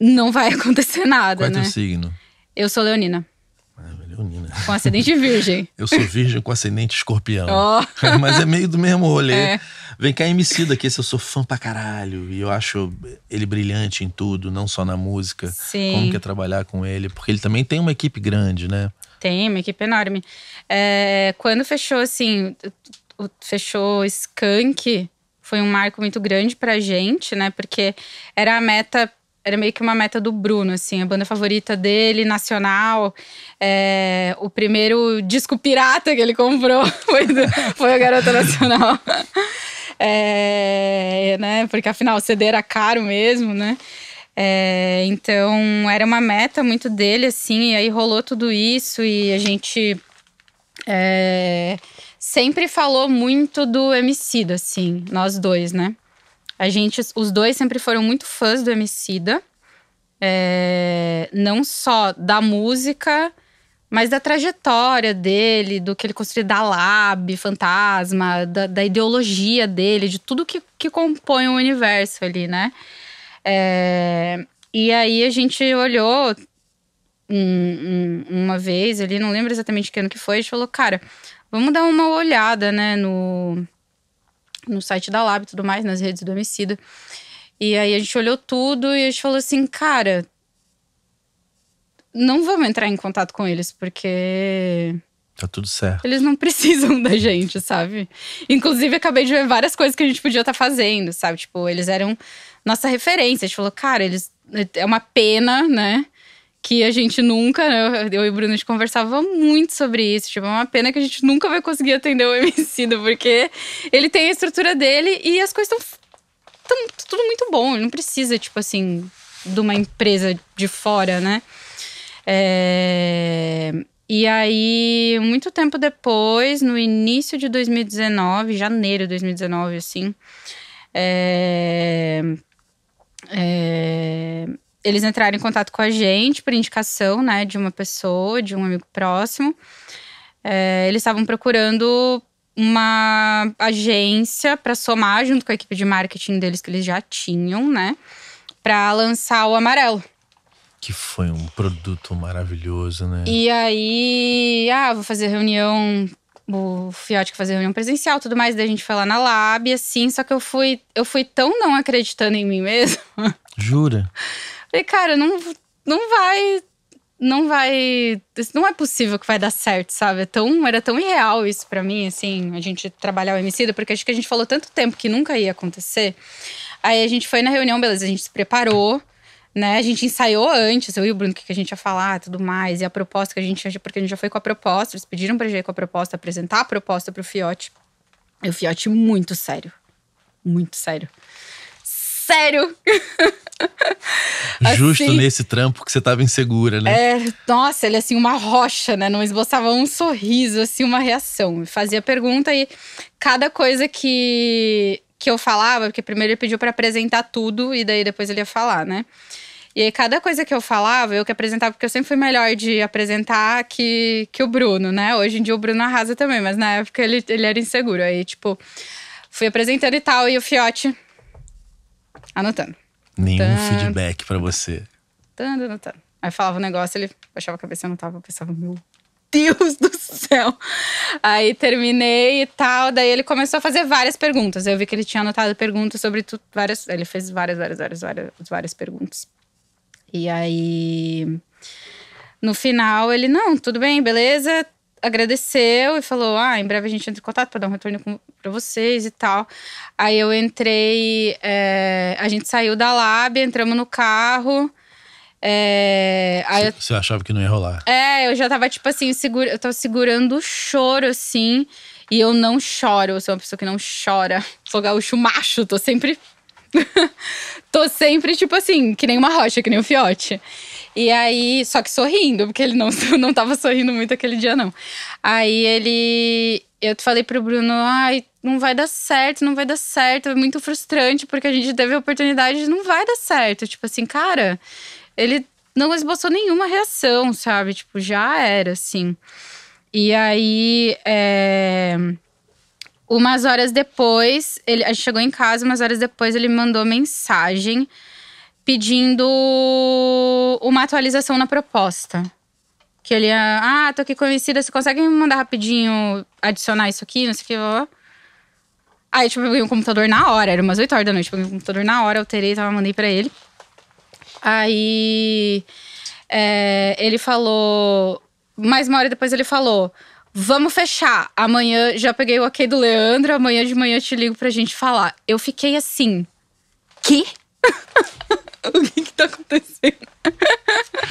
não vai acontecer nada, Qual é né? teu signo? Eu sou leonina. É leonina. Com ascendente virgem. Eu sou virgem com ascendente escorpião. Oh. Mas é meio do mesmo rolê. É. Vem cá, MC daqui, esse eu sou fã pra caralho. E eu acho ele brilhante em tudo, não só na música. Sim. Como que é trabalhar com ele? Porque ele também tem uma equipe grande, né? Tem, uma equipe enorme. É, quando fechou, assim, fechou Skank, foi um marco muito grande pra gente, né? Porque era a meta era meio que uma meta do Bruno, assim, a banda favorita dele, nacional. É, o primeiro disco pirata que ele comprou foi, do, foi Garota Nacional. É, né, porque afinal, o CD era caro mesmo, né? É, então, era uma meta muito dele, assim, e aí rolou tudo isso e a gente é, sempre falou muito do MC, assim, nós dois, né? A gente, os dois sempre foram muito fãs do Emicida. É, não só da música, mas da trajetória dele, do que ele construiu da Lab, Fantasma, da, da ideologia dele, de tudo que, que compõe o universo ali, né? É, e aí a gente olhou um, um, uma vez ali, não lembro exatamente que ano que foi, a gente falou, cara, vamos dar uma olhada, né, no, no site da Lab e tudo mais, nas redes do Homicida. E aí a gente olhou tudo e a gente falou assim, cara, não vamos entrar em contato com eles, porque. Tá tudo certo. Eles não precisam da gente, sabe? Inclusive, acabei de ver várias coisas que a gente podia estar tá fazendo, sabe? Tipo, eles eram nossa referência. A gente falou, cara, eles. É uma pena, né? que a gente nunca, né, eu e o Bruno, a gente conversava muito sobre isso. Tipo, é uma pena que a gente nunca vai conseguir atender o MC, porque ele tem a estrutura dele e as coisas estão tudo muito bom. Ele não precisa, tipo assim, de uma empresa de fora, né? É... E aí, muito tempo depois, no início de 2019, janeiro de 2019, assim, é... É eles entraram em contato com a gente por indicação, né, de uma pessoa, de um amigo próximo. É, eles estavam procurando uma agência para somar junto com a equipe de marketing deles que eles já tinham, né, para lançar o amarelo. Que foi um produto maravilhoso, né? E aí, ah, vou fazer reunião o Fiote fazer reunião presencial, tudo mais, da gente foi lá na Lab, assim, só que eu fui, eu fui tão não acreditando em mim mesmo. Jura? Falei, cara, não, não vai. Não vai. Não é possível que vai dar certo, sabe? É tão, era tão irreal isso para mim, assim, a gente trabalhar o MC, porque acho que a gente falou tanto tempo que nunca ia acontecer. Aí a gente foi na reunião, beleza, a gente se preparou né? A gente ensaiou antes, eu e o Bruno, o que, a gente ia falar, tudo mais, e a proposta que a gente. Porque a gente já foi com a proposta, eles pediram pra gente ir com a proposta, apresentar a proposta pro Fiote. E o Fiote muito sério. Muito sério sério. Justo assim, nesse trampo que você tava insegura, né? É, nossa, ele assim, uma rocha, né? Não esboçava um sorriso, assim, uma reação. Fazia pergunta e cada coisa que, que eu falava, porque primeiro ele pediu para apresentar tudo e daí depois ele ia falar, né? E aí, cada coisa que eu falava, eu que apresentava, porque eu sempre fui melhor de apresentar que, que o Bruno, né? Hoje em dia o Bruno arrasa também, mas na época ele, ele era inseguro. Aí, tipo, fui apresentando e tal, e o Fiote Anotando. Nenhum Tan... feedback para você. Anotando, anotando. Aí falava um negócio, ele baixava a cabeça e anotava. Eu pensava, meu Deus do céu. Aí terminei e tal. Daí ele começou a fazer várias perguntas. Eu vi que ele tinha anotado perguntas sobre tudo, várias. Ele fez várias, várias, várias, várias, várias perguntas. E aí. No final, ele, não, tudo bem, beleza, agradeceu e falou: Ah, em breve a gente entra em contato para dar um retorno para vocês e tal. Aí eu entrei, é, a gente saiu da Lab, entramos no carro. É, aí Você eu, achava que não ia rolar? É, eu já tava tipo assim, segura, eu tava segurando o choro assim. E eu não choro, eu sou uma pessoa que não chora. Sou gaúcho macho, tô sempre. tô sempre, tipo assim, que nem uma rocha, que nem um fiote. E aí, só que sorrindo, porque ele não, não tava sorrindo muito aquele dia, não. Aí ele. Eu falei pro Bruno, ai, não vai dar certo, não vai dar certo. É muito frustrante, porque a gente teve a oportunidade, não vai dar certo. Tipo assim, cara, ele não esboçou nenhuma reação, sabe? Tipo, já era, assim. E aí. É... Umas horas depois, ele, a gente chegou em casa, umas horas depois ele mandou mensagem pedindo uma atualização na proposta. Que ele ia, ah, tô aqui conhecida, você consegue me mandar rapidinho adicionar isso aqui, não sei o que, ó. Aí, tipo, eu peguei um computador na hora, era umas 8 horas da noite, peguei um computador na hora, alterei, tava, mandei para ele. Aí, é, ele falou, mais uma hora depois ele falou, Vamos fechar. Amanhã já peguei o ok do Leandro. Amanhã de manhã eu te ligo pra gente falar. Eu fiquei assim. Que? o que que tá acontecendo?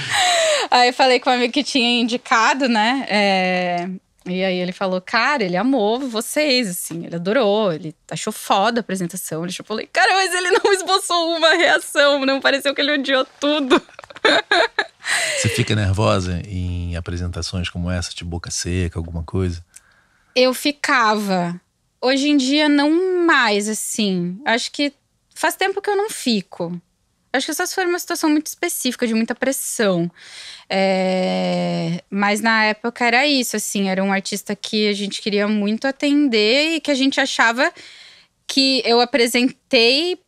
aí eu falei com um amigo que tinha indicado, né? É... E aí ele falou, cara, ele amou vocês, assim, ele adorou, ele achou foda a apresentação. Ele falou, falei, cara, mas ele não esboçou uma reação, não pareceu que ele odiou tudo. Você fica nervosa em apresentações como essa, de boca seca, alguma coisa? Eu ficava. Hoje em dia, não mais, assim. Acho que Faz tempo que eu não fico. Acho que é se foi uma situação muito específica, de muita pressão. É... Mas na época era isso, assim, era um artista que a gente queria muito atender e que a gente achava que eu apresentei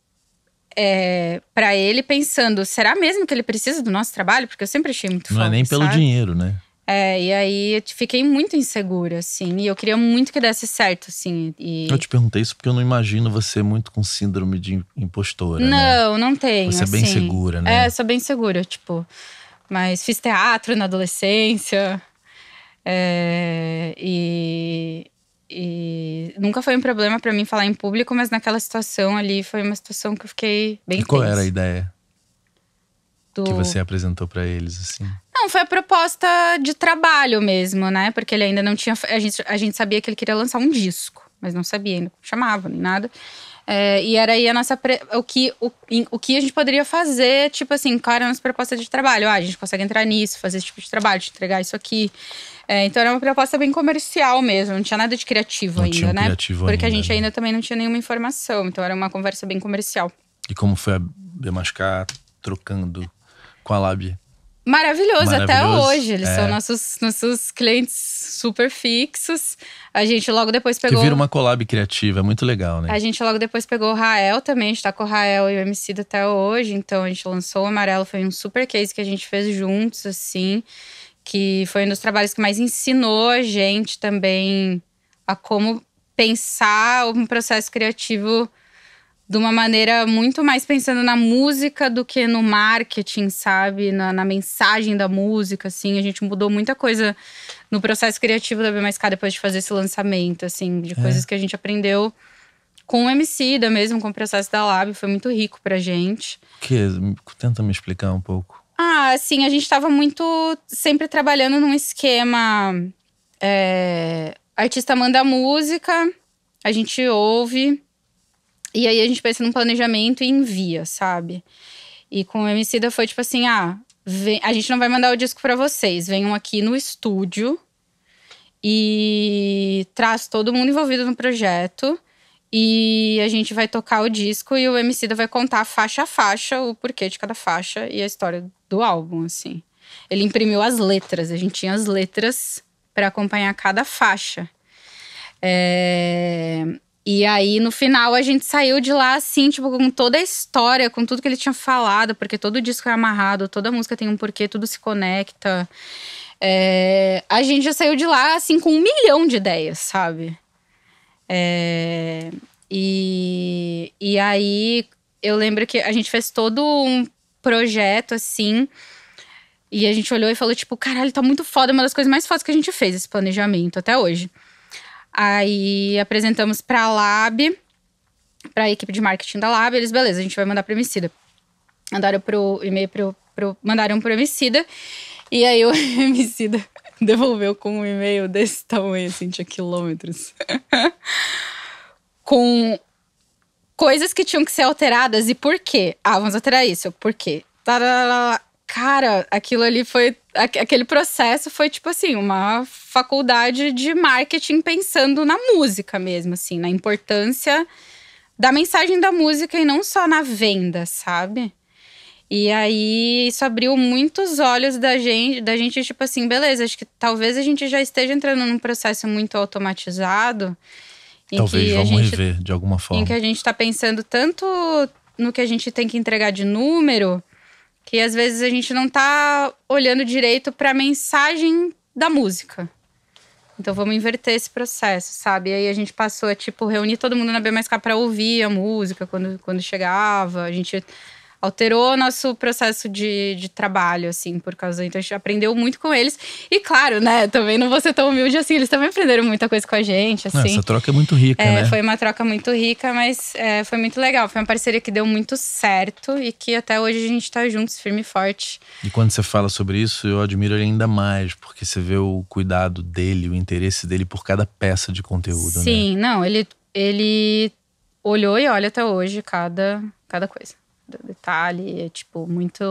é, para ele pensando, será mesmo que ele precisa do nosso trabalho? Porque eu sempre achei muito Não é nem pelo sabe? dinheiro, né? É, e aí eu fiquei muito insegura, assim. E eu queria muito que desse certo, assim. E... Eu te perguntei isso porque eu não imagino você muito com síndrome de impostora. Né? Não, né? não tenho. Você é bem assim. segura, né? É, sou bem segura, tipo. Mas fiz teatro na adolescência. É, e, e nunca foi um problema para mim falar em público, mas naquela situação ali foi uma situação que eu fiquei bem. E qual era a ideia? do. Que você apresentou para eles, assim? Não, foi a proposta de trabalho mesmo, né? Porque ele ainda não tinha. A gente, a gente sabia que ele queria lançar um disco, mas não sabia ainda como chamava, nem nada. É, e era aí a nossa. Pre... O, que, o, o que a gente poderia fazer, tipo assim, qual era a nossa proposta de trabalho? Ah, a gente consegue entrar nisso, fazer esse tipo de trabalho, te entregar isso aqui. É, então era uma proposta bem comercial mesmo, não tinha nada de criativo não ainda, tinha um né? Criativo Porque ainda, a gente né? ainda também não tinha nenhuma informação, então era uma conversa bem comercial. E como foi a Bemascar trocando com a Lab. Maravilhoso, Maravilhoso, até hoje. Eles é. são nossos, nossos clientes super fixos. A gente logo depois pegou. Que vira uma collab criativa, é muito legal, né? A gente logo depois pegou o Rael também. A gente tá com o Rael e o MC até hoje. Então a gente lançou o Amarelo, foi um super case que a gente fez juntos, assim. Que foi um dos trabalhos que mais ensinou a gente também a como pensar um processo criativo de uma maneira muito mais pensando na música do que no marketing, sabe? Na, na mensagem da música, assim. A gente mudou muita coisa no processo criativo da B+K depois de fazer esse lançamento, assim. De é. coisas que a gente aprendeu com o MC da mesmo, com o processo da Lab. Foi muito rico pra gente. Que? Tenta me explicar um pouco. Ah, assim, a gente tava muito… Sempre trabalhando num esquema… É, artista manda música, a gente ouve… E aí a gente pensa num planejamento e envia, sabe? E com o MC da foi tipo assim: ah, vem, a gente não vai mandar o disco para vocês, venham aqui no estúdio e traz todo mundo envolvido no projeto. E a gente vai tocar o disco e o MC da vai contar faixa a faixa o porquê de cada faixa e a história do álbum, assim. Ele imprimiu as letras, a gente tinha as letras para acompanhar cada faixa. É... E aí, no final, a gente saiu de lá, assim, tipo, com toda a história, com tudo que ele tinha falado, porque todo disco é amarrado, toda música tem um porquê, tudo se conecta. É, a gente já saiu de lá, assim, com um milhão de ideias, sabe? É, e, e aí, eu lembro que a gente fez todo um projeto, assim, e a gente olhou e falou, tipo, caralho, tá muito foda, uma das coisas mais fodas que a gente fez esse planejamento até hoje. Aí apresentamos para a Lab, para a equipe de marketing da Lab, eles, beleza, a gente vai mandar para Emicida. Mandaram pro e-mail pro, pro mandaram pro Emicida. E aí o Emicida devolveu com um e-mail desse tamanho, assim, tinha quilômetros. com coisas que tinham que ser alteradas e por quê? Ah, vamos alterar isso, por quê? Cara, aquilo ali foi. Aquele processo foi, tipo assim, uma faculdade de marketing pensando na música mesmo, assim, na importância da mensagem da música e não só na venda, sabe? E aí isso abriu muitos olhos da gente, da gente tipo assim, beleza, acho que talvez a gente já esteja entrando num processo muito automatizado. Talvez vamos gente, rever de alguma forma. Em que a gente está pensando tanto no que a gente tem que entregar de número, que às vezes a gente não tá olhando direito para a mensagem da música. Então vamos inverter esse processo, sabe? E aí a gente passou a tipo reunir todo mundo na B para ouvir a música quando, quando chegava. A gente alterou nosso processo de, de trabalho, assim, por causa. Então a gente aprendeu muito com eles. E claro, né? Também não vou ser tão humilde assim, eles também aprenderam muita coisa com a gente, assim. Essa troca é muito rica, é, né? Foi uma troca muito rica, mas é, foi muito legal. Foi uma parceria que deu muito certo e que até hoje a gente tá juntos, firme e forte. E quando você fala sobre isso, eu admiro ele ainda mais, porque você vê o cuidado dele, o interesse dele por cada peça de conteúdo, né? Sim, né? não, ele, ele olhou e olha até hoje cada, cada coisa do detalhe. É, tipo, muito.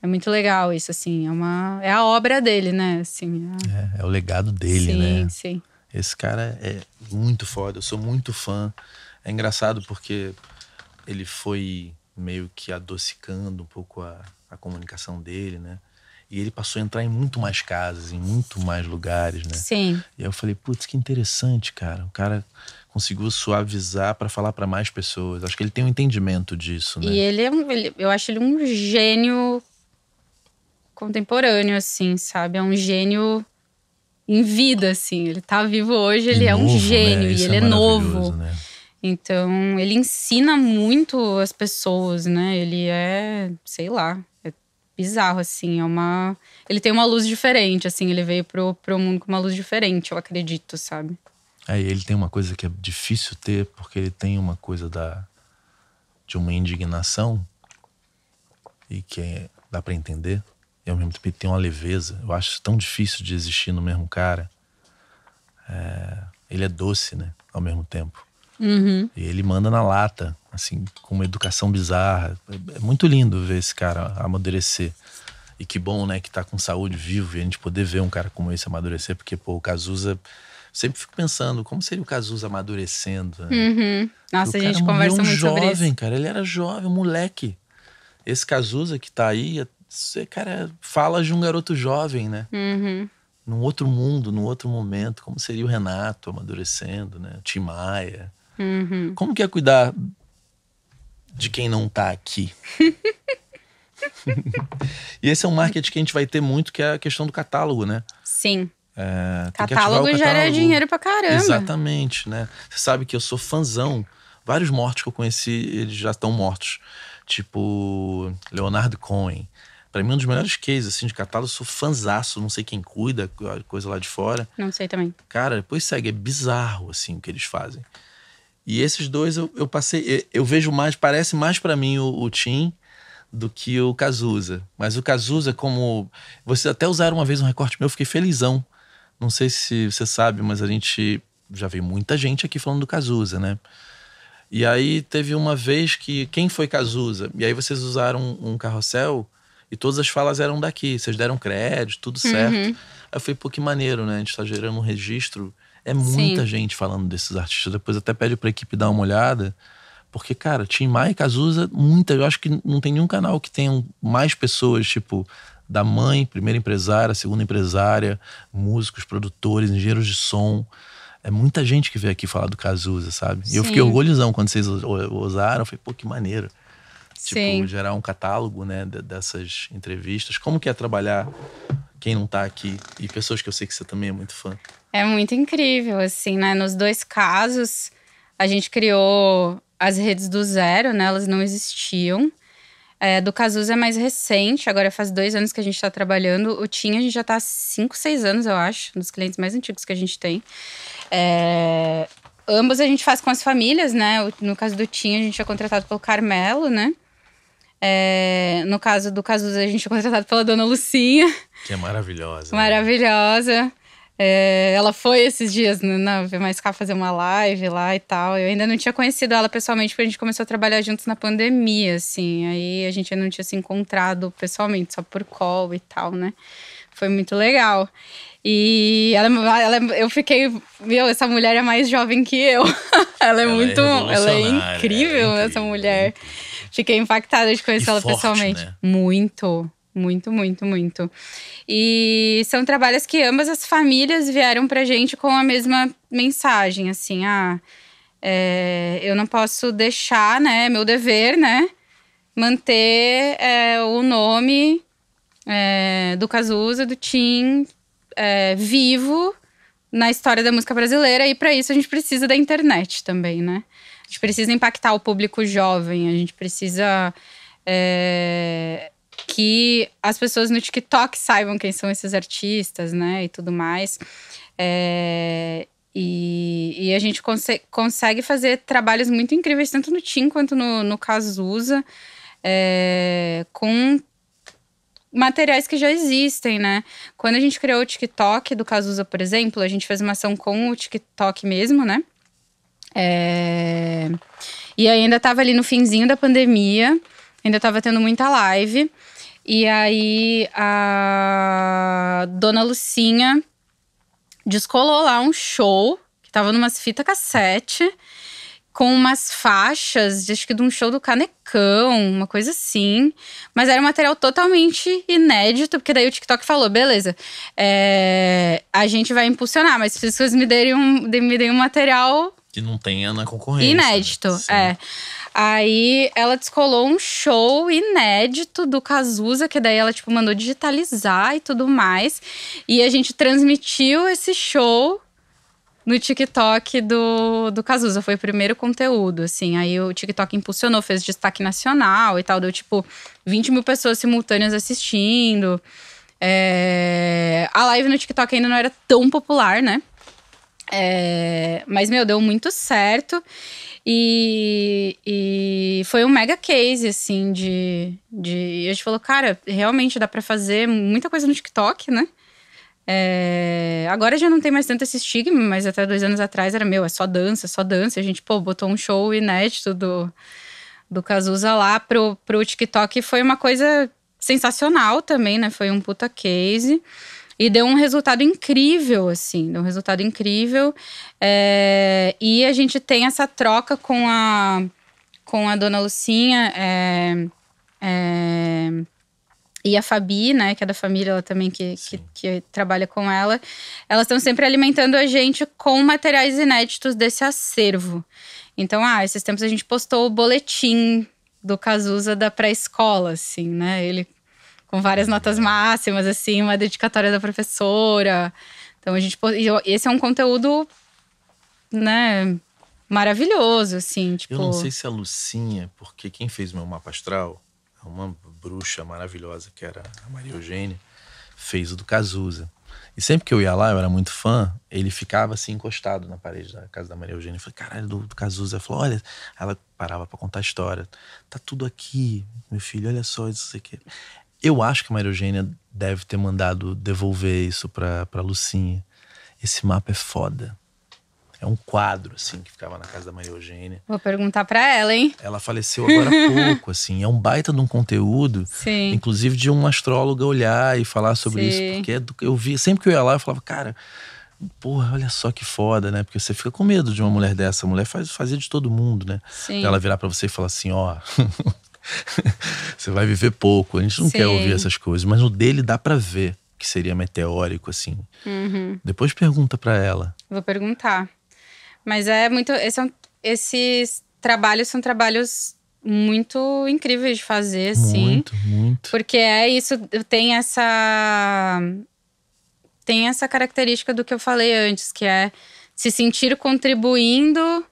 É muito legal isso, assim. É, uma, é a obra dele, né? Assim, é... é, é o legado dele, sim, né? Sim, sim. Esse cara é muito foda, eu sou muito fã. É engraçado porque ele foi meio que adocicando um pouco a, a comunicação dele, né? E ele passou a entrar em muito mais casas, em muito mais lugares, né? Sim. E aí eu falei, putz, que interessante, cara. O cara conseguiu suavizar para falar para mais pessoas. Acho que ele tem um entendimento disso, né? E ele é um, ele, eu acho ele um gênio contemporâneo, assim, sabe? É um gênio em vida, assim. Ele tá vivo hoje, ele novo, é um né? gênio né? e é ele é, é novo. Né? Então, ele ensina muito as pessoas, né? Ele é, sei lá, é bizarro, assim. É uma. Ele tem uma luz diferente, assim. Ele veio pro, pro mundo com uma luz diferente, eu acredito, sabe? É, ele tem uma coisa que é difícil ter, porque ele tem uma coisa da de uma indignação e que é, dá para entender. E ao mesmo tempo ele tem uma leveza. Eu acho tão difícil de existir no mesmo cara. É, ele é doce, né? Ao mesmo tempo. Uhum. E ele manda na lata, assim, com uma educação bizarra. É, é muito lindo ver esse cara amadurecer. E que bom, né, que tá com saúde vivo e a gente poder ver um cara como esse amadurecer, porque, pô, o Cazuza sempre fico pensando, como seria o Cazuza amadurecendo? Né? Uhum. Nossa, a gente conversa um muito jovem, sobre isso. cara. Ele era jovem, moleque. Esse Cazuza que tá aí, você, é, cara, fala de um garoto jovem, né? Uhum. Num outro mundo, num outro momento. Como seria o Renato amadurecendo, né? Tim Maia. Uhum. Como que é cuidar de quem não tá aqui? e esse é um marketing que a gente vai ter muito, que é a questão do catálogo, né? Sim. É, Catálogo gera dinheiro pra caramba. Exatamente, né? Você sabe que eu sou fãzão. Vários mortos que eu conheci, eles já estão mortos. Tipo, Leonardo Cohen. Pra mim, um dos melhores cases, assim, de catálogo. Eu sou fanzaço, não sei quem cuida, coisa lá de fora. Não sei também. Cara, depois segue. É bizarro, assim, o que eles fazem. E esses dois eu, eu passei... Eu, vejo mais, parece mais para mim o, o Tim do que o Cazuza. Mas o Cazuza, como... Vocês até usaram uma vez um recorte meu, eu fiquei felizão não sei se você sabe, mas a gente já veio muita gente aqui falando do Cazuza, né? E aí teve uma vez que quem foi Cazuza? E aí vocês usaram um carrossel e todas as falas eram daqui, vocês deram crédito, tudo uhum. certo. Uhum. Aí eu falei, pô, que maneiro, né? A gente tá gerando um registro. É muita Sim. gente falando desses artistas. Depois até pede pra equipe dar uma olhada. Porque, cara, Tim Maia e Cazuza, muita. Eu acho que não tem nenhum canal que tenha mais pessoas, tipo, da mãe, primeira empresária, segunda empresária, músicos, produtores, engenheiros de som. É muita gente que veio aqui falar do Cazuza, sabe? Sim. E eu fiquei orgulhosão quando vocês ousaram. Eu falei, pô, que maneiro. Tipo, Sim. Tipo, gerar um catálogo, né, dessas entrevistas. Como que é trabalhar quem não tá aqui e pessoas que eu sei que você também é muito fã? É muito incrível, assim, né? Nos dois casos, a gente criou as redes do zero, né? Elas não existiam. É, do Cazuza é mais recente, agora faz dois anos que a gente está trabalhando. O Tim, a gente já está há cinco, seis anos, eu acho, um dos clientes mais antigos que a gente tem. É, ambos a gente faz com as famílias, né? No caso do Tim, a gente é contratado pelo Carmelo, né? É, no caso do Cazuza, a gente é contratado pela Dona Lucinha. Que é maravilhosa. Né? Maravilhosa. Né? É, ela foi esses dias né, na V+K fazer uma live lá e tal. Eu ainda não tinha conhecido ela pessoalmente, porque a gente começou a trabalhar juntos na pandemia, assim. Aí a gente ainda não tinha se encontrado pessoalmente, só por call e tal, né? Foi muito legal. E ela, ela, eu fiquei. Meu, essa mulher é mais jovem que eu. ela é ela é muito. É ela é incrível, é incrível, essa mulher. Fiquei impactada de conhecer e ela forte, pessoalmente. Né? Muito, muito, muito, muito. E são trabalhos que ambas as famílias vieram pra gente com a mesma mensagem, assim, ah, é, eu não posso deixar, né, meu dever, né, manter é, o nome é, do Cazuza, do Tim, é, vivo na história da música brasileira e para isso a gente precisa da internet também, né? A gente precisa impactar o público jovem, a gente precisa é, que as pessoas no TikTok saibam quem são esses artistas, né? E tudo mais. É, e, e, a gente conse consegue fazer trabalhos muito incríveis, tanto no Tim quanto no, no Cazuza, é, com materiais que já existem, né? Quando a gente criou o TikTok do Cazuza, por exemplo, a gente fez uma ação com o TikTok mesmo, né? É, e ainda estava ali no finzinho da pandemia ainda estava tendo muita live. E aí a dona Lucinha descolou lá um show que tava numas fita cassete com umas faixas, acho que de um show do Canecão, uma coisa assim. Mas era um material totalmente inédito, porque daí o TikTok falou: beleza, é, a gente vai impulsionar, mas vocês me derem um, me deem um material. Que não tenha na concorrência. Né? Inédito, né? é. Aí ela descolou um show inédito do Cazuza, que daí ela tipo mandou digitalizar e tudo mais. E a gente transmitiu esse show no TikTok do, do Cazuza. Foi o primeiro conteúdo, assim. Aí o TikTok impulsionou, fez destaque nacional e tal. Deu, tipo, 20 mil pessoas simultâneas assistindo. É... A live no TikTok ainda não era tão popular, né? É... Mas, meu, deu muito certo. E, e foi um mega case, assim, de, de. A gente falou, cara, realmente dá para fazer muita coisa no TikTok, né? É, agora já não tem mais tanto esse estigma, mas até dois anos atrás era meu, é só dança, é só dança. A gente, pô, botou um show inédito do, do Cazuza lá pro, pro TikTok e foi uma coisa sensacional também, né? Foi um puta case. E deu um resultado incrível, assim, deu um resultado incrível. É, e a gente tem essa troca com a, com a dona Lucinha é, é, e a Fabi, né, que é da família ela também, que, que, que, trabalha com ela. Elas estão sempre alimentando a gente com materiais inéditos desse acervo. Então, ah, esses tempos a gente postou o boletim do Cazuza da pré-escola, assim, né? Ele com várias notas máximas, assim, uma dedicatória da professora. Então a gente. Esse é um conteúdo, né? Maravilhoso, assim. Tipo... Eu não sei se a Lucinha, porque quem fez meu mapa astral, é uma bruxa maravilhosa que era a Maria Eugênia, fez o do Cazuza. E sempre que eu ia lá, eu era muito fã, ele ficava assim encostado na parede da casa da Maria Eugênia. Eu falei, caralho, do, do Cazuza. Ela falou, olha, ela parava para contar a história. Tá tudo aqui, meu filho, olha só isso aqui. Eu acho que a Maria Eugênia deve ter mandado devolver isso pra, pra Lucinha. Esse mapa é foda. É um quadro, assim, que ficava na casa da Maria Eugênia. Vou perguntar para ela, hein? Ela faleceu agora há pouco, assim. É um baita de um conteúdo. Sim. Inclusive de uma astróloga olhar e falar sobre Sim. isso. Porque é eu vi, sempre que eu ia lá, eu falava, cara, porra, olha só que foda, né? Porque você fica com medo de uma mulher dessa. A mulher faz, fazia de todo mundo, né? Sim. Ela virar para você e falar assim, ó. você vai viver pouco. A gente não Sim. quer ouvir essas coisas, mas o dele dá para ver que seria meteórico, assim. Uhum. Depois pergunta para ela. Vou perguntar. Mas é muito. Esse é um, esses trabalhos são trabalhos muito incríveis de fazer, assim. Muito, muito. Porque é isso, tem essa. Tem essa característica do que eu falei antes, que é se sentir contribuindo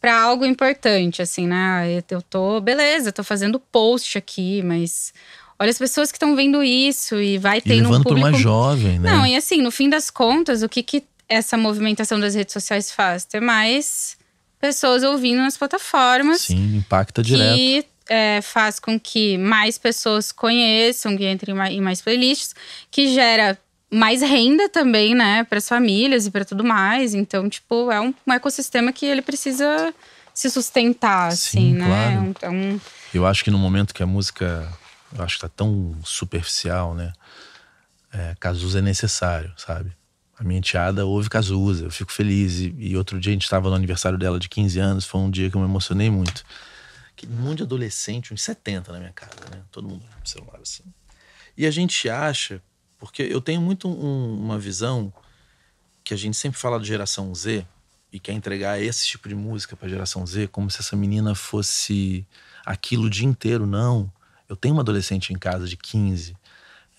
para algo importante, assim, né? Ah, eu tô, beleza, tô fazendo post aqui, mas olha as pessoas que estão vendo isso e vai ter um público mais jovem, né? Não, e assim, no fim das contas, o que que essa movimentação das redes sociais faz? Ter mais pessoas ouvindo nas plataformas. Sim, impacta direto. E é, faz com que mais pessoas conheçam, que entrem em mais playlists, que gera mais renda também, né, para as famílias e para tudo mais. Então, tipo, é um, um, ecossistema que ele precisa se sustentar, Sim, assim, né? claro. né? Então, Eu acho que no momento que a música, eu acho que tá tão superficial, né? É, Cazuza é necessário, sabe? A minha enteada ouve Cazuza, eu fico feliz. E, e outro dia a gente estava no aniversário dela de 15 anos, foi um dia que eu me emocionei muito. Aquele mundo de adolescente, uns 70 na minha casa, né? Todo mundo no celular assim. E a gente acha porque eu tenho muito um, uma visão que a gente sempre fala de geração Z e quer entregar esse tipo de música para geração Z como se essa menina fosse aquilo o dia inteiro. Não. Eu tenho uma adolescente em casa de 15.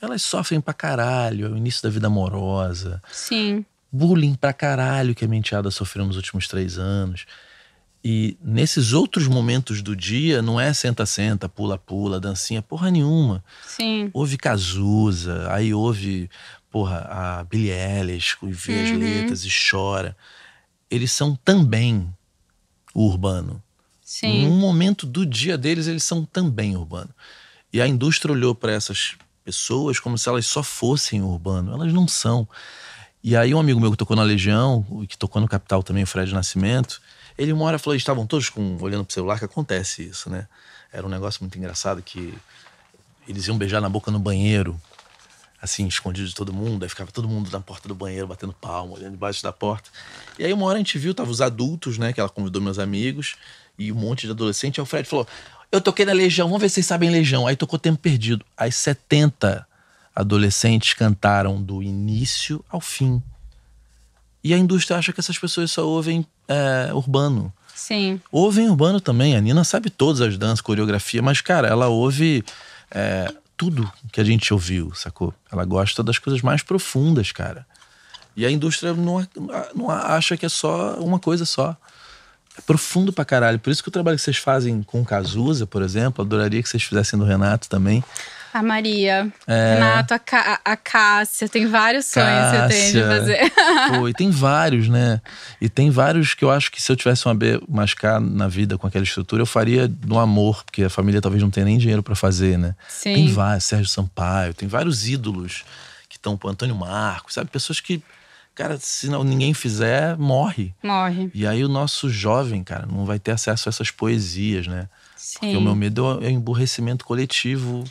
Elas sofrem pra caralho, é o início da vida amorosa. Sim. Bullying pra caralho que a menteada sofreu nos últimos três anos. E nesses outros momentos do dia, não é senta-senta, pula-pula, dancinha, porra nenhuma. Sim. Houve Cazuza, aí houve, porra, a Billie Ellis e vê uhum. as letras e chora. Eles são também o urbano. Sim. Num momento do dia deles, eles são também urbano. E a indústria olhou para essas pessoas como se elas só fossem urbano. Elas não são. E aí um amigo meu que tocou na Legião, que tocou no Capital também, o Fred Nascimento ele uma hora falou, estavam todos com, olhando pro celular, que acontece isso, né? Era um negócio muito engraçado que eles iam beijar na boca no banheiro, assim, escondido de todo mundo. Aí ficava todo mundo na porta do banheiro, batendo palma, olhando debaixo da porta. E aí uma hora a gente viu, tava os adultos, né? Que ela convidou meus amigos e um monte de adolescente. Aí o Fred falou, eu toquei na Legião, vamos ver se vocês sabem Legião. Aí tocou Tempo Perdido. Aí 70 adolescentes cantaram do início ao fim. E a indústria acha que essas pessoas só ouvem é, urbano. Sim. Ouvem urbano também. A Nina sabe todas as danças, coreografia, mas, cara, ela ouve é, tudo que a gente ouviu, sacou? Ela gosta das coisas mais profundas, cara. E a indústria não, não acha que é só uma coisa só. É profundo pra caralho. Por isso que o trabalho que vocês fazem com o Cazuza, por exemplo, adoraria que vocês fizessem do Renato também. A Maria, é. Renato, a, a Cássia, tem vários sonhos Cássia. que você tem de fazer. Pô, e tem vários, né? E tem vários que eu acho que se eu tivesse uma B mais K na vida com aquela estrutura, eu faria do amor, porque a família talvez não tenha nem dinheiro para fazer, né? Sim. Tem vários, Sérgio Sampaio, tem vários ídolos que estão, o Antônio Marcos, sabe? Pessoas que cara, se não, ninguém fizer, morre. Morre. E aí o nosso jovem, cara, não vai ter acesso a essas poesias, né? Sim. Porque o meu medo é o é emburrecimento coletivo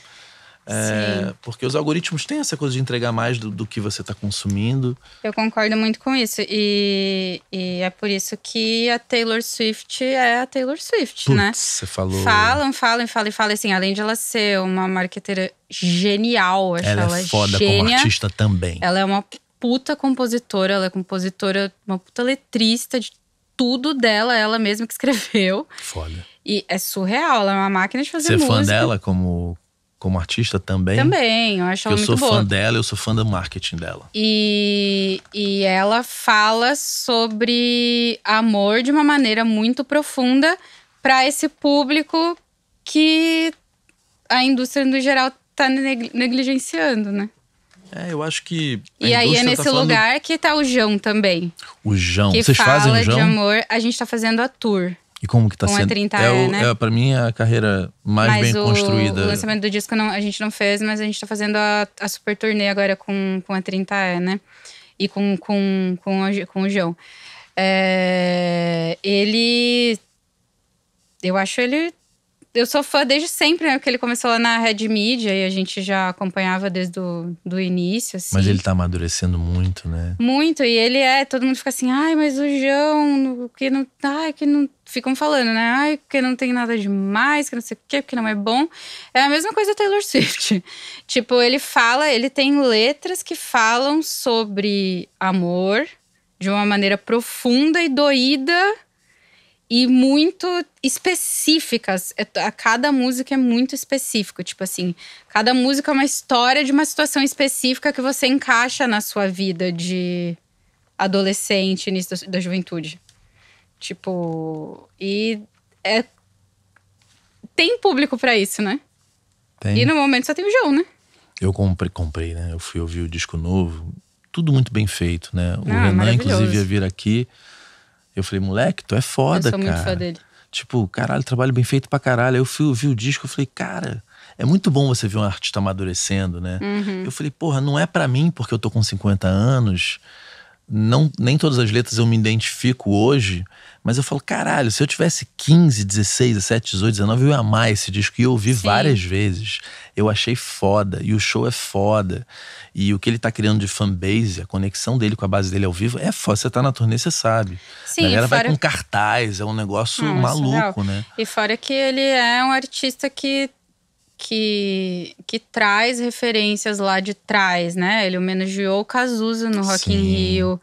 é, porque os algoritmos têm essa coisa de entregar mais do, do que você está consumindo. Eu concordo muito com isso. E, e, é por isso que a Taylor Swift é a Taylor Swift, Puts, né? Você falou. Falam, falam, falam e falam assim. Além de ela ser uma marqueteira genial, acho ela, é ela é foda gênia, como artista também. Ela é uma puta compositora, ela é compositora, uma puta letrista de tudo dela, ela mesma que escreveu. Foda. E é surreal, ela é uma máquina de fazer Você música. Você é fã dela como como artista também. Também, eu acho ela eu muito boa. Eu sou fã dela, eu sou fã do marketing dela. E, e ela fala sobre amor de uma maneira muito profunda para esse público que a indústria no geral tá negligenciando, né? É, eu acho que. E aí é tá nesse tá falando... lugar que tá o João também. O João, que vocês fala fazem o João? de amor. A gente tá fazendo a tour. E como que está sendo? 30 é, né? é para mim é a carreira mais mas bem o, construída. O lançamento do disco não, a gente não fez, mas a gente está fazendo a, a super turnê agora com, com a 30E, é, né? E com, com, com, com o João. É, ele. Eu acho ele eu sou fã desde sempre, né? Porque ele começou lá na Red Media e a gente já acompanhava desde o do início. Assim. Mas ele tá amadurecendo muito, né? Muito, e ele é, todo mundo fica assim, ai, mas o João, o que não Ai, que não. Ficam falando, né? Ai, porque não tem nada demais, que não sei o quê, porque não é bom. É a mesma coisa do Taylor Swift. tipo, ele fala, ele tem letras que falam sobre amor de uma maneira profunda e doída e muito específicas. É a cada música é muito específico, tipo assim, cada música é uma história de uma situação específica que você encaixa na sua vida de adolescente, início da, juventude. Tipo, e é tem público para isso, né? Tem. E no momento só tem o João, né? Eu comprei, comprei, né? Eu fui ouvir o disco novo, tudo muito bem feito, né? O ah, Renan inclusive ia vir aqui eu falei, moleque, tu é foda, cara. Eu sou cara. muito fã dele. Tipo, caralho, trabalho bem feito pra caralho. Aí eu fui, vi o disco eu falei, cara, é muito bom você ver um artista amadurecendo, né? Uhum. Eu falei, porra, não é para mim porque eu tô com 50 anos. Não, nem todas as letras eu me identifico hoje, mas eu falo, caralho, se eu tivesse 15, 16, 17, 18, 19, eu ia amar esse disco. E eu ouvi Sim. várias vezes. Eu achei foda. E o show é foda. E o que ele tá criando de fanbase, a conexão dele com a base dele ao vivo, é foda. Você tá na turnê, você sabe. Sim, a galera fora... vai com cartaz, é um negócio ah, maluco, né? E fora que ele é um artista que que, que traz referências lá de trás, né? Ele homenageou o Cazuza no Rock Sim. in Rio.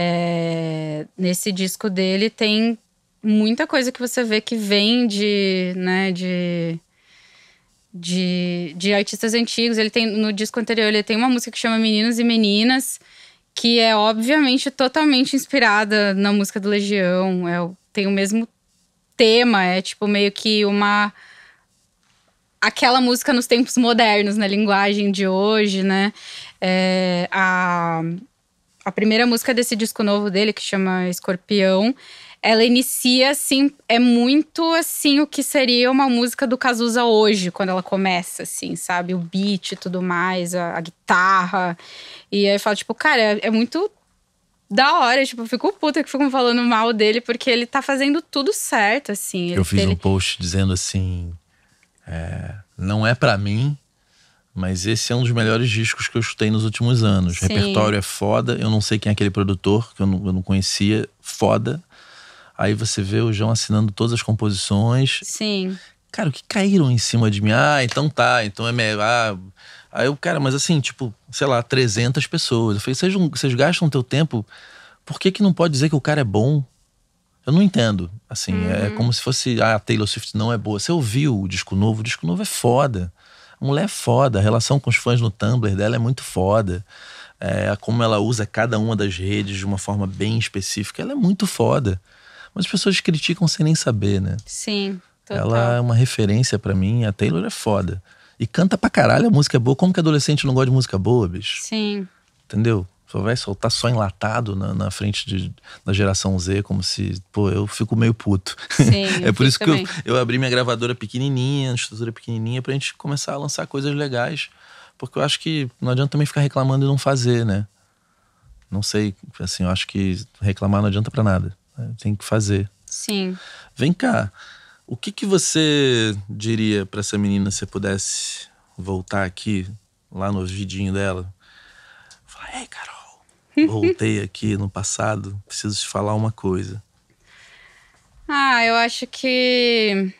É, nesse disco dele tem muita coisa que você vê que vem de, né, de, de, de artistas antigos. Ele tem no disco anterior ele tem uma música que chama Meninos e Meninas, que é obviamente totalmente inspirada na música do Legião. É, tem o mesmo tema, é tipo meio que uma aquela música nos tempos modernos, na linguagem de hoje, né? É, a a primeira música desse disco novo dele, que chama Escorpião, ela inicia assim, é muito assim o que seria uma música do Cazuza hoje, quando ela começa, assim, sabe? O beat e tudo mais, a, a guitarra. E aí fala, tipo, cara, é, é muito da hora, tipo, fico puta que ficam falando mal dele, porque ele tá fazendo tudo certo, assim. Ele, eu fiz ele... um post dizendo assim: é, não é para mim, mas esse é um dos melhores discos que eu escutei nos últimos anos. Sim. Repertório é foda, eu não sei quem é aquele produtor, que eu não, eu não conhecia, foda. Aí você vê o João assinando todas as composições. Sim. Cara, o que caíram em cima de mim? Ah, então tá, então é melhor. Ah, Aí eu, cara, mas assim, tipo, sei lá, 300 pessoas. Eu falei, vocês, gastam o gastam teu tempo, por que que não pode dizer que o cara é bom? Eu não entendo. Assim, é uhum. é como se fosse, ah, a Taylor Swift não é boa. Você ouviu o disco novo? O disco novo é foda. A mulher é foda, a relação com os fãs no Tumblr dela é muito foda. É, como ela usa cada uma das redes de uma forma bem específica, ela é muito foda. Mas as pessoas criticam sem nem saber, né? Sim. Total. Ela é uma referência para mim, a Taylor é foda. E canta pra caralho, a música é boa. Como que adolescente não gosta de música boa, bicho? Sim. Entendeu? Só vai soltar só enlatado na, na frente de, da geração Z, como se. Pô, eu fico meio puto. Sim, é por isso também. que eu, eu abri minha gravadora pequenininha, estrutura pequenininha, pra gente começar a lançar coisas legais. Porque eu acho que não adianta também ficar reclamando e não fazer, né? Não sei, assim, eu acho que reclamar não adianta para nada. Né? Tem que fazer. Sim. Vem cá. O que, que você diria para essa menina se pudesse voltar aqui, lá no vidinho dela? Falar, ei, Carol voltei aqui no passado, preciso te falar uma coisa. Ah, eu acho que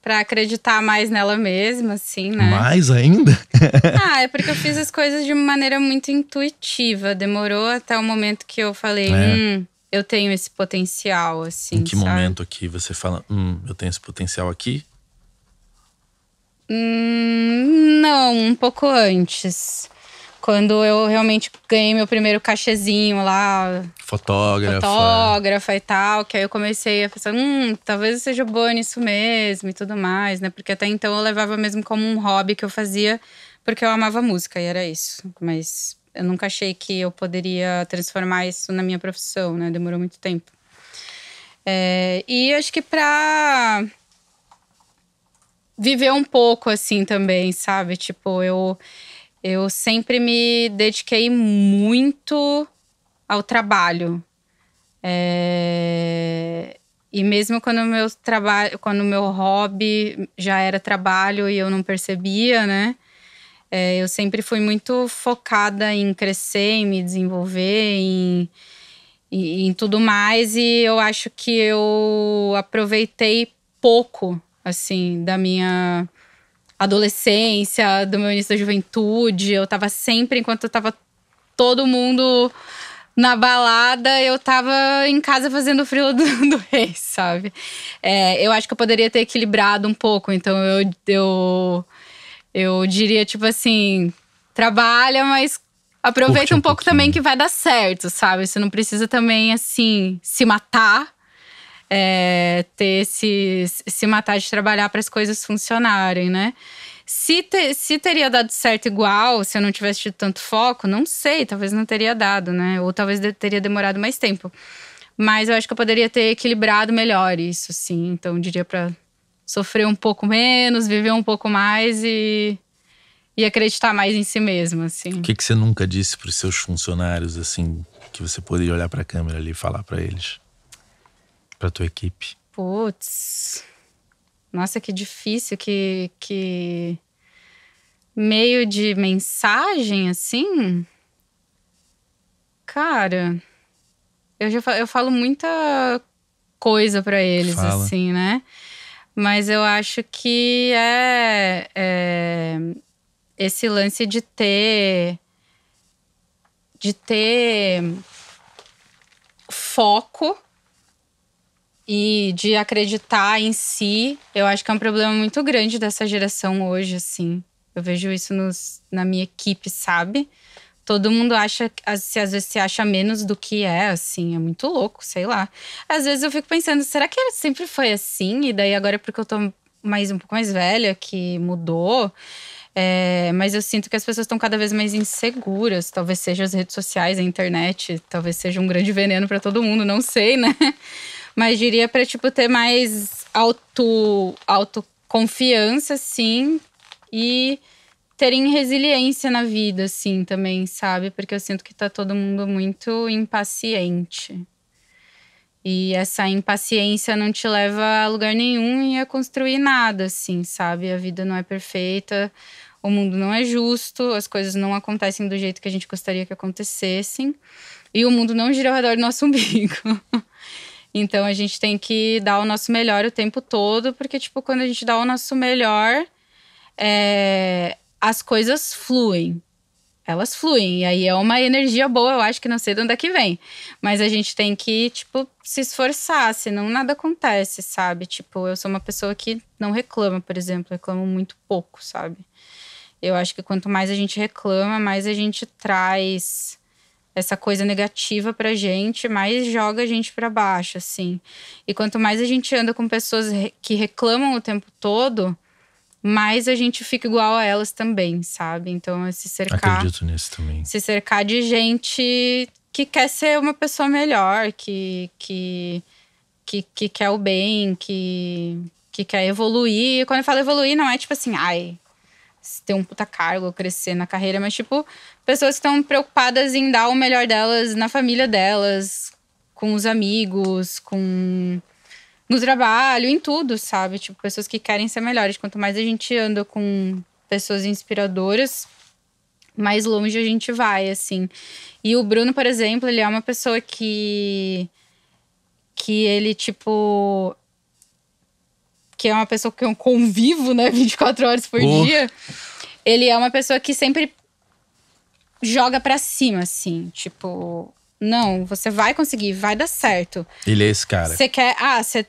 para acreditar mais nela mesma, assim, né? Mais ainda? ah, é porque eu fiz as coisas de maneira muito intuitiva. Demorou até o momento que eu falei, é. hum, eu tenho esse potencial, assim. Em que sabe? momento aqui você fala, hum, eu tenho esse potencial aqui? Hum, não, um pouco antes. Quando eu realmente ganhei meu primeiro cachezinho lá. Fotógrafa. Fotógrafa e tal. Que aí eu comecei a pensar, hum, talvez eu seja boa nisso mesmo e tudo mais, né? Porque até então eu levava mesmo como um hobby que eu fazia, porque eu amava música e era isso. Mas eu nunca achei que eu poderia transformar isso na minha profissão, né? Demorou muito tempo. É, e acho que pra viver um pouco assim também, sabe? Tipo, eu eu sempre me dediquei muito ao trabalho. É... E mesmo quando o meu trabalho, quando o meu hobby já era trabalho e eu não percebia, né? É, eu sempre fui muito focada em crescer, em me desenvolver, em, em, em tudo mais. E eu acho que eu aproveitei pouco, assim, da minha adolescência, do meu início da juventude. Eu tava sempre, enquanto tava todo mundo na balada, eu tava em casa fazendo frio do, do rei, sabe? É, eu acho que eu poderia ter equilibrado um pouco. Então eu, eu, eu diria, tipo assim, trabalha, mas aproveita um, um pouco pouquinho. também que vai dar certo, sabe? Você não precisa também, assim, se matar é, ter se, se matar de trabalhar para as coisas funcionarem, né? Se, te, se teria dado certo igual, se eu não tivesse tido tanto foco, não sei, talvez não teria dado, né? Ou talvez de, teria demorado mais tempo. Mas eu acho que eu poderia ter equilibrado melhor isso, sim. Então, eu diria para sofrer um pouco menos, viver um pouco mais e, e acreditar mais em si mesmo, assim. O que, que você nunca disse para os seus funcionários, assim, que você poderia olhar para a câmera ali e falar para eles? para tua equipe? Putz. Nossa, que difícil, que, que meio de mensagem assim. Cara, eu já falo, eu falo muita coisa para eles Fala. assim, né? Mas eu acho que é, é esse lance de ter de ter foco e de acreditar em si, eu acho que é um problema muito grande dessa geração hoje, assim. Eu vejo isso nos, na minha equipe, sabe? Todo mundo acha, se às vezes se acha menos do que é, assim, é muito louco, sei lá. Às vezes eu fico pensando, será que sempre foi assim? E daí agora é porque eu tô mais um pouco mais velha que mudou. É, mas eu sinto que as pessoas estão cada vez mais inseguras. Talvez seja as redes sociais, a internet, talvez seja um grande veneno para todo mundo, não sei, né? Mas diria para tipo, ter mais auto, autoconfiança, sim E terem resiliência na vida, assim, também, sabe? Porque eu sinto que tá todo mundo muito impaciente. E essa impaciência não te leva a lugar nenhum e a construir nada, assim, sabe? A vida não é perfeita, o mundo não é justo, as coisas não acontecem do jeito que a gente gostaria que acontecessem. E o mundo não gira ao redor do nosso umbigo. Então a gente tem que dar o nosso melhor o tempo todo, porque, tipo, quando a gente dá o nosso melhor, é, as coisas fluem. Elas fluem. E aí é uma energia boa, eu acho que não sei de onde é que vem. Mas a gente tem que, tipo, se esforçar, senão nada acontece, sabe? Tipo, eu sou uma pessoa que não reclama, por exemplo. reclamo muito pouco, sabe? Eu acho que quanto mais a gente reclama, mais a gente traz essa coisa negativa pra gente, mais joga a gente para baixo, assim. E quanto mais a gente anda com pessoas que reclamam o tempo todo, mais a gente fica igual a elas também, sabe? Então, é se cercar. Acredito nisso também. Se cercar de gente que quer ser uma pessoa melhor, que que que, que quer o bem, que que quer evoluir. E quando eu falo evoluir, não é tipo assim, ai, ter um puta cargo, crescer na carreira, mas, tipo, pessoas que estão preocupadas em dar o melhor delas na família delas, com os amigos, com. no trabalho, em tudo, sabe? Tipo, pessoas que querem ser melhores. Quanto mais a gente anda com pessoas inspiradoras, mais longe a gente vai, assim. E o Bruno, por exemplo, ele é uma pessoa que. que ele, tipo que é uma pessoa que eu convivo, né, 24 horas por oh. dia, ele é uma pessoa que sempre joga para cima, assim, tipo, não, você vai conseguir, vai dar certo. Ele é esse cara. Você quer, ah, você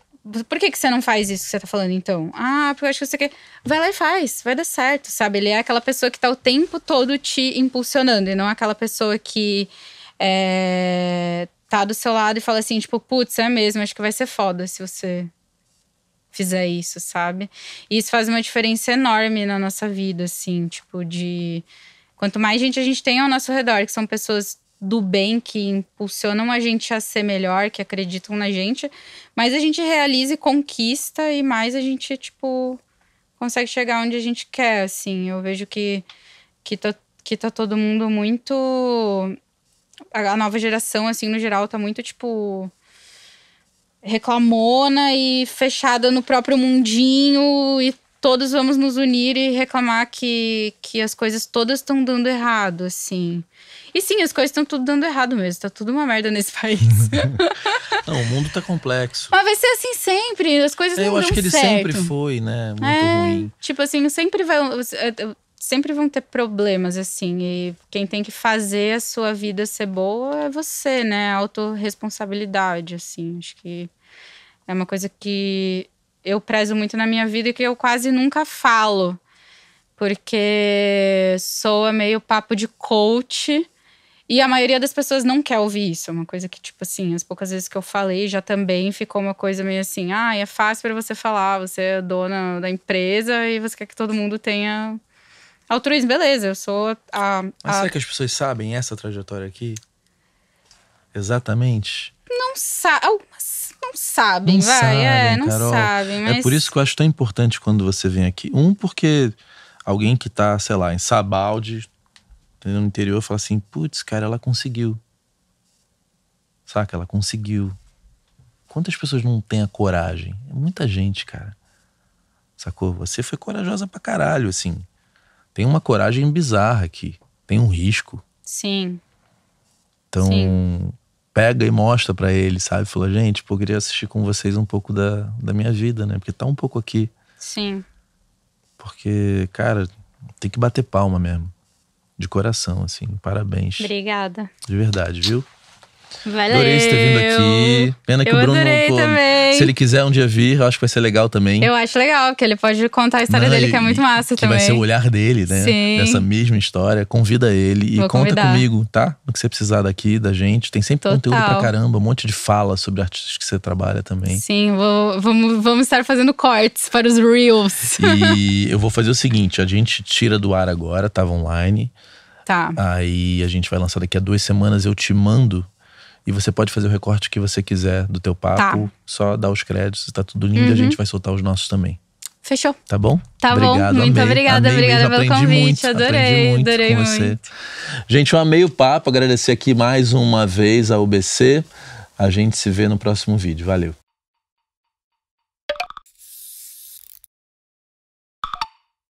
por que, que você não faz isso que você tá falando então? Ah, porque eu acho que você quer. Vai lá e faz, vai dar certo, sabe? Ele é aquela pessoa que tá o tempo todo te impulsionando e não aquela pessoa que é, tá do seu lado e fala assim, tipo, putz, é mesmo, acho que vai ser foda se você fizer isso, sabe? E isso faz uma diferença enorme na nossa vida, assim, tipo, de. Quanto mais gente a gente tem ao nosso redor, que são pessoas do bem que impulsionam a gente a ser melhor, que acreditam na gente, mais a gente realiza e conquista e mais a gente, tipo, consegue chegar onde a gente quer, assim. Eu vejo que, que, tá, que tá todo mundo muito. A nova geração, assim, no geral, tá muito, tipo reclamona e fechada no próprio mundinho e todos vamos nos unir e reclamar que, que as coisas todas estão dando errado, assim. E sim, as coisas estão tudo dando errado mesmo, tá tudo uma merda nesse país. não, o mundo tá complexo. Mas vai ser assim sempre, as coisas Eu não dão certo. Eu acho que ele sempre foi, né, muito é, ruim. Tipo assim, sempre vai eh, sempre vão ter problemas, assim. E quem tem que fazer a sua vida ser boa é você, né? Autorresponsabilidade, assim. Acho que é uma coisa que eu prezo muito na minha vida e que eu quase nunca falo. Porque soa meio papo de coach. E a maioria das pessoas não quer ouvir isso. É uma coisa que, tipo assim, as poucas vezes que eu falei já também ficou uma coisa meio assim: ah, é fácil para você falar, você é dona da empresa e você quer que todo mundo tenha Altruísmo, beleza, eu sou a, a. Mas será que as pessoas sabem essa trajetória aqui? Exatamente. Não sabe. Não sabem, não vai. É, sabem, é, não Carol. sabem. Mas... É por isso que eu acho tão importante quando você vem aqui. Um, porque alguém que tá, sei lá, em Sabalde, no interior, fala assim: putz, cara, ela conseguiu. Saca? Ela conseguiu. Quantas pessoas não têm a coragem? É muita gente, cara. Sacou? Você foi corajosa pra caralho, assim tem uma coragem bizarra aqui, tem um risco. Sim. Então, Sim. pega e mostra para ele, sabe? Fala, gente, pô, queria assistir com vocês um pouco da, da minha vida, né? Porque tá um pouco aqui. Sim. Porque, cara, tem que bater palma mesmo. De coração, assim. Parabéns. Obrigada. De verdade, viu? Valeu. Adorei você ter vindo aqui. Pena que eu o Bruno não também. Se ele quiser um dia vir, eu acho que vai ser legal também. Eu acho legal, porque ele pode contar a história não, dele, que é muito massa que também. Vai ser o olhar dele, né? Sim. Dessa mesma história. Convida ele Vou e conta comigo, tá? No que você precisar daqui, da gente. Tem sempre Total. conteúdo pra caramba, um monte de fala sobre artistas que você trabalha também. Sim, vou, vamos, vamos estar fazendo cortes para os Reels. E eu vou fazer o seguinte: a gente tira do ar agora, tava online. Tá. Aí a gente vai lançar daqui a duas semanas. Eu te mando e você pode fazer o recorte que você quiser do teu papo. Tá. Só dar os créditos, tá tudo lindo. Uhum. A gente vai soltar os nossos também. Fechou. Tá bom? Tá obrigado, bom. Muito amei, obrigada, amei, obrigada pelo convite. Muito, adorei, muito adorei muito. Você. Gente, eu amei o papo. Agradecer aqui mais uma vez a UBC. A gente se vê no próximo vídeo. Valeu.